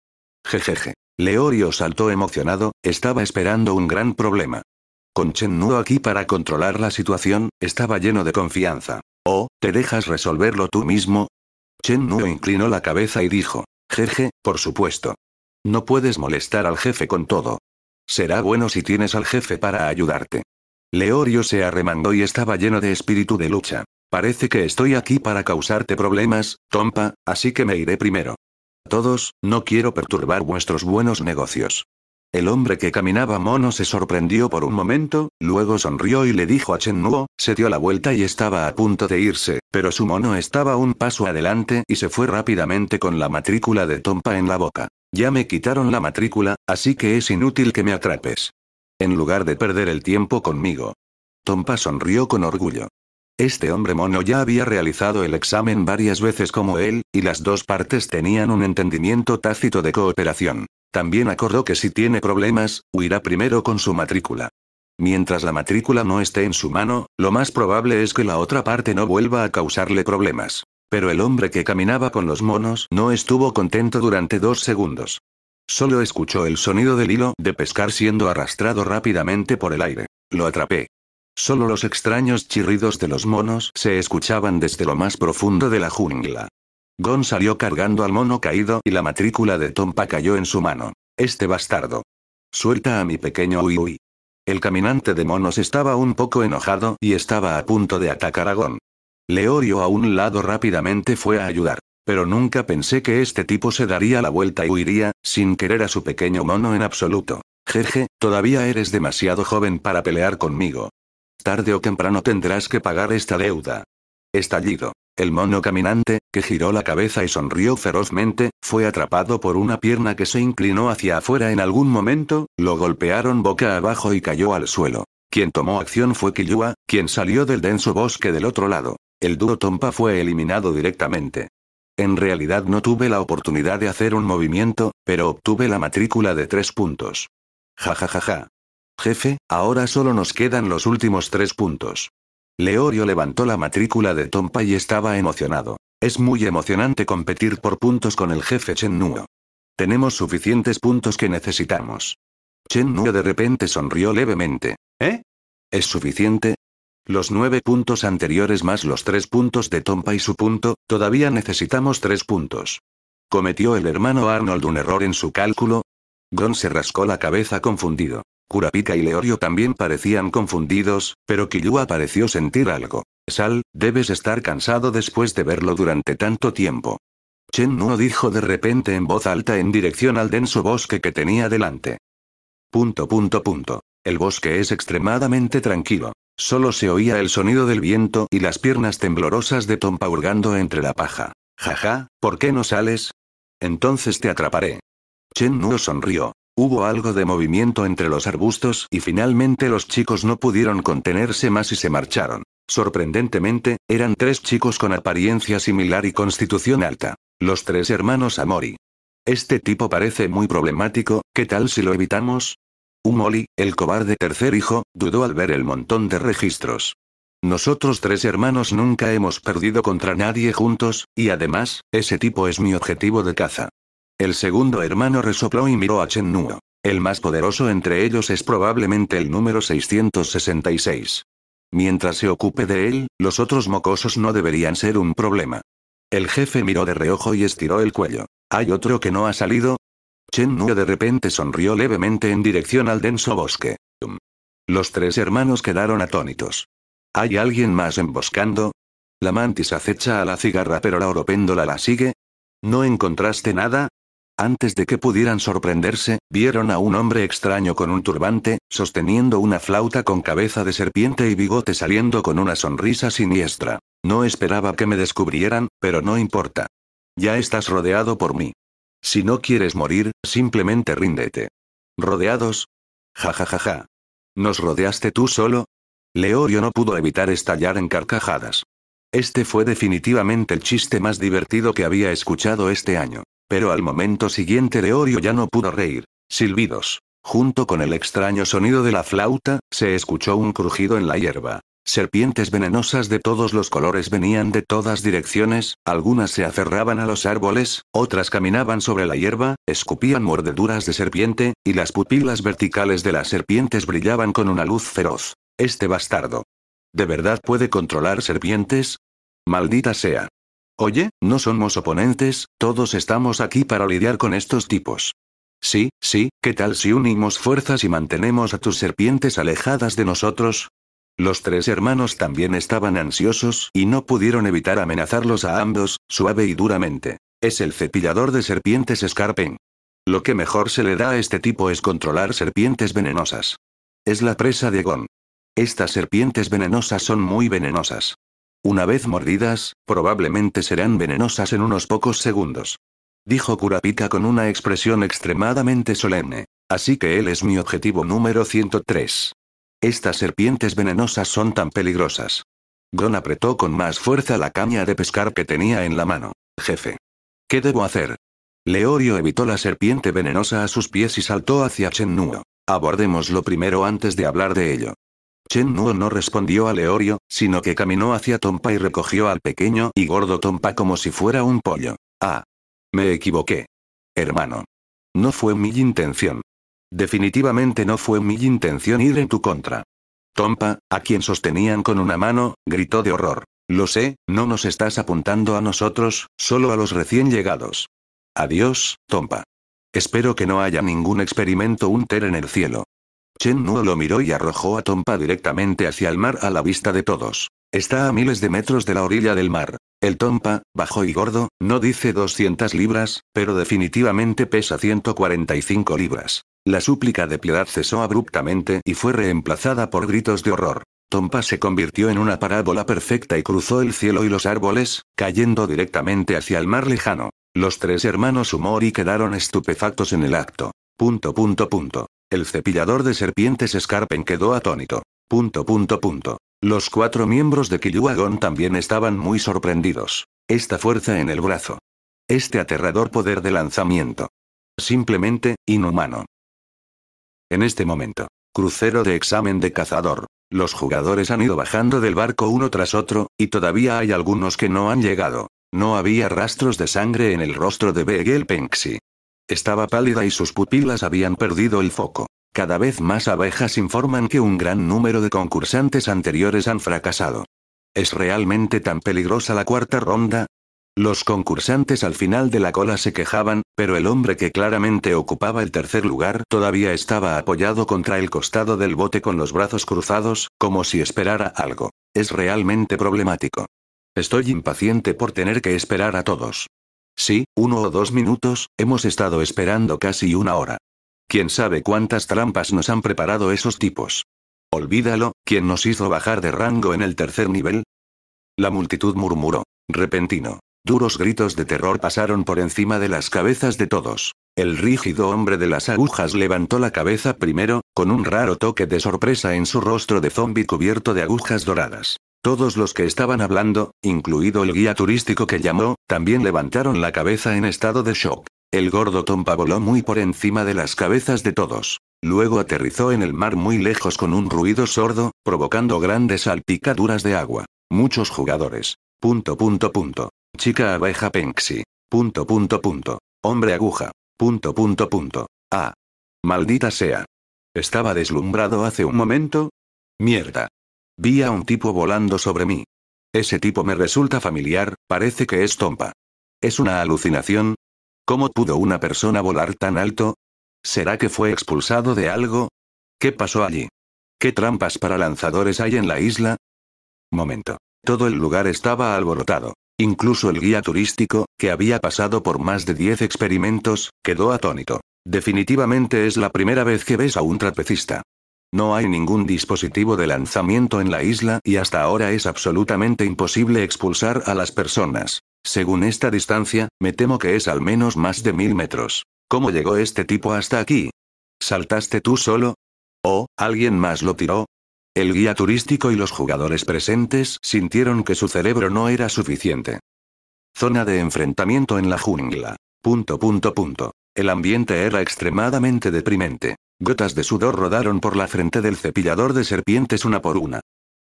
Jejeje. Leorio saltó emocionado, estaba esperando un gran problema. Con Chen Nuo aquí para controlar la situación, estaba lleno de confianza. ¿O, oh, te dejas resolverlo tú mismo? Chen Nuo inclinó la cabeza y dijo, Jeje, por supuesto. No puedes molestar al jefe con todo. Será bueno si tienes al jefe para ayudarte. Leorio se arremangó y estaba lleno de espíritu de lucha. Parece que estoy aquí para causarte problemas, Tompa, así que me iré primero. Todos, no quiero perturbar vuestros buenos negocios. El hombre que caminaba mono se sorprendió por un momento, luego sonrió y le dijo a Chen Nuo, se dio la vuelta y estaba a punto de irse, pero su mono estaba un paso adelante y se fue rápidamente con la matrícula de Tompa en la boca. Ya me quitaron la matrícula, así que es inútil que me atrapes. En lugar de perder el tiempo conmigo. Tompa sonrió con orgullo. Este hombre mono ya había realizado el examen varias veces como él, y las dos partes tenían un entendimiento tácito de cooperación. También acordó que si tiene problemas, huirá primero con su matrícula. Mientras la matrícula no esté en su mano, lo más probable es que la otra parte no vuelva a causarle problemas. Pero el hombre que caminaba con los monos no estuvo contento durante dos segundos. Solo escuchó el sonido del hilo de pescar siendo arrastrado rápidamente por el aire. Lo atrapé. Solo los extraños chirridos de los monos se escuchaban desde lo más profundo de la jungla. Gon salió cargando al mono caído y la matrícula de Tompa cayó en su mano. Este bastardo. Suelta a mi pequeño Uy Uy. El caminante de monos estaba un poco enojado y estaba a punto de atacar a Gon. Leorio a un lado rápidamente fue a ayudar. Pero nunca pensé que este tipo se daría la vuelta y huiría, sin querer a su pequeño mono en absoluto. Jeje, todavía eres demasiado joven para pelear conmigo. Tarde o temprano tendrás que pagar esta deuda. Estallido. El mono caminante, que giró la cabeza y sonrió ferozmente, fue atrapado por una pierna que se inclinó hacia afuera en algún momento, lo golpearon boca abajo y cayó al suelo. Quien tomó acción fue Killua, quien salió del denso bosque del otro lado. El duro Tompa fue eliminado directamente. En realidad no tuve la oportunidad de hacer un movimiento, pero obtuve la matrícula de tres puntos. Ja ja ja ja. Jefe, ahora solo nos quedan los últimos tres puntos. Leorio levantó la matrícula de Tompa y estaba emocionado. Es muy emocionante competir por puntos con el jefe Chen Nuo. Tenemos suficientes puntos que necesitamos. Chen Nuo de repente sonrió levemente. ¿Eh? ¿Es suficiente? Los nueve puntos anteriores más los tres puntos de Tompa y su punto, todavía necesitamos tres puntos. ¿Cometió el hermano Arnold un error en su cálculo? Gon se rascó la cabeza confundido. Kurapika y Leorio también parecían confundidos, pero Killua pareció sentir algo. Sal, debes estar cansado después de verlo durante tanto tiempo. Chen Nuo dijo de repente en voz alta en dirección al denso bosque que tenía delante. Punto punto punto. El bosque es extremadamente tranquilo. Solo se oía el sonido del viento y las piernas temblorosas de Tompa hurgando entre la paja. Jaja, ¿por qué no sales? Entonces te atraparé. Chen Nuo sonrió. Hubo algo de movimiento entre los arbustos y finalmente los chicos no pudieron contenerse más y se marcharon. Sorprendentemente, eran tres chicos con apariencia similar y constitución alta. Los tres hermanos Amori. Este tipo parece muy problemático, ¿qué tal si lo evitamos? Umoli, el cobarde tercer hijo, dudó al ver el montón de registros. Nosotros tres hermanos nunca hemos perdido contra nadie juntos, y además, ese tipo es mi objetivo de caza. El segundo hermano resopló y miró a Chen Nuo. El más poderoso entre ellos es probablemente el número 666. Mientras se ocupe de él, los otros mocosos no deberían ser un problema. El jefe miró de reojo y estiró el cuello. ¿Hay otro que no ha salido? Chen Nuo de repente sonrió levemente en dirección al denso bosque. Los tres hermanos quedaron atónitos. ¿Hay alguien más emboscando? La mantis acecha a la cigarra pero la oropéndola la sigue. ¿No encontraste nada? Antes de que pudieran sorprenderse, vieron a un hombre extraño con un turbante, sosteniendo una flauta con cabeza de serpiente y bigote saliendo con una sonrisa siniestra. No esperaba que me descubrieran, pero no importa. Ya estás rodeado por mí. Si no quieres morir, simplemente ríndete. ¿Rodeados? Ja ja ja ja. ¿Nos rodeaste tú solo? Leorio no pudo evitar estallar en carcajadas. Este fue definitivamente el chiste más divertido que había escuchado este año. Pero al momento siguiente Leorio ya no pudo reír. Silbidos. Junto con el extraño sonido de la flauta, se escuchó un crujido en la hierba. Serpientes venenosas de todos los colores venían de todas direcciones, algunas se aferraban a los árboles, otras caminaban sobre la hierba, escupían mordeduras de serpiente, y las pupilas verticales de las serpientes brillaban con una luz feroz. Este bastardo. ¿De verdad puede controlar serpientes? Maldita sea. Oye, no somos oponentes, todos estamos aquí para lidiar con estos tipos. Sí, sí, ¿qué tal si unimos fuerzas y mantenemos a tus serpientes alejadas de nosotros? Los tres hermanos también estaban ansiosos y no pudieron evitar amenazarlos a ambos, suave y duramente. Es el cepillador de serpientes Scarpen. Lo que mejor se le da a este tipo es controlar serpientes venenosas. Es la presa de Gon. Estas serpientes venenosas son muy venenosas. Una vez mordidas, probablemente serán venenosas en unos pocos segundos. Dijo Kurapika con una expresión extremadamente solemne. Así que él es mi objetivo número 103. Estas serpientes venenosas son tan peligrosas. Gon apretó con más fuerza la caña de pescar que tenía en la mano. Jefe. ¿Qué debo hacer? Leorio evitó la serpiente venenosa a sus pies y saltó hacia Nuo. Abordémoslo primero antes de hablar de ello. Chen Nuo no respondió a Leorio, sino que caminó hacia Tompa y recogió al pequeño y gordo Tompa como si fuera un pollo. Ah. Me equivoqué. Hermano. No fue mi intención. Definitivamente no fue mi intención ir en tu contra. Tompa, a quien sostenían con una mano, gritó de horror. Lo sé, no nos estás apuntando a nosotros, solo a los recién llegados. Adiós, Tompa. Espero que no haya ningún experimento Unter en el cielo. Chen Nuo lo miró y arrojó a Tompa directamente hacia el mar a la vista de todos. Está a miles de metros de la orilla del mar. El Tompa, bajo y gordo, no dice 200 libras, pero definitivamente pesa 145 libras. La súplica de piedad cesó abruptamente y fue reemplazada por gritos de horror. Tompa se convirtió en una parábola perfecta y cruzó el cielo y los árboles, cayendo directamente hacia el mar lejano. Los tres hermanos Humori quedaron estupefactos en el acto. Punto punto punto. El cepillador de serpientes Scarpen quedó atónito. Punto punto punto. Los cuatro miembros de Kiyuagon también estaban muy sorprendidos. Esta fuerza en el brazo. Este aterrador poder de lanzamiento. Simplemente, inhumano. En este momento. Crucero de examen de cazador. Los jugadores han ido bajando del barco uno tras otro, y todavía hay algunos que no han llegado. No había rastros de sangre en el rostro de Begel Penxi. Estaba pálida y sus pupilas habían perdido el foco. Cada vez más abejas informan que un gran número de concursantes anteriores han fracasado. ¿Es realmente tan peligrosa la cuarta ronda? Los concursantes al final de la cola se quejaban, pero el hombre que claramente ocupaba el tercer lugar todavía estaba apoyado contra el costado del bote con los brazos cruzados, como si esperara algo. Es realmente problemático. Estoy impaciente por tener que esperar a todos. Sí, uno o dos minutos, hemos estado esperando casi una hora. Quién sabe cuántas trampas nos han preparado esos tipos. Olvídalo, ¿quién nos hizo bajar de rango en el tercer nivel? La multitud murmuró. Repentino. Duros gritos de terror pasaron por encima de las cabezas de todos. El rígido hombre de las agujas levantó la cabeza primero, con un raro toque de sorpresa en su rostro de zombi cubierto de agujas doradas. Todos los que estaban hablando, incluido el guía turístico que llamó, también levantaron la cabeza en estado de shock. El gordo Tompa voló muy por encima de las cabezas de todos. Luego aterrizó en el mar muy lejos con un ruido sordo, provocando grandes salpicaduras de agua. Muchos jugadores. Punto punto punto. Chica abeja Penxi. Punto punto punto. Hombre aguja. Punto punto punto. Ah. Maldita sea. Estaba deslumbrado hace un momento. Mierda. Vi a un tipo volando sobre mí. Ese tipo me resulta familiar, parece que es Tompa. ¿Es una alucinación? ¿Cómo pudo una persona volar tan alto? ¿Será que fue expulsado de algo? ¿Qué pasó allí? ¿Qué trampas para lanzadores hay en la isla? Momento. Todo el lugar estaba alborotado. Incluso el guía turístico, que había pasado por más de 10 experimentos, quedó atónito. Definitivamente es la primera vez que ves a un trapecista. No hay ningún dispositivo de lanzamiento en la isla y hasta ahora es absolutamente imposible expulsar a las personas. Según esta distancia, me temo que es al menos más de mil metros. ¿Cómo llegó este tipo hasta aquí? ¿Saltaste tú solo? ¿O alguien más lo tiró? El guía turístico y los jugadores presentes sintieron que su cerebro no era suficiente. Zona de enfrentamiento en la jungla. Punto punto punto. El ambiente era extremadamente deprimente. Gotas de sudor rodaron por la frente del cepillador de serpientes una por una.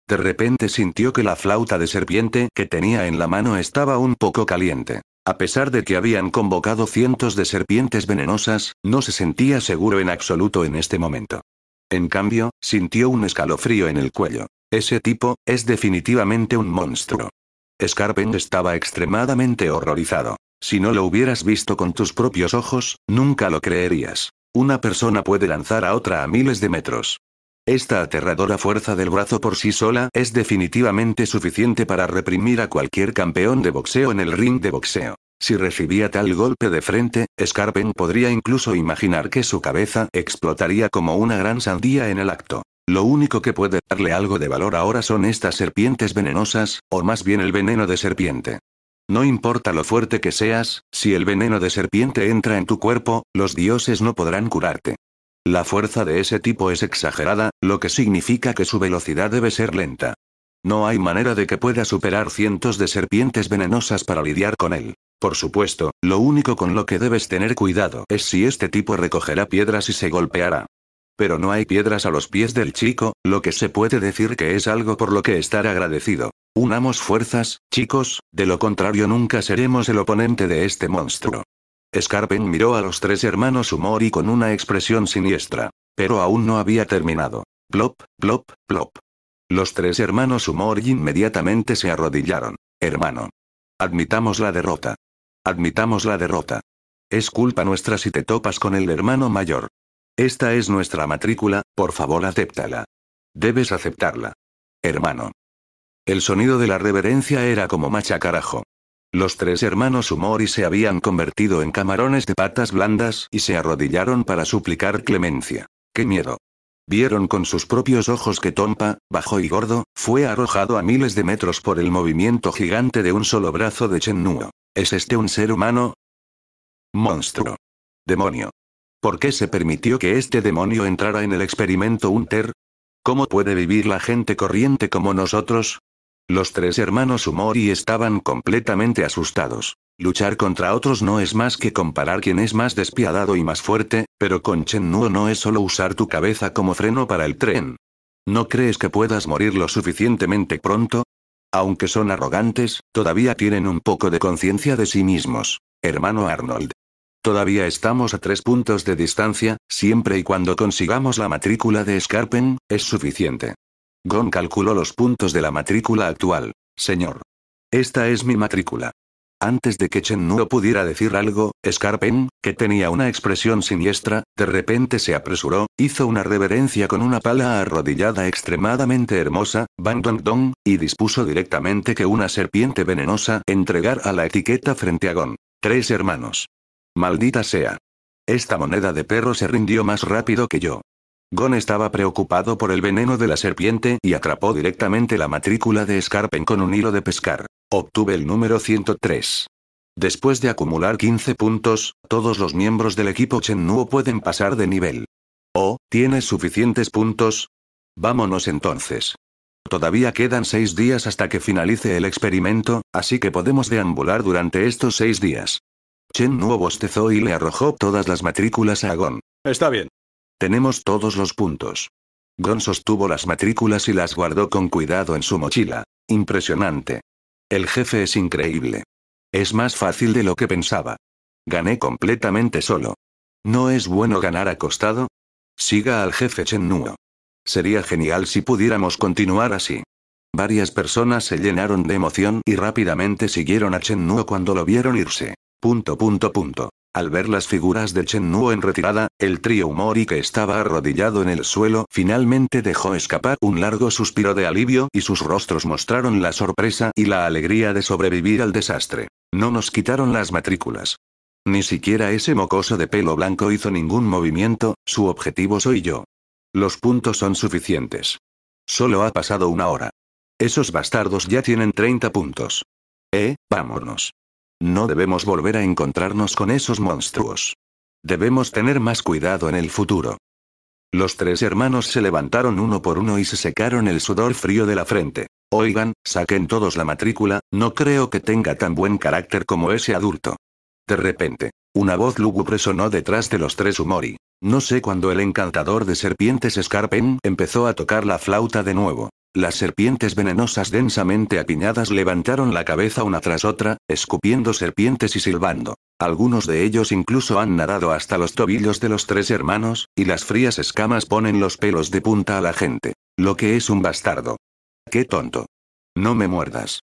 De repente sintió que la flauta de serpiente que tenía en la mano estaba un poco caliente. A pesar de que habían convocado cientos de serpientes venenosas, no se sentía seguro en absoluto en este momento. En cambio, sintió un escalofrío en el cuello. Ese tipo, es definitivamente un monstruo. Scarpen estaba extremadamente horrorizado. Si no lo hubieras visto con tus propios ojos, nunca lo creerías. Una persona puede lanzar a otra a miles de metros. Esta aterradora fuerza del brazo por sí sola es definitivamente suficiente para reprimir a cualquier campeón de boxeo en el ring de boxeo. Si recibía tal golpe de frente, Scarpen podría incluso imaginar que su cabeza explotaría como una gran sandía en el acto. Lo único que puede darle algo de valor ahora son estas serpientes venenosas, o más bien el veneno de serpiente. No importa lo fuerte que seas, si el veneno de serpiente entra en tu cuerpo, los dioses no podrán curarte. La fuerza de ese tipo es exagerada, lo que significa que su velocidad debe ser lenta. No hay manera de que pueda superar cientos de serpientes venenosas para lidiar con él. Por supuesto, lo único con lo que debes tener cuidado es si este tipo recogerá piedras y se golpeará. Pero no hay piedras a los pies del chico, lo que se puede decir que es algo por lo que estar agradecido. Unamos fuerzas, chicos, de lo contrario nunca seremos el oponente de este monstruo. Scarpen miró a los tres hermanos Humori con una expresión siniestra. Pero aún no había terminado. Plop, plop, plop. Los tres hermanos Humori inmediatamente se arrodillaron. Hermano. Admitamos la derrota. Admitamos la derrota. Es culpa nuestra si te topas con el hermano mayor. Esta es nuestra matrícula, por favor acéptala. Debes aceptarla. Hermano. El sonido de la reverencia era como machacarajo. Los tres hermanos Humori se habían convertido en camarones de patas blandas y se arrodillaron para suplicar clemencia. ¡Qué miedo! Vieron con sus propios ojos que Tompa, bajo y gordo, fue arrojado a miles de metros por el movimiento gigante de un solo brazo de Chen Nuo. ¿Es este un ser humano? Monstruo. Demonio. ¿Por qué se permitió que este demonio entrara en el experimento Hunter? ¿Cómo puede vivir la gente corriente como nosotros? Los tres hermanos Humori estaban completamente asustados. Luchar contra otros no es más que comparar quién es más despiadado y más fuerte, pero con Chen Nuo no es solo usar tu cabeza como freno para el tren. ¿No crees que puedas morir lo suficientemente pronto? Aunque son arrogantes, todavía tienen un poco de conciencia de sí mismos. Hermano Arnold, Todavía estamos a tres puntos de distancia, siempre y cuando consigamos la matrícula de Scarpen, es suficiente. Gon calculó los puntos de la matrícula actual. Señor. Esta es mi matrícula. Antes de que Chen Nuo pudiera decir algo, Scarpen, que tenía una expresión siniestra, de repente se apresuró, hizo una reverencia con una pala arrodillada extremadamente hermosa, Bang Dong Dong, y dispuso directamente que una serpiente venenosa entregara la etiqueta frente a Gon. Tres hermanos. Maldita sea. Esta moneda de perro se rindió más rápido que yo. Gon estaba preocupado por el veneno de la serpiente y atrapó directamente la matrícula de Scarpen con un hilo de pescar. Obtuve el número 103. Después de acumular 15 puntos, todos los miembros del equipo Chen Nuo pueden pasar de nivel. Oh, ¿tienes suficientes puntos? Vámonos entonces. Todavía quedan seis días hasta que finalice el experimento, así que podemos deambular durante estos seis días. Chen Nuo bostezó y le arrojó todas las matrículas a Gon. Está bien. Tenemos todos los puntos. Gon sostuvo las matrículas y las guardó con cuidado en su mochila. Impresionante. El jefe es increíble. Es más fácil de lo que pensaba. Gané completamente solo. ¿No es bueno ganar acostado? Siga al jefe Chen Nuo. Sería genial si pudiéramos continuar así. Varias personas se llenaron de emoción y rápidamente siguieron a Chen Nuo cuando lo vieron irse. Punto punto punto. Al ver las figuras de Chen Nuo en retirada, el trío Mori que estaba arrodillado en el suelo finalmente dejó escapar un largo suspiro de alivio y sus rostros mostraron la sorpresa y la alegría de sobrevivir al desastre. No nos quitaron las matrículas. Ni siquiera ese mocoso de pelo blanco hizo ningún movimiento, su objetivo soy yo. Los puntos son suficientes. Solo ha pasado una hora. Esos bastardos ya tienen 30 puntos. Eh, vámonos. No debemos volver a encontrarnos con esos monstruos. Debemos tener más cuidado en el futuro. Los tres hermanos se levantaron uno por uno y se secaron el sudor frío de la frente. Oigan, saquen todos la matrícula, no creo que tenga tan buen carácter como ese adulto. De repente, una voz lúgubre sonó detrás de los tres Humori. No sé cuándo el encantador de serpientes Scarpen empezó a tocar la flauta de nuevo. Las serpientes venenosas densamente apiñadas levantaron la cabeza una tras otra, escupiendo serpientes y silbando. Algunos de ellos incluso han nadado hasta los tobillos de los tres hermanos, y las frías escamas ponen los pelos de punta a la gente. Lo que es un bastardo. Qué tonto. No me muerdas.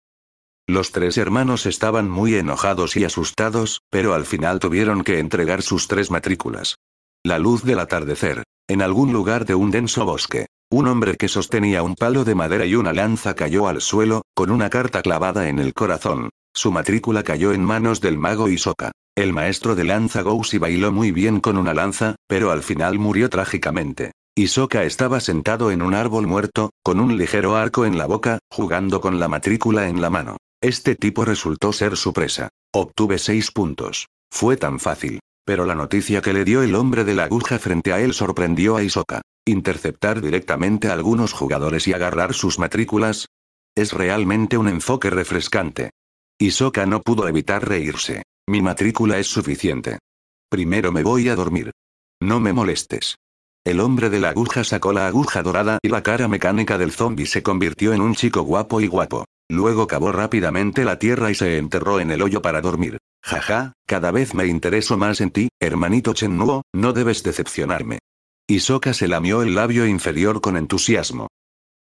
Los tres hermanos estaban muy enojados y asustados, pero al final tuvieron que entregar sus tres matrículas. La luz del atardecer. En algún lugar de un denso bosque. Un hombre que sostenía un palo de madera y una lanza cayó al suelo, con una carta clavada en el corazón. Su matrícula cayó en manos del mago Isoka. El maestro de lanza Gousi bailó muy bien con una lanza, pero al final murió trágicamente. Isoka estaba sentado en un árbol muerto, con un ligero arco en la boca, jugando con la matrícula en la mano. Este tipo resultó ser su presa. Obtuve seis puntos. Fue tan fácil. Pero la noticia que le dio el hombre de la aguja frente a él sorprendió a Isoka interceptar directamente a algunos jugadores y agarrar sus matrículas? Es realmente un enfoque refrescante. Isoka no pudo evitar reírse. Mi matrícula es suficiente. Primero me voy a dormir. No me molestes. El hombre de la aguja sacó la aguja dorada y la cara mecánica del zombie se convirtió en un chico guapo y guapo. Luego cavó rápidamente la tierra y se enterró en el hoyo para dormir. Jaja, cada vez me intereso más en ti, hermanito Nuo no debes decepcionarme. Isoka se lamió el labio inferior con entusiasmo.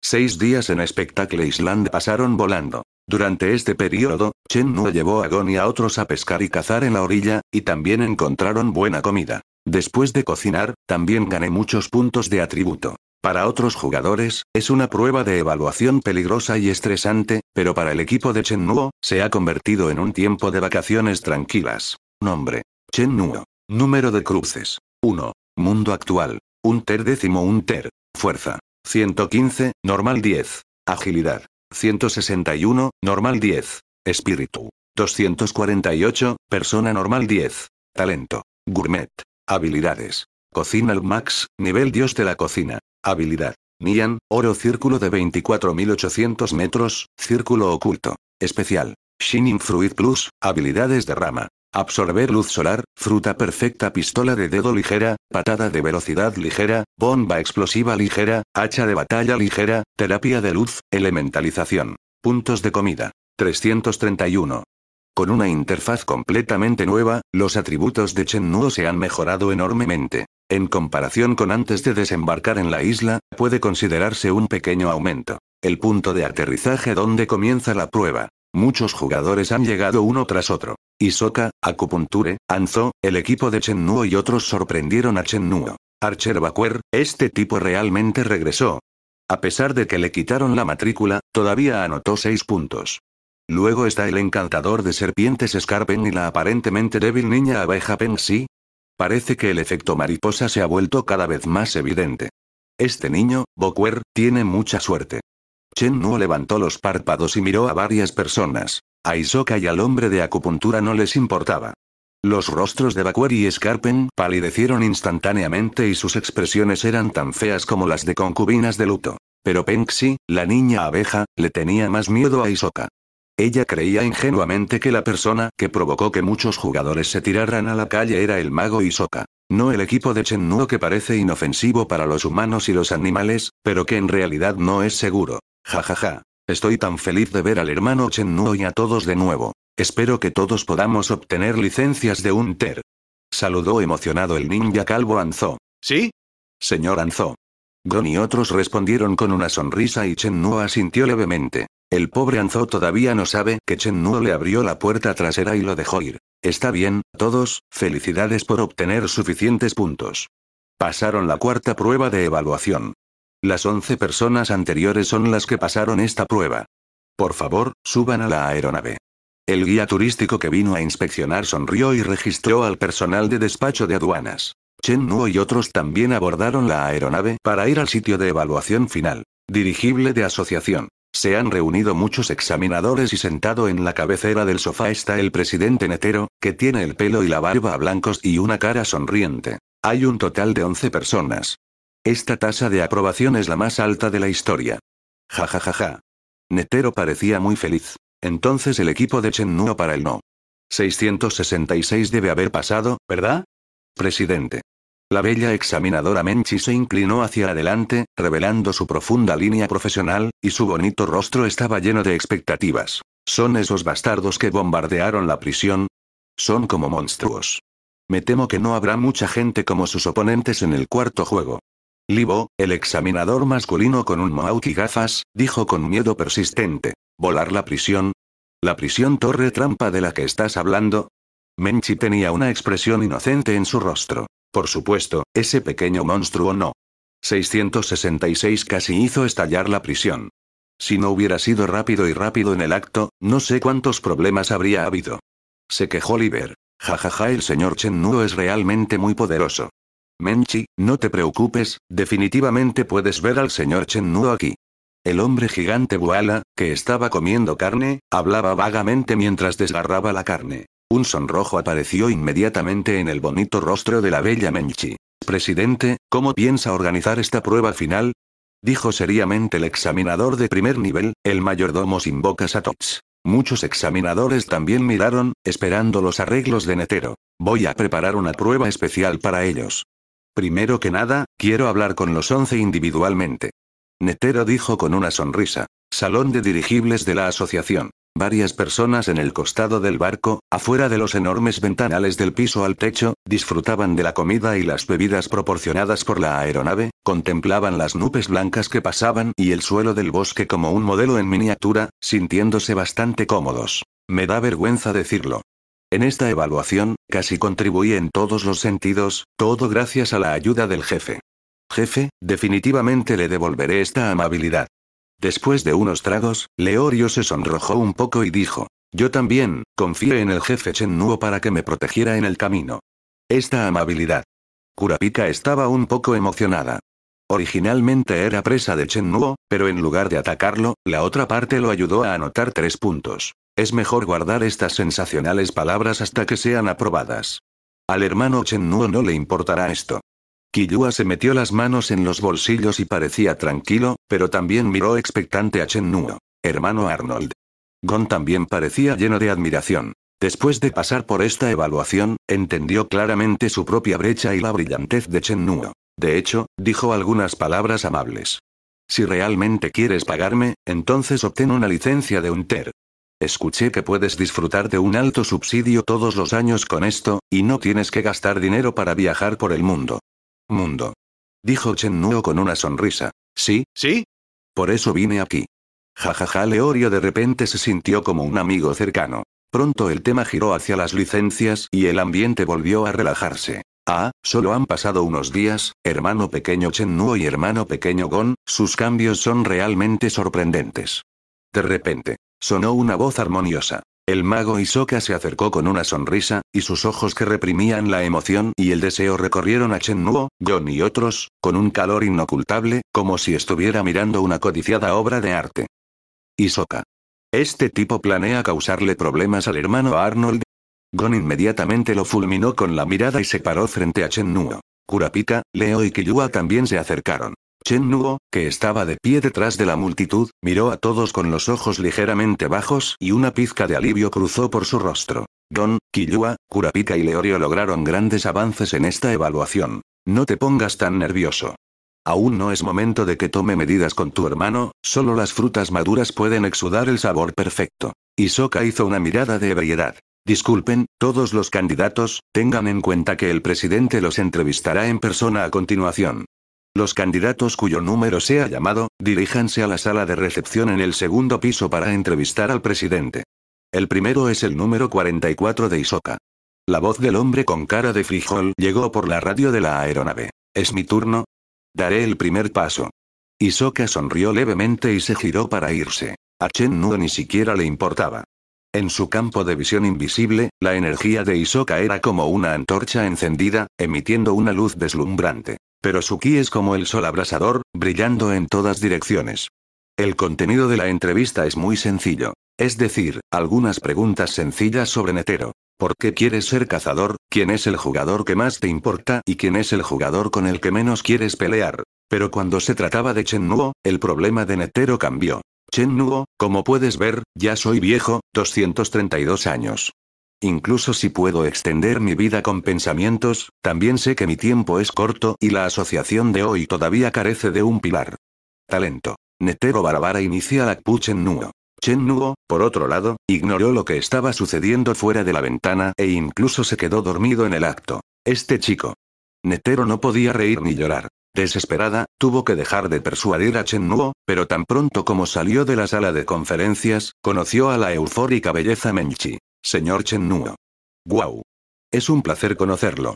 Seis días en espectáculo Island pasaron volando. Durante este periodo, Chen Nuo llevó a Goni y a otros a pescar y cazar en la orilla, y también encontraron buena comida. Después de cocinar, también gané muchos puntos de atributo. Para otros jugadores, es una prueba de evaluación peligrosa y estresante, pero para el equipo de Chen Nuo, se ha convertido en un tiempo de vacaciones tranquilas. Nombre. Chen Nuo. Número de cruces. 1. Mundo actual. Un ter décimo un ter. Fuerza. 115, normal 10. Agilidad. 161, normal 10. Espíritu. 248, persona normal 10. Talento. Gourmet. Habilidades. Cocina al max, nivel dios de la cocina. Habilidad. Nian, oro círculo de 24.800 metros, círculo oculto. Especial. Shining Fruit Plus, habilidades de rama. Absorber luz solar, fruta perfecta, pistola de dedo ligera, patada de velocidad ligera, bomba explosiva ligera, hacha de batalla ligera, terapia de luz, elementalización. Puntos de comida. 331. Con una interfaz completamente nueva, los atributos de Chen Nuo se han mejorado enormemente. En comparación con antes de desembarcar en la isla, puede considerarse un pequeño aumento. El punto de aterrizaje donde comienza la prueba. Muchos jugadores han llegado uno tras otro. Isoka, Acupunture, Anzo, el equipo de Chen Nuo y otros sorprendieron a Chen Nuo. Archer Bakuer, este tipo realmente regresó. A pesar de que le quitaron la matrícula, todavía anotó 6 puntos. Luego está el encantador de serpientes Scarpen y la aparentemente débil niña abeja si. Parece que el efecto mariposa se ha vuelto cada vez más evidente. Este niño, Bokuer, tiene mucha suerte. Chen Nuo levantó los párpados y miró a varias personas. A Isoka y al hombre de acupuntura no les importaba. Los rostros de Bakuer y Scarpen palidecieron instantáneamente y sus expresiones eran tan feas como las de concubinas de luto. Pero Penxi, la niña abeja, le tenía más miedo a Isoka. Ella creía ingenuamente que la persona que provocó que muchos jugadores se tiraran a la calle era el mago Isoka. No el equipo de Chen Nuo que parece inofensivo para los humanos y los animales, pero que en realidad no es seguro. Jajaja. Ja, ja. Estoy tan feliz de ver al hermano Chen Nuo y a todos de nuevo. Espero que todos podamos obtener licencias de un TER. Saludó emocionado el ninja calvo Anzo. ¿Sí? Señor Anzo. Gon y otros respondieron con una sonrisa y Chen Nuo asintió levemente. El pobre Anzo todavía no sabe que Chen Nuo le abrió la puerta trasera y lo dejó ir. Está bien, todos, felicidades por obtener suficientes puntos. Pasaron la cuarta prueba de evaluación. Las 11 personas anteriores son las que pasaron esta prueba. Por favor, suban a la aeronave. El guía turístico que vino a inspeccionar sonrió y registró al personal de despacho de aduanas. Chen Nuo y otros también abordaron la aeronave para ir al sitio de evaluación final. Dirigible de asociación. Se han reunido muchos examinadores y sentado en la cabecera del sofá está el presidente netero, que tiene el pelo y la barba blancos y una cara sonriente. Hay un total de 11 personas. Esta tasa de aprobación es la más alta de la historia. Ja ja ja ja. Netero parecía muy feliz. Entonces el equipo de Chen Chennuo para el no. 666 debe haber pasado, ¿verdad? Presidente. La bella examinadora Menchi se inclinó hacia adelante, revelando su profunda línea profesional, y su bonito rostro estaba lleno de expectativas. ¿Son esos bastardos que bombardearon la prisión? Son como monstruos. Me temo que no habrá mucha gente como sus oponentes en el cuarto juego. Libo, el examinador masculino con un mohawk y gafas, dijo con miedo persistente. ¿Volar la prisión? ¿La prisión torre trampa de la que estás hablando? Menchi tenía una expresión inocente en su rostro. Por supuesto, ese pequeño monstruo no. 666 casi hizo estallar la prisión. Si no hubiera sido rápido y rápido en el acto, no sé cuántos problemas habría habido. Se quejó Liber. Jajaja, ja, ja, el señor Chen Nuo es realmente muy poderoso. Menchi, no te preocupes, definitivamente puedes ver al señor Chen Nuo aquí. El hombre gigante Buala, que estaba comiendo carne, hablaba vagamente mientras desgarraba la carne. Un sonrojo apareció inmediatamente en el bonito rostro de la bella Menchi. Presidente, ¿cómo piensa organizar esta prueba final? Dijo seriamente el examinador de primer nivel, el mayordomo sin bocas a tots. Muchos examinadores también miraron, esperando los arreglos de Netero. Voy a preparar una prueba especial para ellos. Primero que nada, quiero hablar con los once individualmente. Netero dijo con una sonrisa. Salón de dirigibles de la asociación. Varias personas en el costado del barco, afuera de los enormes ventanales del piso al techo, disfrutaban de la comida y las bebidas proporcionadas por la aeronave, contemplaban las nubes blancas que pasaban y el suelo del bosque como un modelo en miniatura, sintiéndose bastante cómodos. Me da vergüenza decirlo, en esta evaluación, casi contribuí en todos los sentidos, todo gracias a la ayuda del jefe. Jefe, definitivamente le devolveré esta amabilidad. Después de unos tragos, Leorio se sonrojó un poco y dijo, yo también, confié en el jefe Chen Nuo para que me protegiera en el camino. Esta amabilidad. Kurapika estaba un poco emocionada. Originalmente era presa de Chen Nuo, pero en lugar de atacarlo, la otra parte lo ayudó a anotar tres puntos. Es mejor guardar estas sensacionales palabras hasta que sean aprobadas. Al hermano Chen Nuo no le importará esto. Kiyua se metió las manos en los bolsillos y parecía tranquilo, pero también miró expectante a Chen Nuo. Hermano Arnold. Gon también parecía lleno de admiración. Después de pasar por esta evaluación, entendió claramente su propia brecha y la brillantez de Chen Nuo. De hecho, dijo algunas palabras amables. Si realmente quieres pagarme, entonces obtén una licencia de un TER. Escuché que puedes disfrutar de un alto subsidio todos los años con esto, y no tienes que gastar dinero para viajar por el mundo. Mundo. Dijo Chen Nuo con una sonrisa. ¿Sí? ¿Sí? Por eso vine aquí. Jajaja, Leorio de repente se sintió como un amigo cercano. Pronto el tema giró hacia las licencias y el ambiente volvió a relajarse. Ah, solo han pasado unos días, hermano pequeño Chen Nuo y hermano pequeño Gon, sus cambios son realmente sorprendentes. De repente, Sonó una voz armoniosa. El mago Isoka se acercó con una sonrisa, y sus ojos que reprimían la emoción y el deseo recorrieron a Chen Nuo, John y otros, con un calor inocultable, como si estuviera mirando una codiciada obra de arte. Isoka. Este tipo planea causarle problemas al hermano Arnold. Gon inmediatamente lo fulminó con la mirada y se paró frente a Chen Nuo. Kurapika, Leo y Killua también se acercaron. Chen Nuo, que estaba de pie detrás de la multitud, miró a todos con los ojos ligeramente bajos y una pizca de alivio cruzó por su rostro. Don, Kiyua, Kurapika y Leorio lograron grandes avances en esta evaluación. No te pongas tan nervioso. Aún no es momento de que tome medidas con tu hermano, solo las frutas maduras pueden exudar el sabor perfecto. Isoka hizo una mirada de ebriedad. Disculpen, todos los candidatos, tengan en cuenta que el presidente los entrevistará en persona a continuación. Los candidatos cuyo número sea llamado, diríjanse a la sala de recepción en el segundo piso para entrevistar al presidente. El primero es el número 44 de Isoka. La voz del hombre con cara de frijol llegó por la radio de la aeronave. ¿Es mi turno? Daré el primer paso. Isoka sonrió levemente y se giró para irse. A Chen Nuo ni siquiera le importaba. En su campo de visión invisible, la energía de Isoka era como una antorcha encendida, emitiendo una luz deslumbrante. Pero su es como el sol abrasador, brillando en todas direcciones. El contenido de la entrevista es muy sencillo. Es decir, algunas preguntas sencillas sobre Netero. ¿Por qué quieres ser cazador? ¿Quién es el jugador que más te importa? ¿Y quién es el jugador con el que menos quieres pelear? Pero cuando se trataba de Chen Nuo, el problema de Netero cambió. Chen Nuo, como puedes ver, ya soy viejo, 232 años. Incluso si puedo extender mi vida con pensamientos, también sé que mi tiempo es corto y la asociación de hoy todavía carece de un pilar. Talento. Netero Barabara inicia la Chen Nuo. Chen Nuo, por otro lado, ignoró lo que estaba sucediendo fuera de la ventana e incluso se quedó dormido en el acto. Este chico. Netero no podía reír ni llorar. Desesperada, tuvo que dejar de persuadir a Chen Nuo, pero tan pronto como salió de la sala de conferencias, conoció a la eufórica belleza Menchi señor Chen Nuo. Guau. Es un placer conocerlo.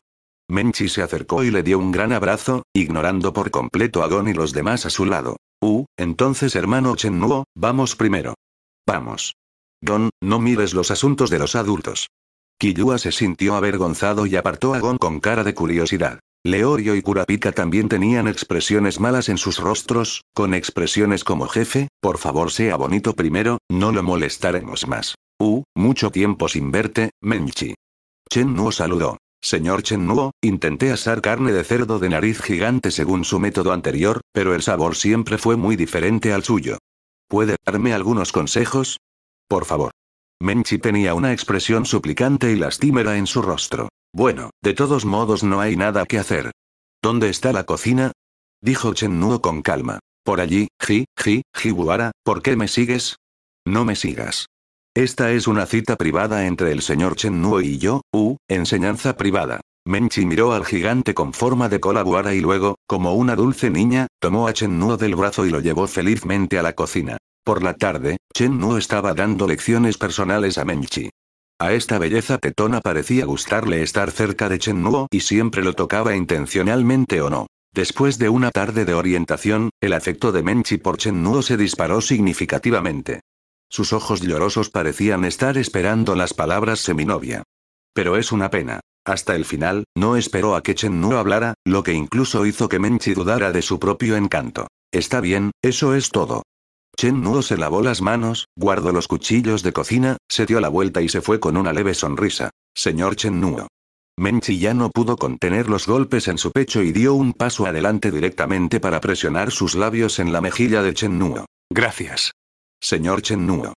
Menchi se acercó y le dio un gran abrazo, ignorando por completo a Gon y los demás a su lado. Uh, entonces hermano Chen Nuo, vamos primero. Vamos. Gon, no mires los asuntos de los adultos. Kiyua se sintió avergonzado y apartó a Gon con cara de curiosidad. Leorio y Kurapika también tenían expresiones malas en sus rostros, con expresiones como jefe, por favor sea bonito primero, no lo molestaremos más. Uh, mucho tiempo sin verte, Menchi. Chen Nuo saludó. Señor Chen Nuo, intenté asar carne de cerdo de nariz gigante según su método anterior, pero el sabor siempre fue muy diferente al suyo. ¿Puede darme algunos consejos? Por favor. Menchi tenía una expresión suplicante y lastimera en su rostro. Bueno, de todos modos no hay nada que hacer. ¿Dónde está la cocina? Dijo Chen Nuo con calma. Por allí, Ji, Ji, jibuara, ¿por qué me sigues? No me sigas. Esta es una cita privada entre el señor Chen Nuo y yo, u, enseñanza privada. Menchi miró al gigante con forma de colabuara y luego, como una dulce niña, tomó a Chen Nuo del brazo y lo llevó felizmente a la cocina. Por la tarde, Chen Nuo estaba dando lecciones personales a Menchi. A esta belleza petona parecía gustarle estar cerca de Chen Nuo y siempre lo tocaba intencionalmente o no. Después de una tarde de orientación, el afecto de Menchi por Chen Nuo se disparó significativamente. Sus ojos llorosos parecían estar esperando las palabras seminovia. Pero es una pena. Hasta el final, no esperó a que Chen Nuo hablara, lo que incluso hizo que Menchi dudara de su propio encanto. Está bien, eso es todo. Chen Nuo se lavó las manos, guardó los cuchillos de cocina, se dio la vuelta y se fue con una leve sonrisa. Señor Chen Nuo. Menchi ya no pudo contener los golpes en su pecho y dio un paso adelante directamente para presionar sus labios en la mejilla de Chen Nuo. Gracias señor Chen Nuo.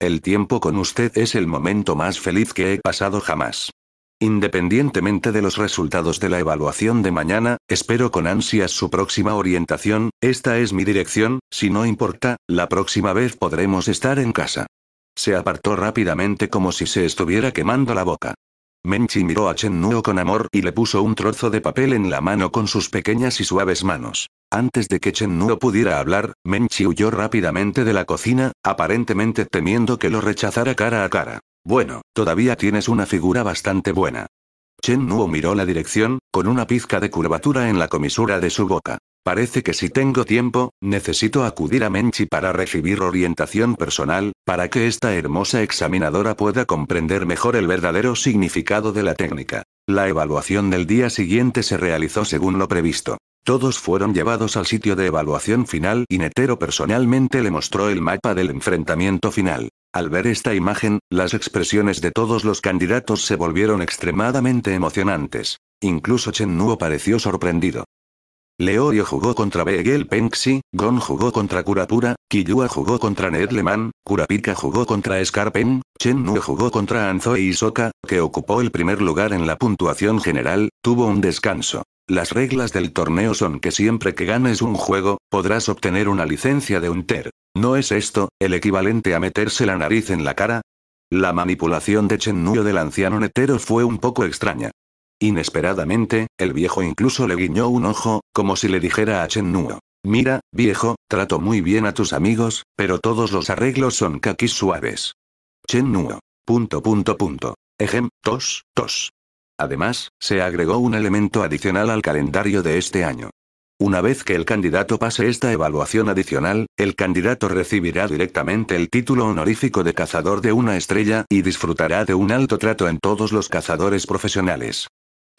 El tiempo con usted es el momento más feliz que he pasado jamás. Independientemente de los resultados de la evaluación de mañana, espero con ansias su próxima orientación, esta es mi dirección, si no importa, la próxima vez podremos estar en casa. Se apartó rápidamente como si se estuviera quemando la boca. Menchi miró a Chen Nuo con amor y le puso un trozo de papel en la mano con sus pequeñas y suaves manos. Antes de que Chen Nuo pudiera hablar, Menchi huyó rápidamente de la cocina, aparentemente temiendo que lo rechazara cara a cara. Bueno, todavía tienes una figura bastante buena. Chen Nuo miró la dirección, con una pizca de curvatura en la comisura de su boca. Parece que si tengo tiempo, necesito acudir a Menchi para recibir orientación personal, para que esta hermosa examinadora pueda comprender mejor el verdadero significado de la técnica. La evaluación del día siguiente se realizó según lo previsto. Todos fueron llevados al sitio de evaluación final y Netero personalmente le mostró el mapa del enfrentamiento final. Al ver esta imagen, las expresiones de todos los candidatos se volvieron extremadamente emocionantes. Incluso Chen Nuo pareció sorprendido. Leorio jugó contra Begel Penxi, Gon jugó contra Kurapura, Killua jugó contra Nedleman, Kurapika jugó contra Scarpen, Chen Nu jugó contra Anzoe Isoka, que ocupó el primer lugar en la puntuación general, tuvo un descanso. Las reglas del torneo son que siempre que ganes un juego, podrás obtener una licencia de un TER. ¿No es esto, el equivalente a meterse la nariz en la cara? La manipulación de Chen Nuo del anciano netero fue un poco extraña. Inesperadamente, el viejo incluso le guiñó un ojo, como si le dijera a Chen Nuo. Mira, viejo, trato muy bien a tus amigos, pero todos los arreglos son kakis suaves. Chen Nuo. Punto punto punto. Ejem, tos, tos. Además, se agregó un elemento adicional al calendario de este año. Una vez que el candidato pase esta evaluación adicional, el candidato recibirá directamente el título honorífico de cazador de una estrella y disfrutará de un alto trato en todos los cazadores profesionales.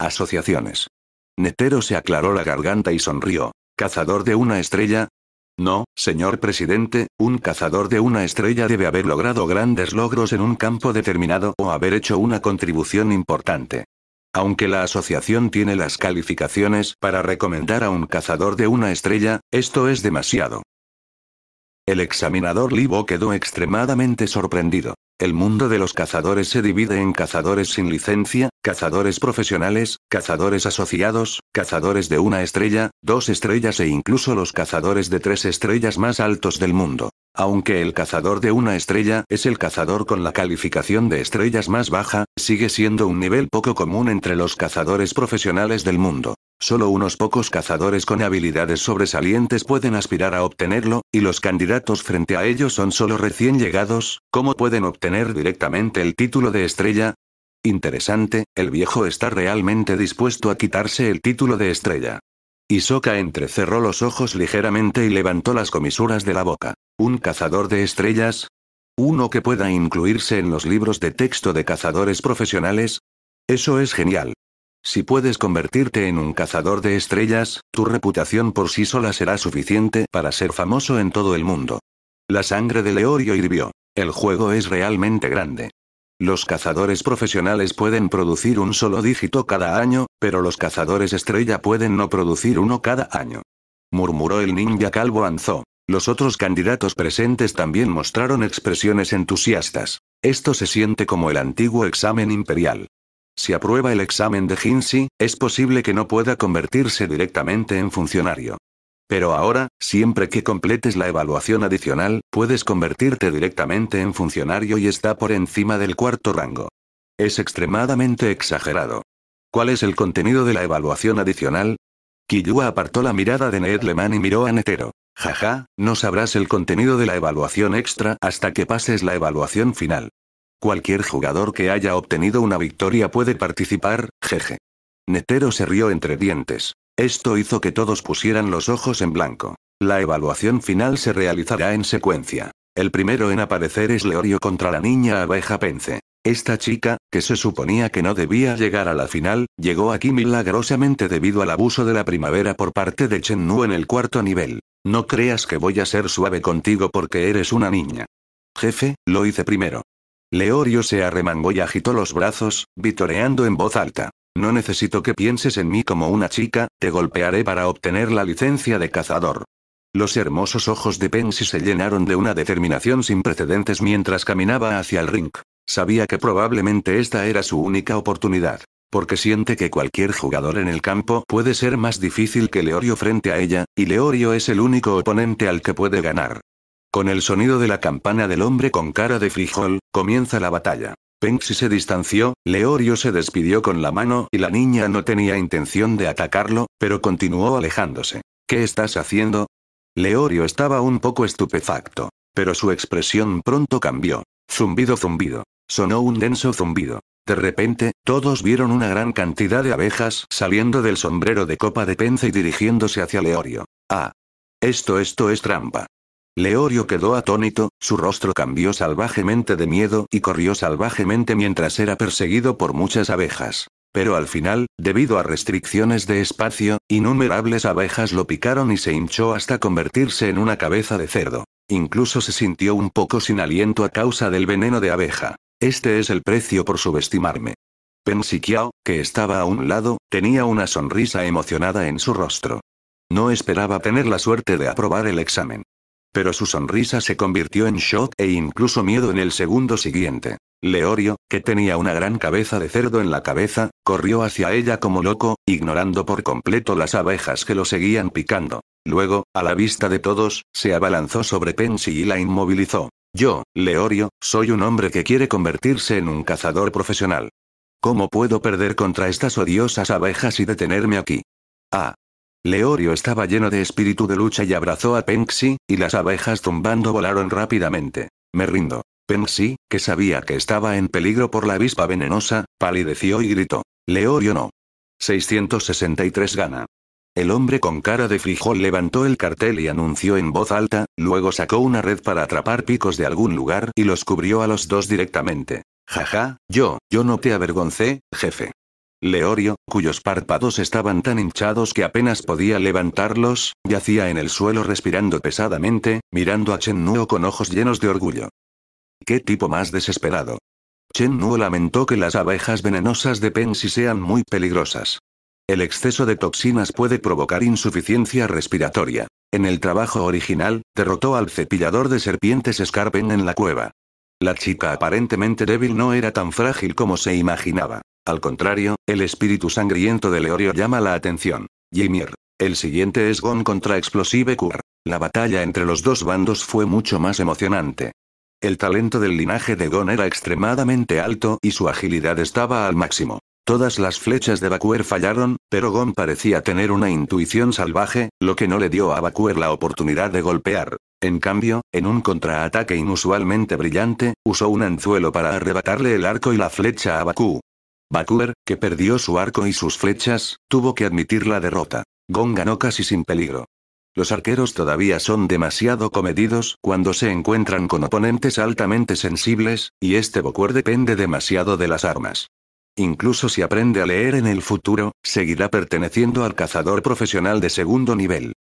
Asociaciones. Netero se aclaró la garganta y sonrió. ¿Cazador de una estrella? No, señor presidente, un cazador de una estrella debe haber logrado grandes logros en un campo determinado o haber hecho una contribución importante. Aunque la asociación tiene las calificaciones para recomendar a un cazador de una estrella, esto es demasiado. El examinador Libo quedó extremadamente sorprendido. El mundo de los cazadores se divide en cazadores sin licencia, cazadores profesionales, cazadores asociados, cazadores de una estrella, dos estrellas e incluso los cazadores de tres estrellas más altos del mundo. Aunque el cazador de una estrella es el cazador con la calificación de estrellas más baja, sigue siendo un nivel poco común entre los cazadores profesionales del mundo. Solo unos pocos cazadores con habilidades sobresalientes pueden aspirar a obtenerlo, y los candidatos frente a ellos son solo recién llegados, como pueden ¿Tener directamente el título de estrella? Interesante, el viejo está realmente dispuesto a quitarse el título de estrella. Isoka entrecerró los ojos ligeramente y levantó las comisuras de la boca. ¿Un cazador de estrellas? ¿Uno que pueda incluirse en los libros de texto de cazadores profesionales? Eso es genial. Si puedes convertirte en un cazador de estrellas, tu reputación por sí sola será suficiente para ser famoso en todo el mundo. La sangre de Leorio hirvió. El juego es realmente grande. Los cazadores profesionales pueden producir un solo dígito cada año, pero los cazadores estrella pueden no producir uno cada año. Murmuró el ninja calvo Anzo. Los otros candidatos presentes también mostraron expresiones entusiastas. Esto se siente como el antiguo examen imperial. Si aprueba el examen de Hinsi, es posible que no pueda convertirse directamente en funcionario. Pero ahora, siempre que completes la evaluación adicional, puedes convertirte directamente en funcionario y está por encima del cuarto rango. Es extremadamente exagerado. ¿Cuál es el contenido de la evaluación adicional? Kiyua apartó la mirada de Ned y miró a Netero. Jaja, no sabrás el contenido de la evaluación extra hasta que pases la evaluación final. Cualquier jugador que haya obtenido una victoria puede participar, jeje. Netero se rió entre dientes. Esto hizo que todos pusieran los ojos en blanco. La evaluación final se realizará en secuencia. El primero en aparecer es Leorio contra la niña abeja Pence. Esta chica, que se suponía que no debía llegar a la final, llegó aquí milagrosamente debido al abuso de la primavera por parte de Chen Nu en el cuarto nivel. No creas que voy a ser suave contigo porque eres una niña. Jefe, lo hice primero. Leorio se arremangó y agitó los brazos, vitoreando en voz alta. No necesito que pienses en mí como una chica, te golpearé para obtener la licencia de cazador. Los hermosos ojos de Pensy se llenaron de una determinación sin precedentes mientras caminaba hacia el ring. Sabía que probablemente esta era su única oportunidad, porque siente que cualquier jugador en el campo puede ser más difícil que Leorio frente a ella, y Leorio es el único oponente al que puede ganar. Con el sonido de la campana del hombre con cara de frijol, comienza la batalla. Penxi se distanció, Leorio se despidió con la mano y la niña no tenía intención de atacarlo, pero continuó alejándose. ¿Qué estás haciendo? Leorio estaba un poco estupefacto, pero su expresión pronto cambió. Zumbido, zumbido. Sonó un denso zumbido. De repente, todos vieron una gran cantidad de abejas saliendo del sombrero de copa de pence y dirigiéndose hacia Leorio. Ah. Esto, esto es trampa. Leorio quedó atónito, su rostro cambió salvajemente de miedo y corrió salvajemente mientras era perseguido por muchas abejas. Pero al final, debido a restricciones de espacio, innumerables abejas lo picaron y se hinchó hasta convertirse en una cabeza de cerdo. Incluso se sintió un poco sin aliento a causa del veneno de abeja. Este es el precio por subestimarme. Pensiquiao, que estaba a un lado, tenía una sonrisa emocionada en su rostro. No esperaba tener la suerte de aprobar el examen. Pero su sonrisa se convirtió en shock e incluso miedo en el segundo siguiente. Leorio, que tenía una gran cabeza de cerdo en la cabeza, corrió hacia ella como loco, ignorando por completo las abejas que lo seguían picando. Luego, a la vista de todos, se abalanzó sobre pensi y la inmovilizó. Yo, Leorio, soy un hombre que quiere convertirse en un cazador profesional. ¿Cómo puedo perder contra estas odiosas abejas y detenerme aquí? Ah, Leorio estaba lleno de espíritu de lucha y abrazó a Penxi, y las abejas zumbando volaron rápidamente. Me rindo. Penxi, que sabía que estaba en peligro por la avispa venenosa, palideció y gritó. Leorio no. 663 gana. El hombre con cara de frijol levantó el cartel y anunció en voz alta, luego sacó una red para atrapar picos de algún lugar y los cubrió a los dos directamente. Jaja, yo, yo no te avergoncé, jefe. Leorio, cuyos párpados estaban tan hinchados que apenas podía levantarlos, yacía en el suelo respirando pesadamente, mirando a Chen Nuo con ojos llenos de orgullo. ¡Qué tipo más desesperado! Chen Nuo lamentó que las abejas venenosas de Pensi sean muy peligrosas. El exceso de toxinas puede provocar insuficiencia respiratoria. En el trabajo original, derrotó al cepillador de serpientes Scarpen en la cueva. La chica aparentemente débil no era tan frágil como se imaginaba. Al contrario, el espíritu sangriento de Leorio llama la atención. Ymir. El siguiente es Gon contra Explosive Kur. La batalla entre los dos bandos fue mucho más emocionante. El talento del linaje de Gon era extremadamente alto y su agilidad estaba al máximo. Todas las flechas de Bakuer fallaron, pero Gon parecía tener una intuición salvaje, lo que no le dio a Bakuer la oportunidad de golpear. En cambio, en un contraataque inusualmente brillante, usó un anzuelo para arrebatarle el arco y la flecha a Baku. Bakuer, que perdió su arco y sus flechas, tuvo que admitir la derrota. Gong ganó casi sin peligro. Los arqueros todavía son demasiado comedidos cuando se encuentran con oponentes altamente sensibles, y este Bokuer depende demasiado de las armas. Incluso si aprende a leer en el futuro, seguirá perteneciendo al cazador profesional de segundo nivel.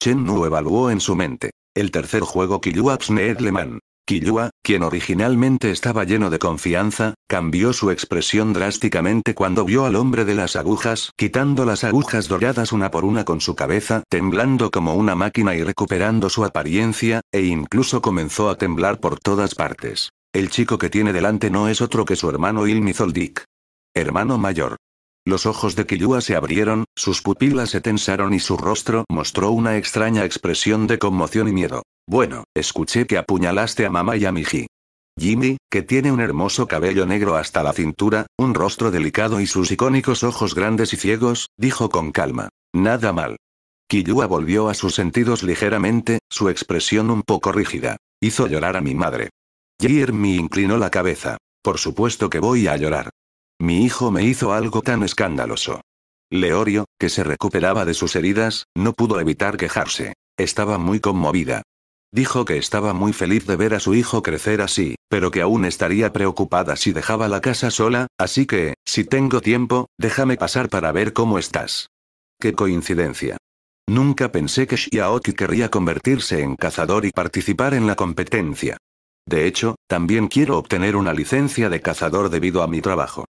Chen Nu evaluó en su mente. El tercer juego Le Needleman, Killua, quien originalmente estaba lleno de confianza, cambió su expresión drásticamente cuando vio al hombre de las agujas quitando las agujas doradas una por una con su cabeza, temblando como una máquina y recuperando su apariencia, e incluso comenzó a temblar por todas partes. El chico que tiene delante no es otro que su hermano Ilmizoldik. Hermano mayor. Los ojos de Kiyua se abrieron, sus pupilas se tensaron y su rostro mostró una extraña expresión de conmoción y miedo. Bueno, escuché que apuñalaste a mamá y a Miji. Jimmy, que tiene un hermoso cabello negro hasta la cintura, un rostro delicado y sus icónicos ojos grandes y ciegos, dijo con calma. Nada mal. Kiyua volvió a sus sentidos ligeramente, su expresión un poco rígida. Hizo llorar a mi madre. Jeremy inclinó la cabeza. Por supuesto que voy a llorar. Mi hijo me hizo algo tan escandaloso. Leorio, que se recuperaba de sus heridas, no pudo evitar quejarse. Estaba muy conmovida. Dijo que estaba muy feliz de ver a su hijo crecer así, pero que aún estaría preocupada si dejaba la casa sola, así que, si tengo tiempo, déjame pasar para ver cómo estás. Qué coincidencia. Nunca pensé que Shiaoki querría convertirse en cazador y participar en la competencia. De hecho, también quiero obtener una licencia de cazador debido a mi trabajo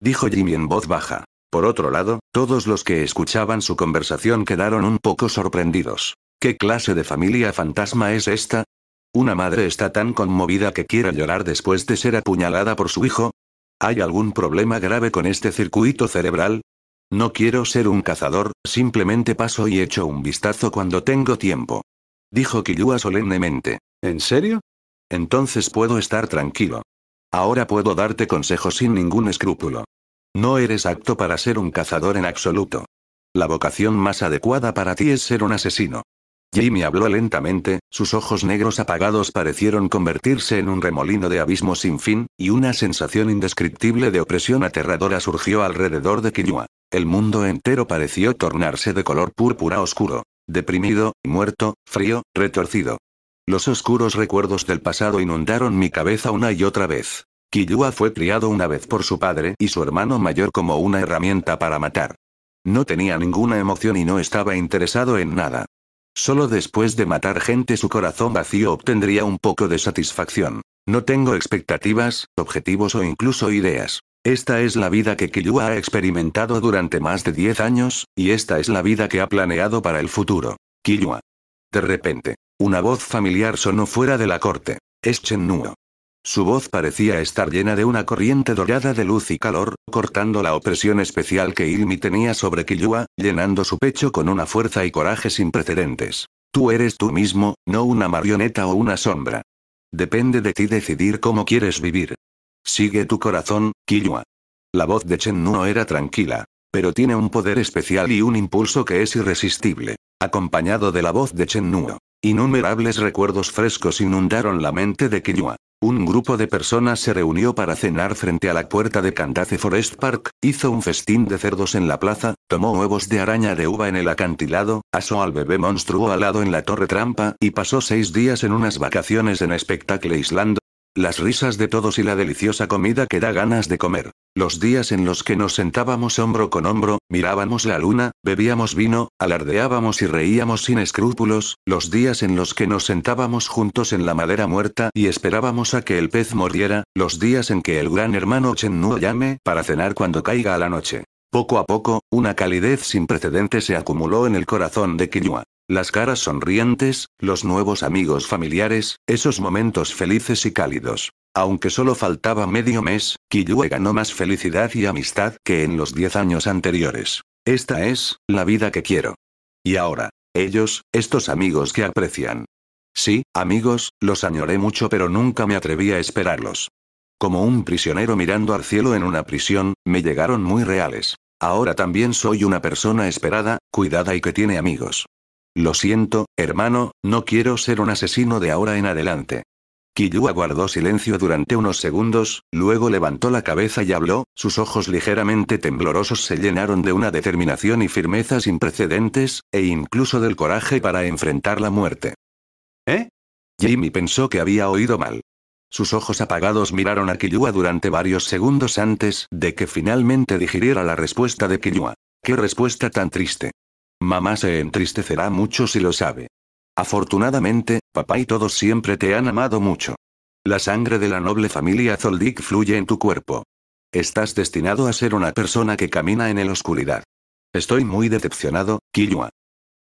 dijo Jimmy en voz baja. Por otro lado, todos los que escuchaban su conversación quedaron un poco sorprendidos. ¿Qué clase de familia fantasma es esta? ¿Una madre está tan conmovida que quiere llorar después de ser apuñalada por su hijo? ¿Hay algún problema grave con este circuito cerebral? No quiero ser un cazador, simplemente paso y echo un vistazo cuando tengo tiempo. Dijo Killua solemnemente. ¿En serio? Entonces puedo estar tranquilo. Ahora puedo darte consejos sin ningún escrúpulo. No eres apto para ser un cazador en absoluto. La vocación más adecuada para ti es ser un asesino. Jimmy habló lentamente, sus ojos negros apagados parecieron convertirse en un remolino de abismo sin fin, y una sensación indescriptible de opresión aterradora surgió alrededor de Quinua. El mundo entero pareció tornarse de color púrpura oscuro, deprimido, muerto, frío, retorcido. Los oscuros recuerdos del pasado inundaron mi cabeza una y otra vez. Killua fue criado una vez por su padre y su hermano mayor como una herramienta para matar. No tenía ninguna emoción y no estaba interesado en nada. Solo después de matar gente su corazón vacío obtendría un poco de satisfacción. No tengo expectativas, objetivos o incluso ideas. Esta es la vida que Killua ha experimentado durante más de 10 años, y esta es la vida que ha planeado para el futuro. Killua. De repente. Una voz familiar sonó fuera de la corte. Es Chen Nuo. Su voz parecía estar llena de una corriente dorada de luz y calor, cortando la opresión especial que Ilmi tenía sobre Killua, llenando su pecho con una fuerza y coraje sin precedentes. Tú eres tú mismo, no una marioneta o una sombra. Depende de ti decidir cómo quieres vivir. Sigue tu corazón, Killua. La voz de Chen Nuo era tranquila, pero tiene un poder especial y un impulso que es irresistible, acompañado de la voz de Chen Nuo. Innumerables recuerdos frescos inundaron la mente de Kinyua. Un grupo de personas se reunió para cenar frente a la puerta de Candace Forest Park, hizo un festín de cerdos en la plaza, tomó huevos de araña de uva en el acantilado, asó al bebé monstruo alado en la torre trampa y pasó seis días en unas vacaciones en espectáculo aislando las risas de todos y la deliciosa comida que da ganas de comer. Los días en los que nos sentábamos hombro con hombro, mirábamos la luna, bebíamos vino, alardeábamos y reíamos sin escrúpulos, los días en los que nos sentábamos juntos en la madera muerta y esperábamos a que el pez mordiera, los días en que el gran hermano Chen Nuo llame para cenar cuando caiga a la noche. Poco a poco, una calidez sin precedente se acumuló en el corazón de Kiyua. Las caras sonrientes, los nuevos amigos familiares, esos momentos felices y cálidos. Aunque solo faltaba medio mes, Kiyue ganó más felicidad y amistad que en los diez años anteriores. Esta es, la vida que quiero. Y ahora, ellos, estos amigos que aprecian. Sí, amigos, los añoré mucho pero nunca me atreví a esperarlos. Como un prisionero mirando al cielo en una prisión, me llegaron muy reales. Ahora también soy una persona esperada, cuidada y que tiene amigos. Lo siento, hermano, no quiero ser un asesino de ahora en adelante. Killua guardó silencio durante unos segundos, luego levantó la cabeza y habló, sus ojos ligeramente temblorosos se llenaron de una determinación y firmeza sin precedentes, e incluso del coraje para enfrentar la muerte. ¿Eh? Jimmy pensó que había oído mal. Sus ojos apagados miraron a Kiyua durante varios segundos antes de que finalmente digiriera la respuesta de Kiyua. ¡Qué respuesta tan triste! Mamá se entristecerá mucho si lo sabe. Afortunadamente, papá y todos siempre te han amado mucho. La sangre de la noble familia Zoldik fluye en tu cuerpo. Estás destinado a ser una persona que camina en el oscuridad. Estoy muy decepcionado, Killua.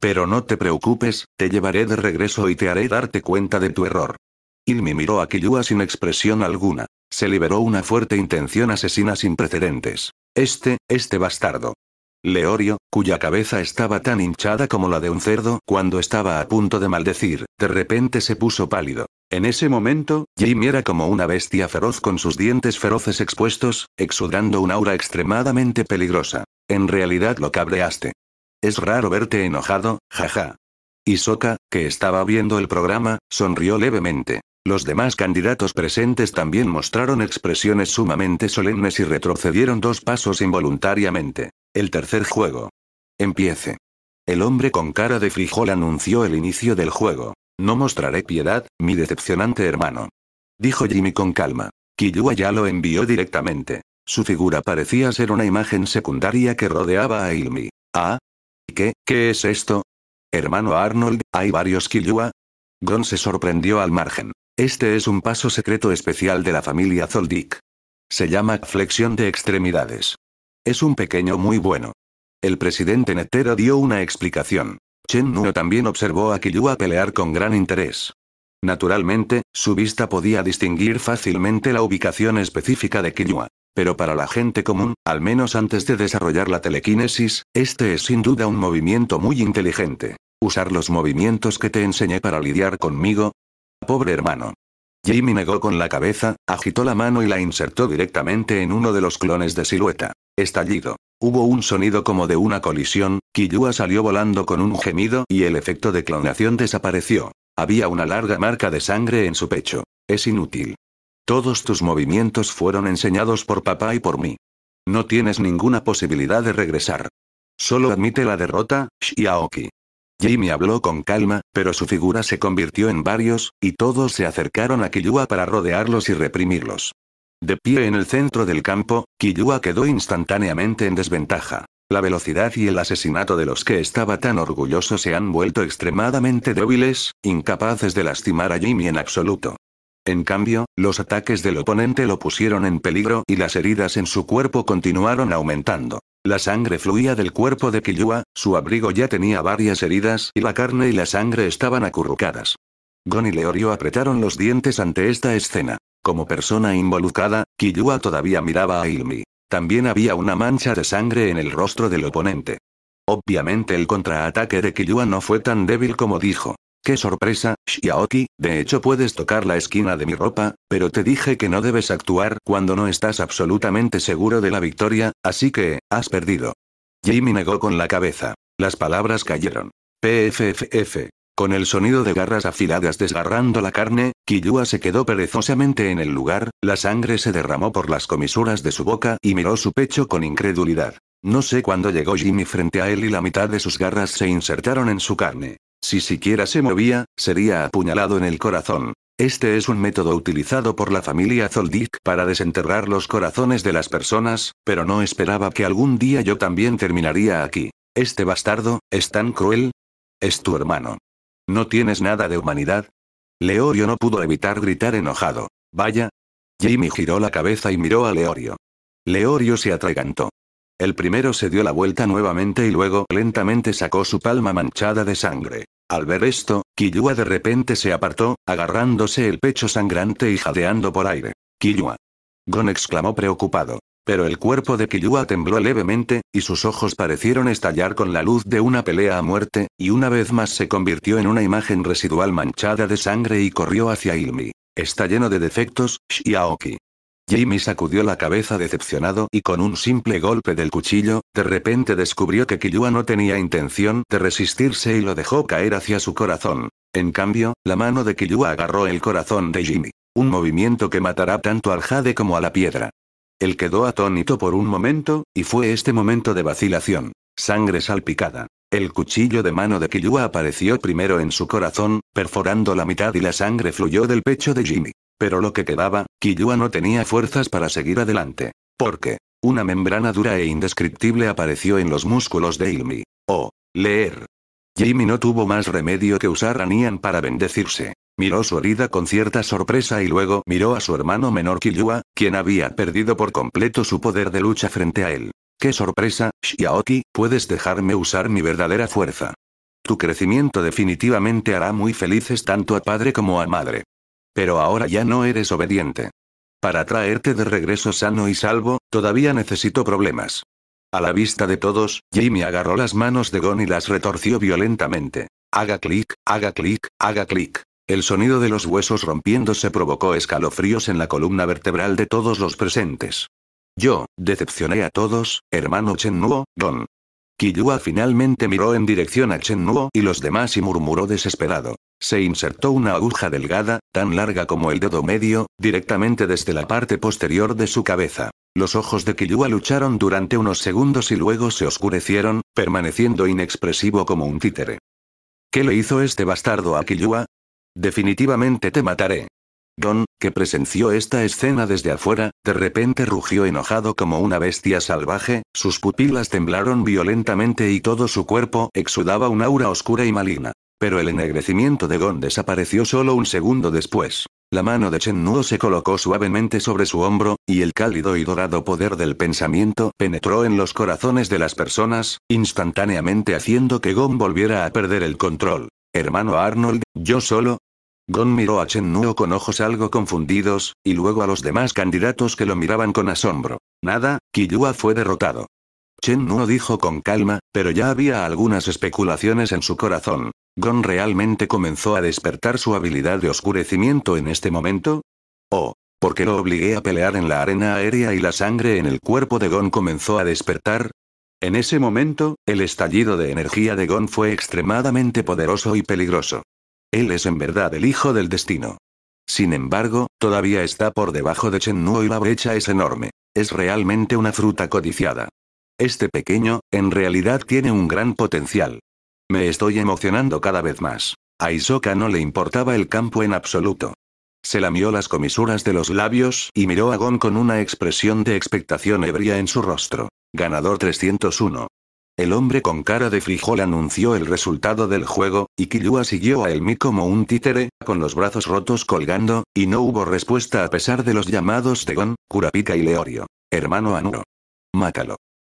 Pero no te preocupes, te llevaré de regreso y te haré darte cuenta de tu error. Ilmi miró a Killua sin expresión alguna. Se liberó una fuerte intención asesina sin precedentes. Este, este bastardo. Leorio, cuya cabeza estaba tan hinchada como la de un cerdo cuando estaba a punto de maldecir, de repente se puso pálido. En ese momento, Jim era como una bestia feroz con sus dientes feroces expuestos, exudando un aura extremadamente peligrosa. En realidad lo cabreaste. Es raro verte enojado, jaja. Soka, que estaba viendo el programa, sonrió levemente. Los demás candidatos presentes también mostraron expresiones sumamente solemnes y retrocedieron dos pasos involuntariamente. El tercer juego. Empiece. El hombre con cara de frijol anunció el inicio del juego. No mostraré piedad, mi decepcionante hermano. Dijo Jimmy con calma. Killua ya lo envió directamente. Su figura parecía ser una imagen secundaria que rodeaba a Ilmi. ¿Ah? ¿Qué, qué es esto? Hermano Arnold, ¿hay varios Killua? Gon se sorprendió al margen. Este es un paso secreto especial de la familia Zoldik. Se llama flexión de extremidades. Es un pequeño muy bueno. El presidente Netero dio una explicación. Chen Nuo también observó a Killua pelear con gran interés. Naturalmente, su vista podía distinguir fácilmente la ubicación específica de Killua. Pero para la gente común, al menos antes de desarrollar la telequinesis, este es sin duda un movimiento muy inteligente. Usar los movimientos que te enseñé para lidiar conmigo, pobre hermano. Jimmy negó con la cabeza, agitó la mano y la insertó directamente en uno de los clones de silueta. Estallido. Hubo un sonido como de una colisión, Kiyua salió volando con un gemido y el efecto de clonación desapareció. Había una larga marca de sangre en su pecho. Es inútil. Todos tus movimientos fueron enseñados por papá y por mí. No tienes ninguna posibilidad de regresar. Solo admite la derrota, Shiaoki. Jimmy habló con calma, pero su figura se convirtió en varios, y todos se acercaron a Kiyua para rodearlos y reprimirlos. De pie en el centro del campo, Kiyua quedó instantáneamente en desventaja. La velocidad y el asesinato de los que estaba tan orgulloso se han vuelto extremadamente débiles, incapaces de lastimar a Jimmy en absoluto. En cambio, los ataques del oponente lo pusieron en peligro y las heridas en su cuerpo continuaron aumentando. La sangre fluía del cuerpo de Killua, su abrigo ya tenía varias heridas y la carne y la sangre estaban acurrucadas. Gon y Leorio apretaron los dientes ante esta escena. Como persona involucrada, Killua todavía miraba a Ilmi. También había una mancha de sangre en el rostro del oponente. Obviamente el contraataque de Killua no fue tan débil como dijo. ¡Qué sorpresa, Shiaoki! De hecho puedes tocar la esquina de mi ropa, pero te dije que no debes actuar cuando no estás absolutamente seguro de la victoria, así que, has perdido. Jimmy negó con la cabeza. Las palabras cayeron. PFFF. Con el sonido de garras afiladas desgarrando la carne, Kiyua se quedó perezosamente en el lugar, la sangre se derramó por las comisuras de su boca y miró su pecho con incredulidad. No sé cuándo llegó Jimmy frente a él y la mitad de sus garras se insertaron en su carne. Si siquiera se movía, sería apuñalado en el corazón. Este es un método utilizado por la familia Zoldyck para desenterrar los corazones de las personas, pero no esperaba que algún día yo también terminaría aquí. Este bastardo, es tan cruel. Es tu hermano. ¿No tienes nada de humanidad? Leorio no pudo evitar gritar enojado. Vaya. Jimmy giró la cabeza y miró a Leorio. Leorio se atragantó. El primero se dio la vuelta nuevamente y luego lentamente sacó su palma manchada de sangre. Al ver esto, Killua de repente se apartó, agarrándose el pecho sangrante y jadeando por aire. Killua. Gon exclamó preocupado. Pero el cuerpo de Killua tembló levemente, y sus ojos parecieron estallar con la luz de una pelea a muerte, y una vez más se convirtió en una imagen residual manchada de sangre y corrió hacia Ilmi. Está lleno de defectos, Shiaoki. Jimmy sacudió la cabeza decepcionado y con un simple golpe del cuchillo, de repente descubrió que Killua no tenía intención de resistirse y lo dejó caer hacia su corazón. En cambio, la mano de Killua agarró el corazón de Jimmy. Un movimiento que matará tanto al jade como a la piedra. Él quedó atónito por un momento, y fue este momento de vacilación. Sangre salpicada. El cuchillo de mano de Killua apareció primero en su corazón, perforando la mitad y la sangre fluyó del pecho de Jimmy. Pero lo que quedaba, Kiyua no tenía fuerzas para seguir adelante. Porque, una membrana dura e indescriptible apareció en los músculos de Ilmi. Oh, leer. Jimmy no tuvo más remedio que usar a Nian para bendecirse. Miró su herida con cierta sorpresa y luego miró a su hermano menor Kiyua, quien había perdido por completo su poder de lucha frente a él. ¡Qué sorpresa, Shiaoki! Puedes dejarme usar mi verdadera fuerza. Tu crecimiento definitivamente hará muy felices tanto a padre como a madre. Pero ahora ya no eres obediente. Para traerte de regreso sano y salvo, todavía necesito problemas. A la vista de todos, Jimmy agarró las manos de Gon y las retorció violentamente. Haga clic, haga clic, haga clic. El sonido de los huesos rompiéndose provocó escalofríos en la columna vertebral de todos los presentes. Yo, decepcioné a todos, hermano Chen Nuo, Gon. Kiyua finalmente miró en dirección a Chen Nuo y los demás y murmuró desesperado. Se insertó una aguja delgada, tan larga como el dedo medio, directamente desde la parte posterior de su cabeza. Los ojos de Killua lucharon durante unos segundos y luego se oscurecieron, permaneciendo inexpresivo como un títere. ¿Qué le hizo este bastardo a Killua? Definitivamente te mataré. Don, que presenció esta escena desde afuera, de repente rugió enojado como una bestia salvaje, sus pupilas temblaron violentamente y todo su cuerpo exudaba un aura oscura y maligna. Pero el ennegrecimiento de Gon desapareció solo un segundo después. La mano de Chen Nuo se colocó suavemente sobre su hombro, y el cálido y dorado poder del pensamiento penetró en los corazones de las personas, instantáneamente haciendo que Gon volviera a perder el control. Hermano Arnold, yo solo. Gon miró a Chen Nuo con ojos algo confundidos, y luego a los demás candidatos que lo miraban con asombro. Nada, Killua fue derrotado. Chen Nuo dijo con calma, pero ya había algunas especulaciones en su corazón. ¿Gon realmente comenzó a despertar su habilidad de oscurecimiento en este momento? ¿O, porque lo obligué a pelear en la arena aérea y la sangre en el cuerpo de Gon comenzó a despertar. En ese momento, el estallido de energía de Gon fue extremadamente poderoso y peligroso. Él es en verdad el hijo del destino. Sin embargo, todavía está por debajo de Chen Nuo y la brecha es enorme. Es realmente una fruta codiciada. Este pequeño, en realidad tiene un gran potencial. Me estoy emocionando cada vez más. A Isoka no le importaba el campo en absoluto. Se lamió las comisuras de los labios y miró a Gon con una expresión de expectación ebria en su rostro. Ganador 301. El hombre con cara de frijol anunció el resultado del juego, y Killua siguió a Elmi como un títere, con los brazos rotos colgando, y no hubo respuesta a pesar de los llamados de Gon, Kurapika y Leorio. Hermano Anuro. Mátalo.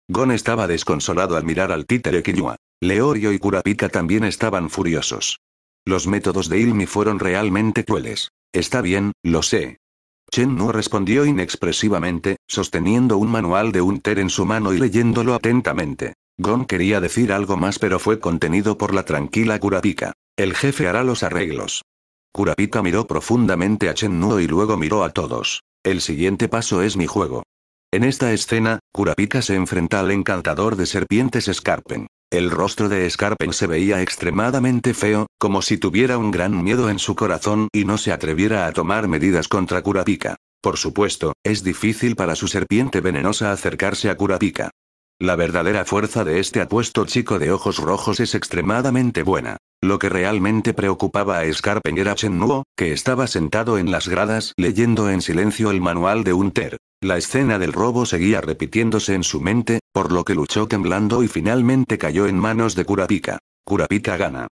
Gon estaba desconsolado al mirar al títere Kiyua. Leorio y Kurapika también estaban furiosos. Los métodos de Ilmi fueron realmente crueles. Está bien, lo sé. Chen Nu respondió inexpresivamente, sosteniendo un manual de un ter en su mano y leyéndolo atentamente. Gon quería decir algo más pero fue contenido por la tranquila Kurapika. El jefe hará los arreglos. Kurapika miró profundamente a Chen Nuo y luego miró a todos. El siguiente paso es mi juego. En esta escena, Kurapika se enfrenta al encantador de serpientes Scarpen. El rostro de Scarpen se veía extremadamente feo, como si tuviera un gran miedo en su corazón y no se atreviera a tomar medidas contra Kurapika. Por supuesto, es difícil para su serpiente venenosa acercarse a Kurapika. La verdadera fuerza de este apuesto chico de ojos rojos es extremadamente buena. Lo que realmente preocupaba a Scarpen era Nuo, que estaba sentado en las gradas leyendo en silencio el manual de Hunter. La escena del robo seguía repitiéndose en su mente, por lo que luchó temblando y finalmente cayó en manos de Kurapika. Kurapika gana.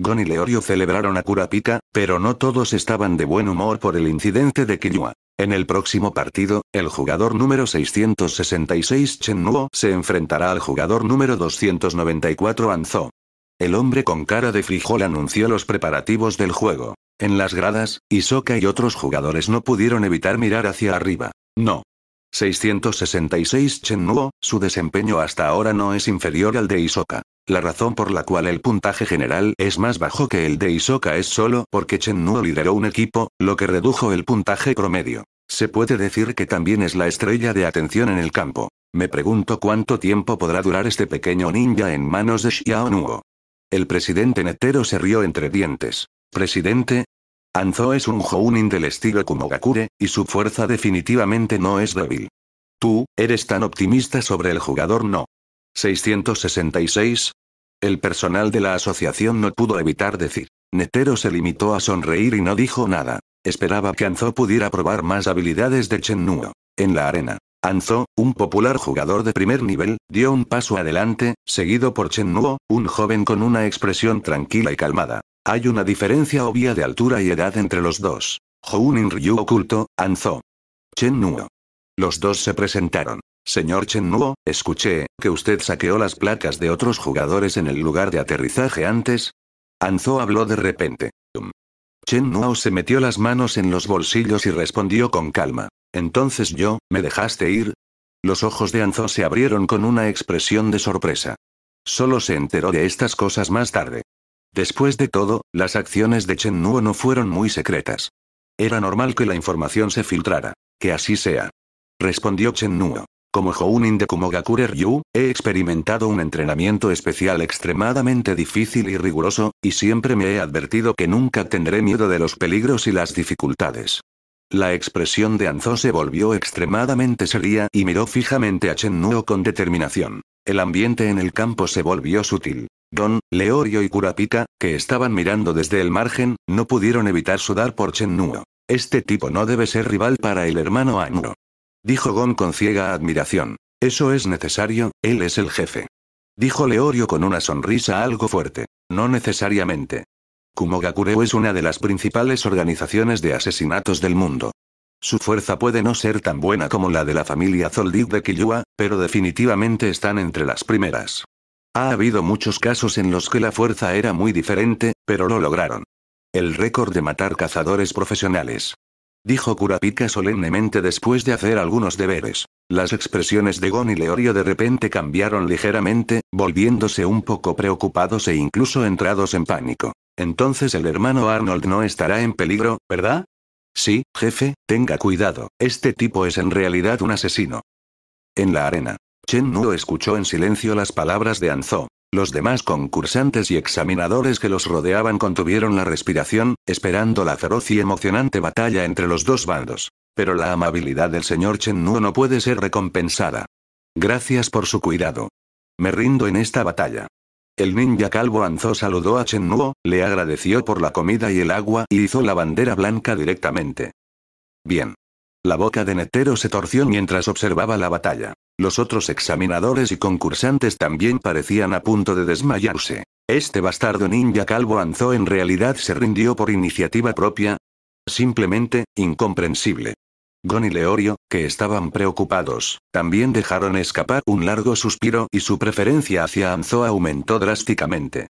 Gon y Leorio celebraron a Kurapika, pero no todos estaban de buen humor por el incidente de Killua. En el próximo partido, el jugador número 666 Chen Nuo se enfrentará al jugador número 294 Anzo. El hombre con cara de frijol anunció los preparativos del juego. En las gradas, Isoka y otros jugadores no pudieron evitar mirar hacia arriba. No. 666 Nuo, su desempeño hasta ahora no es inferior al de Isoka. La razón por la cual el puntaje general es más bajo que el de Isoka es solo porque Chen Nuo lideró un equipo, lo que redujo el puntaje promedio. Se puede decir que también es la estrella de atención en el campo. Me pregunto cuánto tiempo podrá durar este pequeño ninja en manos de Xiao Nuo. El presidente Netero se rió entre dientes. Presidente, Anzo es un Jounin del estilo Kumogakure, y su fuerza definitivamente no es débil. Tú, eres tan optimista sobre el jugador no. 666. El personal de la asociación no pudo evitar decir. Netero se limitó a sonreír y no dijo nada. Esperaba que Anzo pudiera probar más habilidades de Chen Nuo. En la arena, Anzo, un popular jugador de primer nivel, dio un paso adelante, seguido por Chen Nuo, un joven con una expresión tranquila y calmada. Hay una diferencia obvia de altura y edad entre los dos. Hounin Ryu oculto, Anzo. Chen Nuo. Los dos se presentaron. Señor Chen Nuo, escuché que usted saqueó las placas de otros jugadores en el lugar de aterrizaje antes. Anzo habló de repente. Chen Nuo se metió las manos en los bolsillos y respondió con calma. Entonces yo, ¿me dejaste ir? Los ojos de Anzo se abrieron con una expresión de sorpresa. Solo se enteró de estas cosas más tarde. Después de todo, las acciones de Chen Nuo no fueron muy secretas. Era normal que la información se filtrara. Que así sea. Respondió Chen Nuo. Como Hounin de Kumogakure Ryu, he experimentado un entrenamiento especial extremadamente difícil y riguroso, y siempre me he advertido que nunca tendré miedo de los peligros y las dificultades. La expresión de Anzo se volvió extremadamente seria y miró fijamente a Chen Nuo con determinación. El ambiente en el campo se volvió sutil. Don, Leorio y Kurapika, que estaban mirando desde el margen, no pudieron evitar sudar por Chennuo. Este tipo no debe ser rival para el hermano Anuro. Dijo Gon con ciega admiración. Eso es necesario, él es el jefe. Dijo Leorio con una sonrisa algo fuerte. No necesariamente. Kumogakureo es una de las principales organizaciones de asesinatos del mundo. Su fuerza puede no ser tan buena como la de la familia Zoldyck de Killua, pero definitivamente están entre las primeras. Ha habido muchos casos en los que la fuerza era muy diferente, pero lo lograron. El récord de matar cazadores profesionales. Dijo Kurapika solemnemente después de hacer algunos deberes. Las expresiones de Gon y Leorio de repente cambiaron ligeramente, volviéndose un poco preocupados e incluso entrados en pánico. Entonces el hermano Arnold no estará en peligro, ¿verdad? Sí, jefe, tenga cuidado, este tipo es en realidad un asesino. En la arena. Chen Nuo escuchó en silencio las palabras de Anzo. Los demás concursantes y examinadores que los rodeaban contuvieron la respiración, esperando la feroz y emocionante batalla entre los dos bandos. Pero la amabilidad del señor Chen Nuo no puede ser recompensada. Gracias por su cuidado. Me rindo en esta batalla. El ninja calvo Anzó saludó a Nuo, le agradeció por la comida y el agua y hizo la bandera blanca directamente. Bien. La boca de Netero se torció mientras observaba la batalla. Los otros examinadores y concursantes también parecían a punto de desmayarse. ¿Este bastardo ninja calvo Anzó en realidad se rindió por iniciativa propia? Simplemente, incomprensible. Gon y Leorio, que estaban preocupados, también dejaron escapar un largo suspiro y su preferencia hacia Anzo aumentó drásticamente.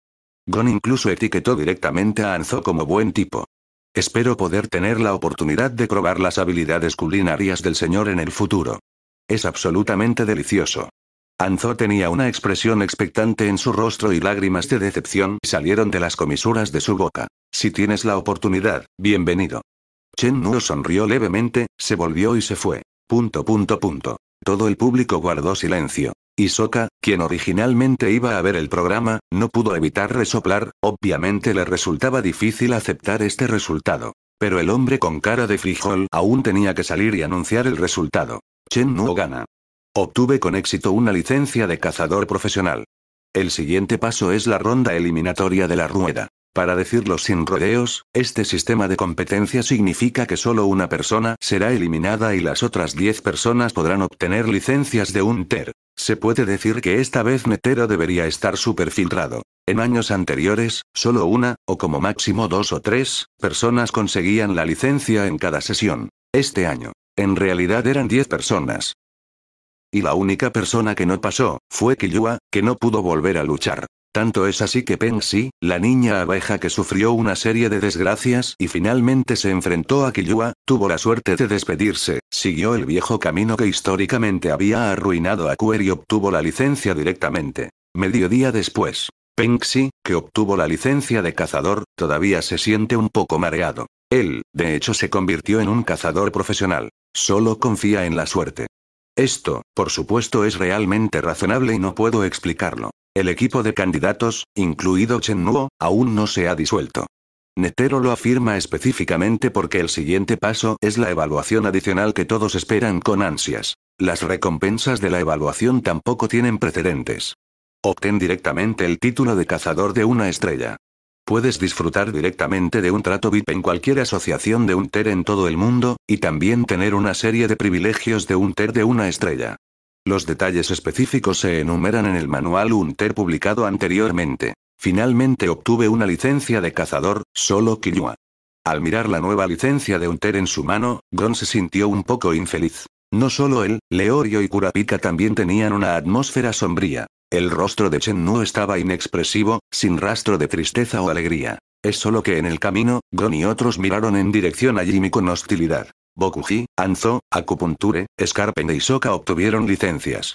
Gon incluso etiquetó directamente a Anzo como buen tipo. Espero poder tener la oportunidad de probar las habilidades culinarias del señor en el futuro. Es absolutamente delicioso. Anzo tenía una expresión expectante en su rostro y lágrimas de decepción salieron de las comisuras de su boca. Si tienes la oportunidad, bienvenido. Chen Nuo sonrió levemente, se volvió y se fue. Punto punto punto. Todo el público guardó silencio. Y Soka, quien originalmente iba a ver el programa, no pudo evitar resoplar, obviamente le resultaba difícil aceptar este resultado. Pero el hombre con cara de frijol aún tenía que salir y anunciar el resultado. Chen Nuo gana. Obtuve con éxito una licencia de cazador profesional. El siguiente paso es la ronda eliminatoria de la rueda. Para decirlo sin rodeos, este sistema de competencia significa que solo una persona será eliminada y las otras 10 personas podrán obtener licencias de un TER. Se puede decir que esta vez Netero debería estar superfiltrado. En años anteriores, solo una, o como máximo dos o tres, personas conseguían la licencia en cada sesión. Este año, en realidad eran 10 personas. Y la única persona que no pasó, fue Killua, que no pudo volver a luchar. Tanto es así que Penxi, la niña abeja que sufrió una serie de desgracias y finalmente se enfrentó a Killua, tuvo la suerte de despedirse, siguió el viejo camino que históricamente había arruinado a Quer y obtuvo la licencia directamente. Mediodía después, Penxi, que obtuvo la licencia de cazador, todavía se siente un poco mareado. Él, de hecho, se convirtió en un cazador profesional. Solo confía en la suerte. Esto, por supuesto, es realmente razonable y no puedo explicarlo. El equipo de candidatos, incluido Chen Nuo, aún no se ha disuelto. Netero lo afirma específicamente porque el siguiente paso es la evaluación adicional que todos esperan con ansias. Las recompensas de la evaluación tampoco tienen precedentes. Obtén directamente el título de cazador de una estrella. Puedes disfrutar directamente de un trato VIP en cualquier asociación de un TER en todo el mundo, y también tener una serie de privilegios de un TER de una estrella. Los detalles específicos se enumeran en el manual UNTER publicado anteriormente. Finalmente obtuve una licencia de cazador, solo Killua. Al mirar la nueva licencia de Unter en su mano, Gon se sintió un poco infeliz. No solo él, Leorio y Kurapika también tenían una atmósfera sombría. El rostro de Chen Nu estaba inexpresivo, sin rastro de tristeza o alegría. Es solo que en el camino, Gon y otros miraron en dirección a Jimmy con hostilidad. Bokuji, Anzo, Acupunture, Scarpen y e Soka obtuvieron licencias.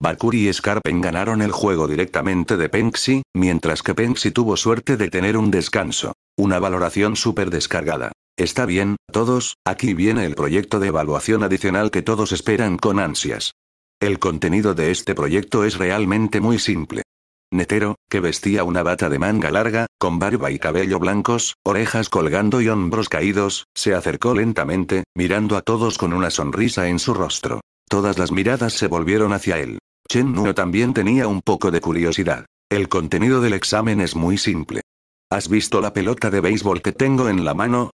Bakuri y Scarpen ganaron el juego directamente de Penxi, mientras que Penxi tuvo suerte de tener un descanso. Una valoración súper descargada. Está bien, todos, aquí viene el proyecto de evaluación adicional que todos esperan con ansias. El contenido de este proyecto es realmente muy simple. Netero, que vestía una bata de manga larga, con barba y cabello blancos, orejas colgando y hombros caídos, se acercó lentamente, mirando a todos con una sonrisa en su rostro. Todas las miradas se volvieron hacia él. Chen Nuo también tenía un poco de curiosidad. El contenido del examen es muy simple. ¿Has visto la pelota de béisbol que tengo en la mano?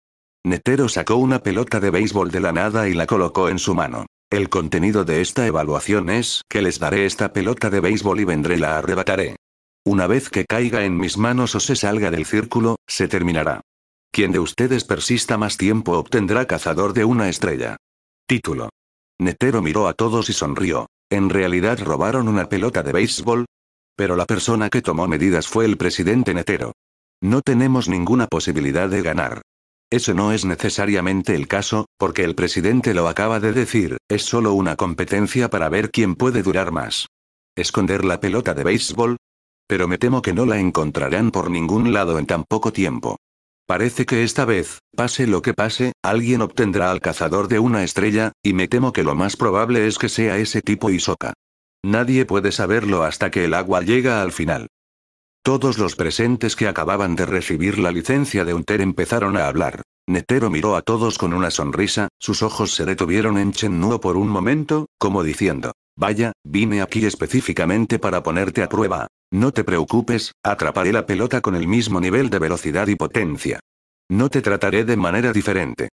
Netero sacó una pelota de béisbol de la nada y la colocó en su mano. El contenido de esta evaluación es que les daré esta pelota de béisbol y vendré la arrebataré. Una vez que caiga en mis manos o se salga del círculo, se terminará. Quien de ustedes persista más tiempo obtendrá cazador de una estrella. Título. Netero miró a todos y sonrió. ¿En realidad robaron una pelota de béisbol? Pero la persona que tomó medidas fue el presidente Netero. No tenemos ninguna posibilidad de ganar. Eso no es necesariamente el caso, porque el presidente lo acaba de decir, es solo una competencia para ver quién puede durar más. Esconder la pelota de béisbol, pero me temo que no la encontrarán por ningún lado en tan poco tiempo. Parece que esta vez, pase lo que pase, alguien obtendrá al cazador de una estrella, y me temo que lo más probable es que sea ese tipo Isoka. Nadie puede saberlo hasta que el agua llega al final. Todos los presentes que acababan de recibir la licencia de Unter empezaron a hablar. Netero miró a todos con una sonrisa, sus ojos se detuvieron en Chen Nuo por un momento, como diciendo, Vaya, vine aquí específicamente para ponerte a prueba. No te preocupes, atraparé la pelota con el mismo nivel de velocidad y potencia. No te trataré de manera diferente.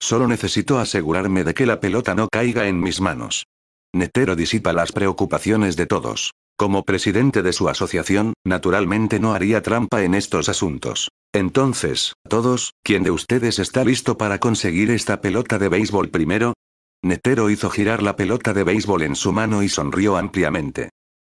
Solo necesito asegurarme de que la pelota no caiga en mis manos. Netero disipa las preocupaciones de todos. Como presidente de su asociación, naturalmente no haría trampa en estos asuntos. Entonces, todos, ¿quién de ustedes está listo para conseguir esta pelota de béisbol primero? Netero hizo girar la pelota de béisbol en su mano y sonrió ampliamente.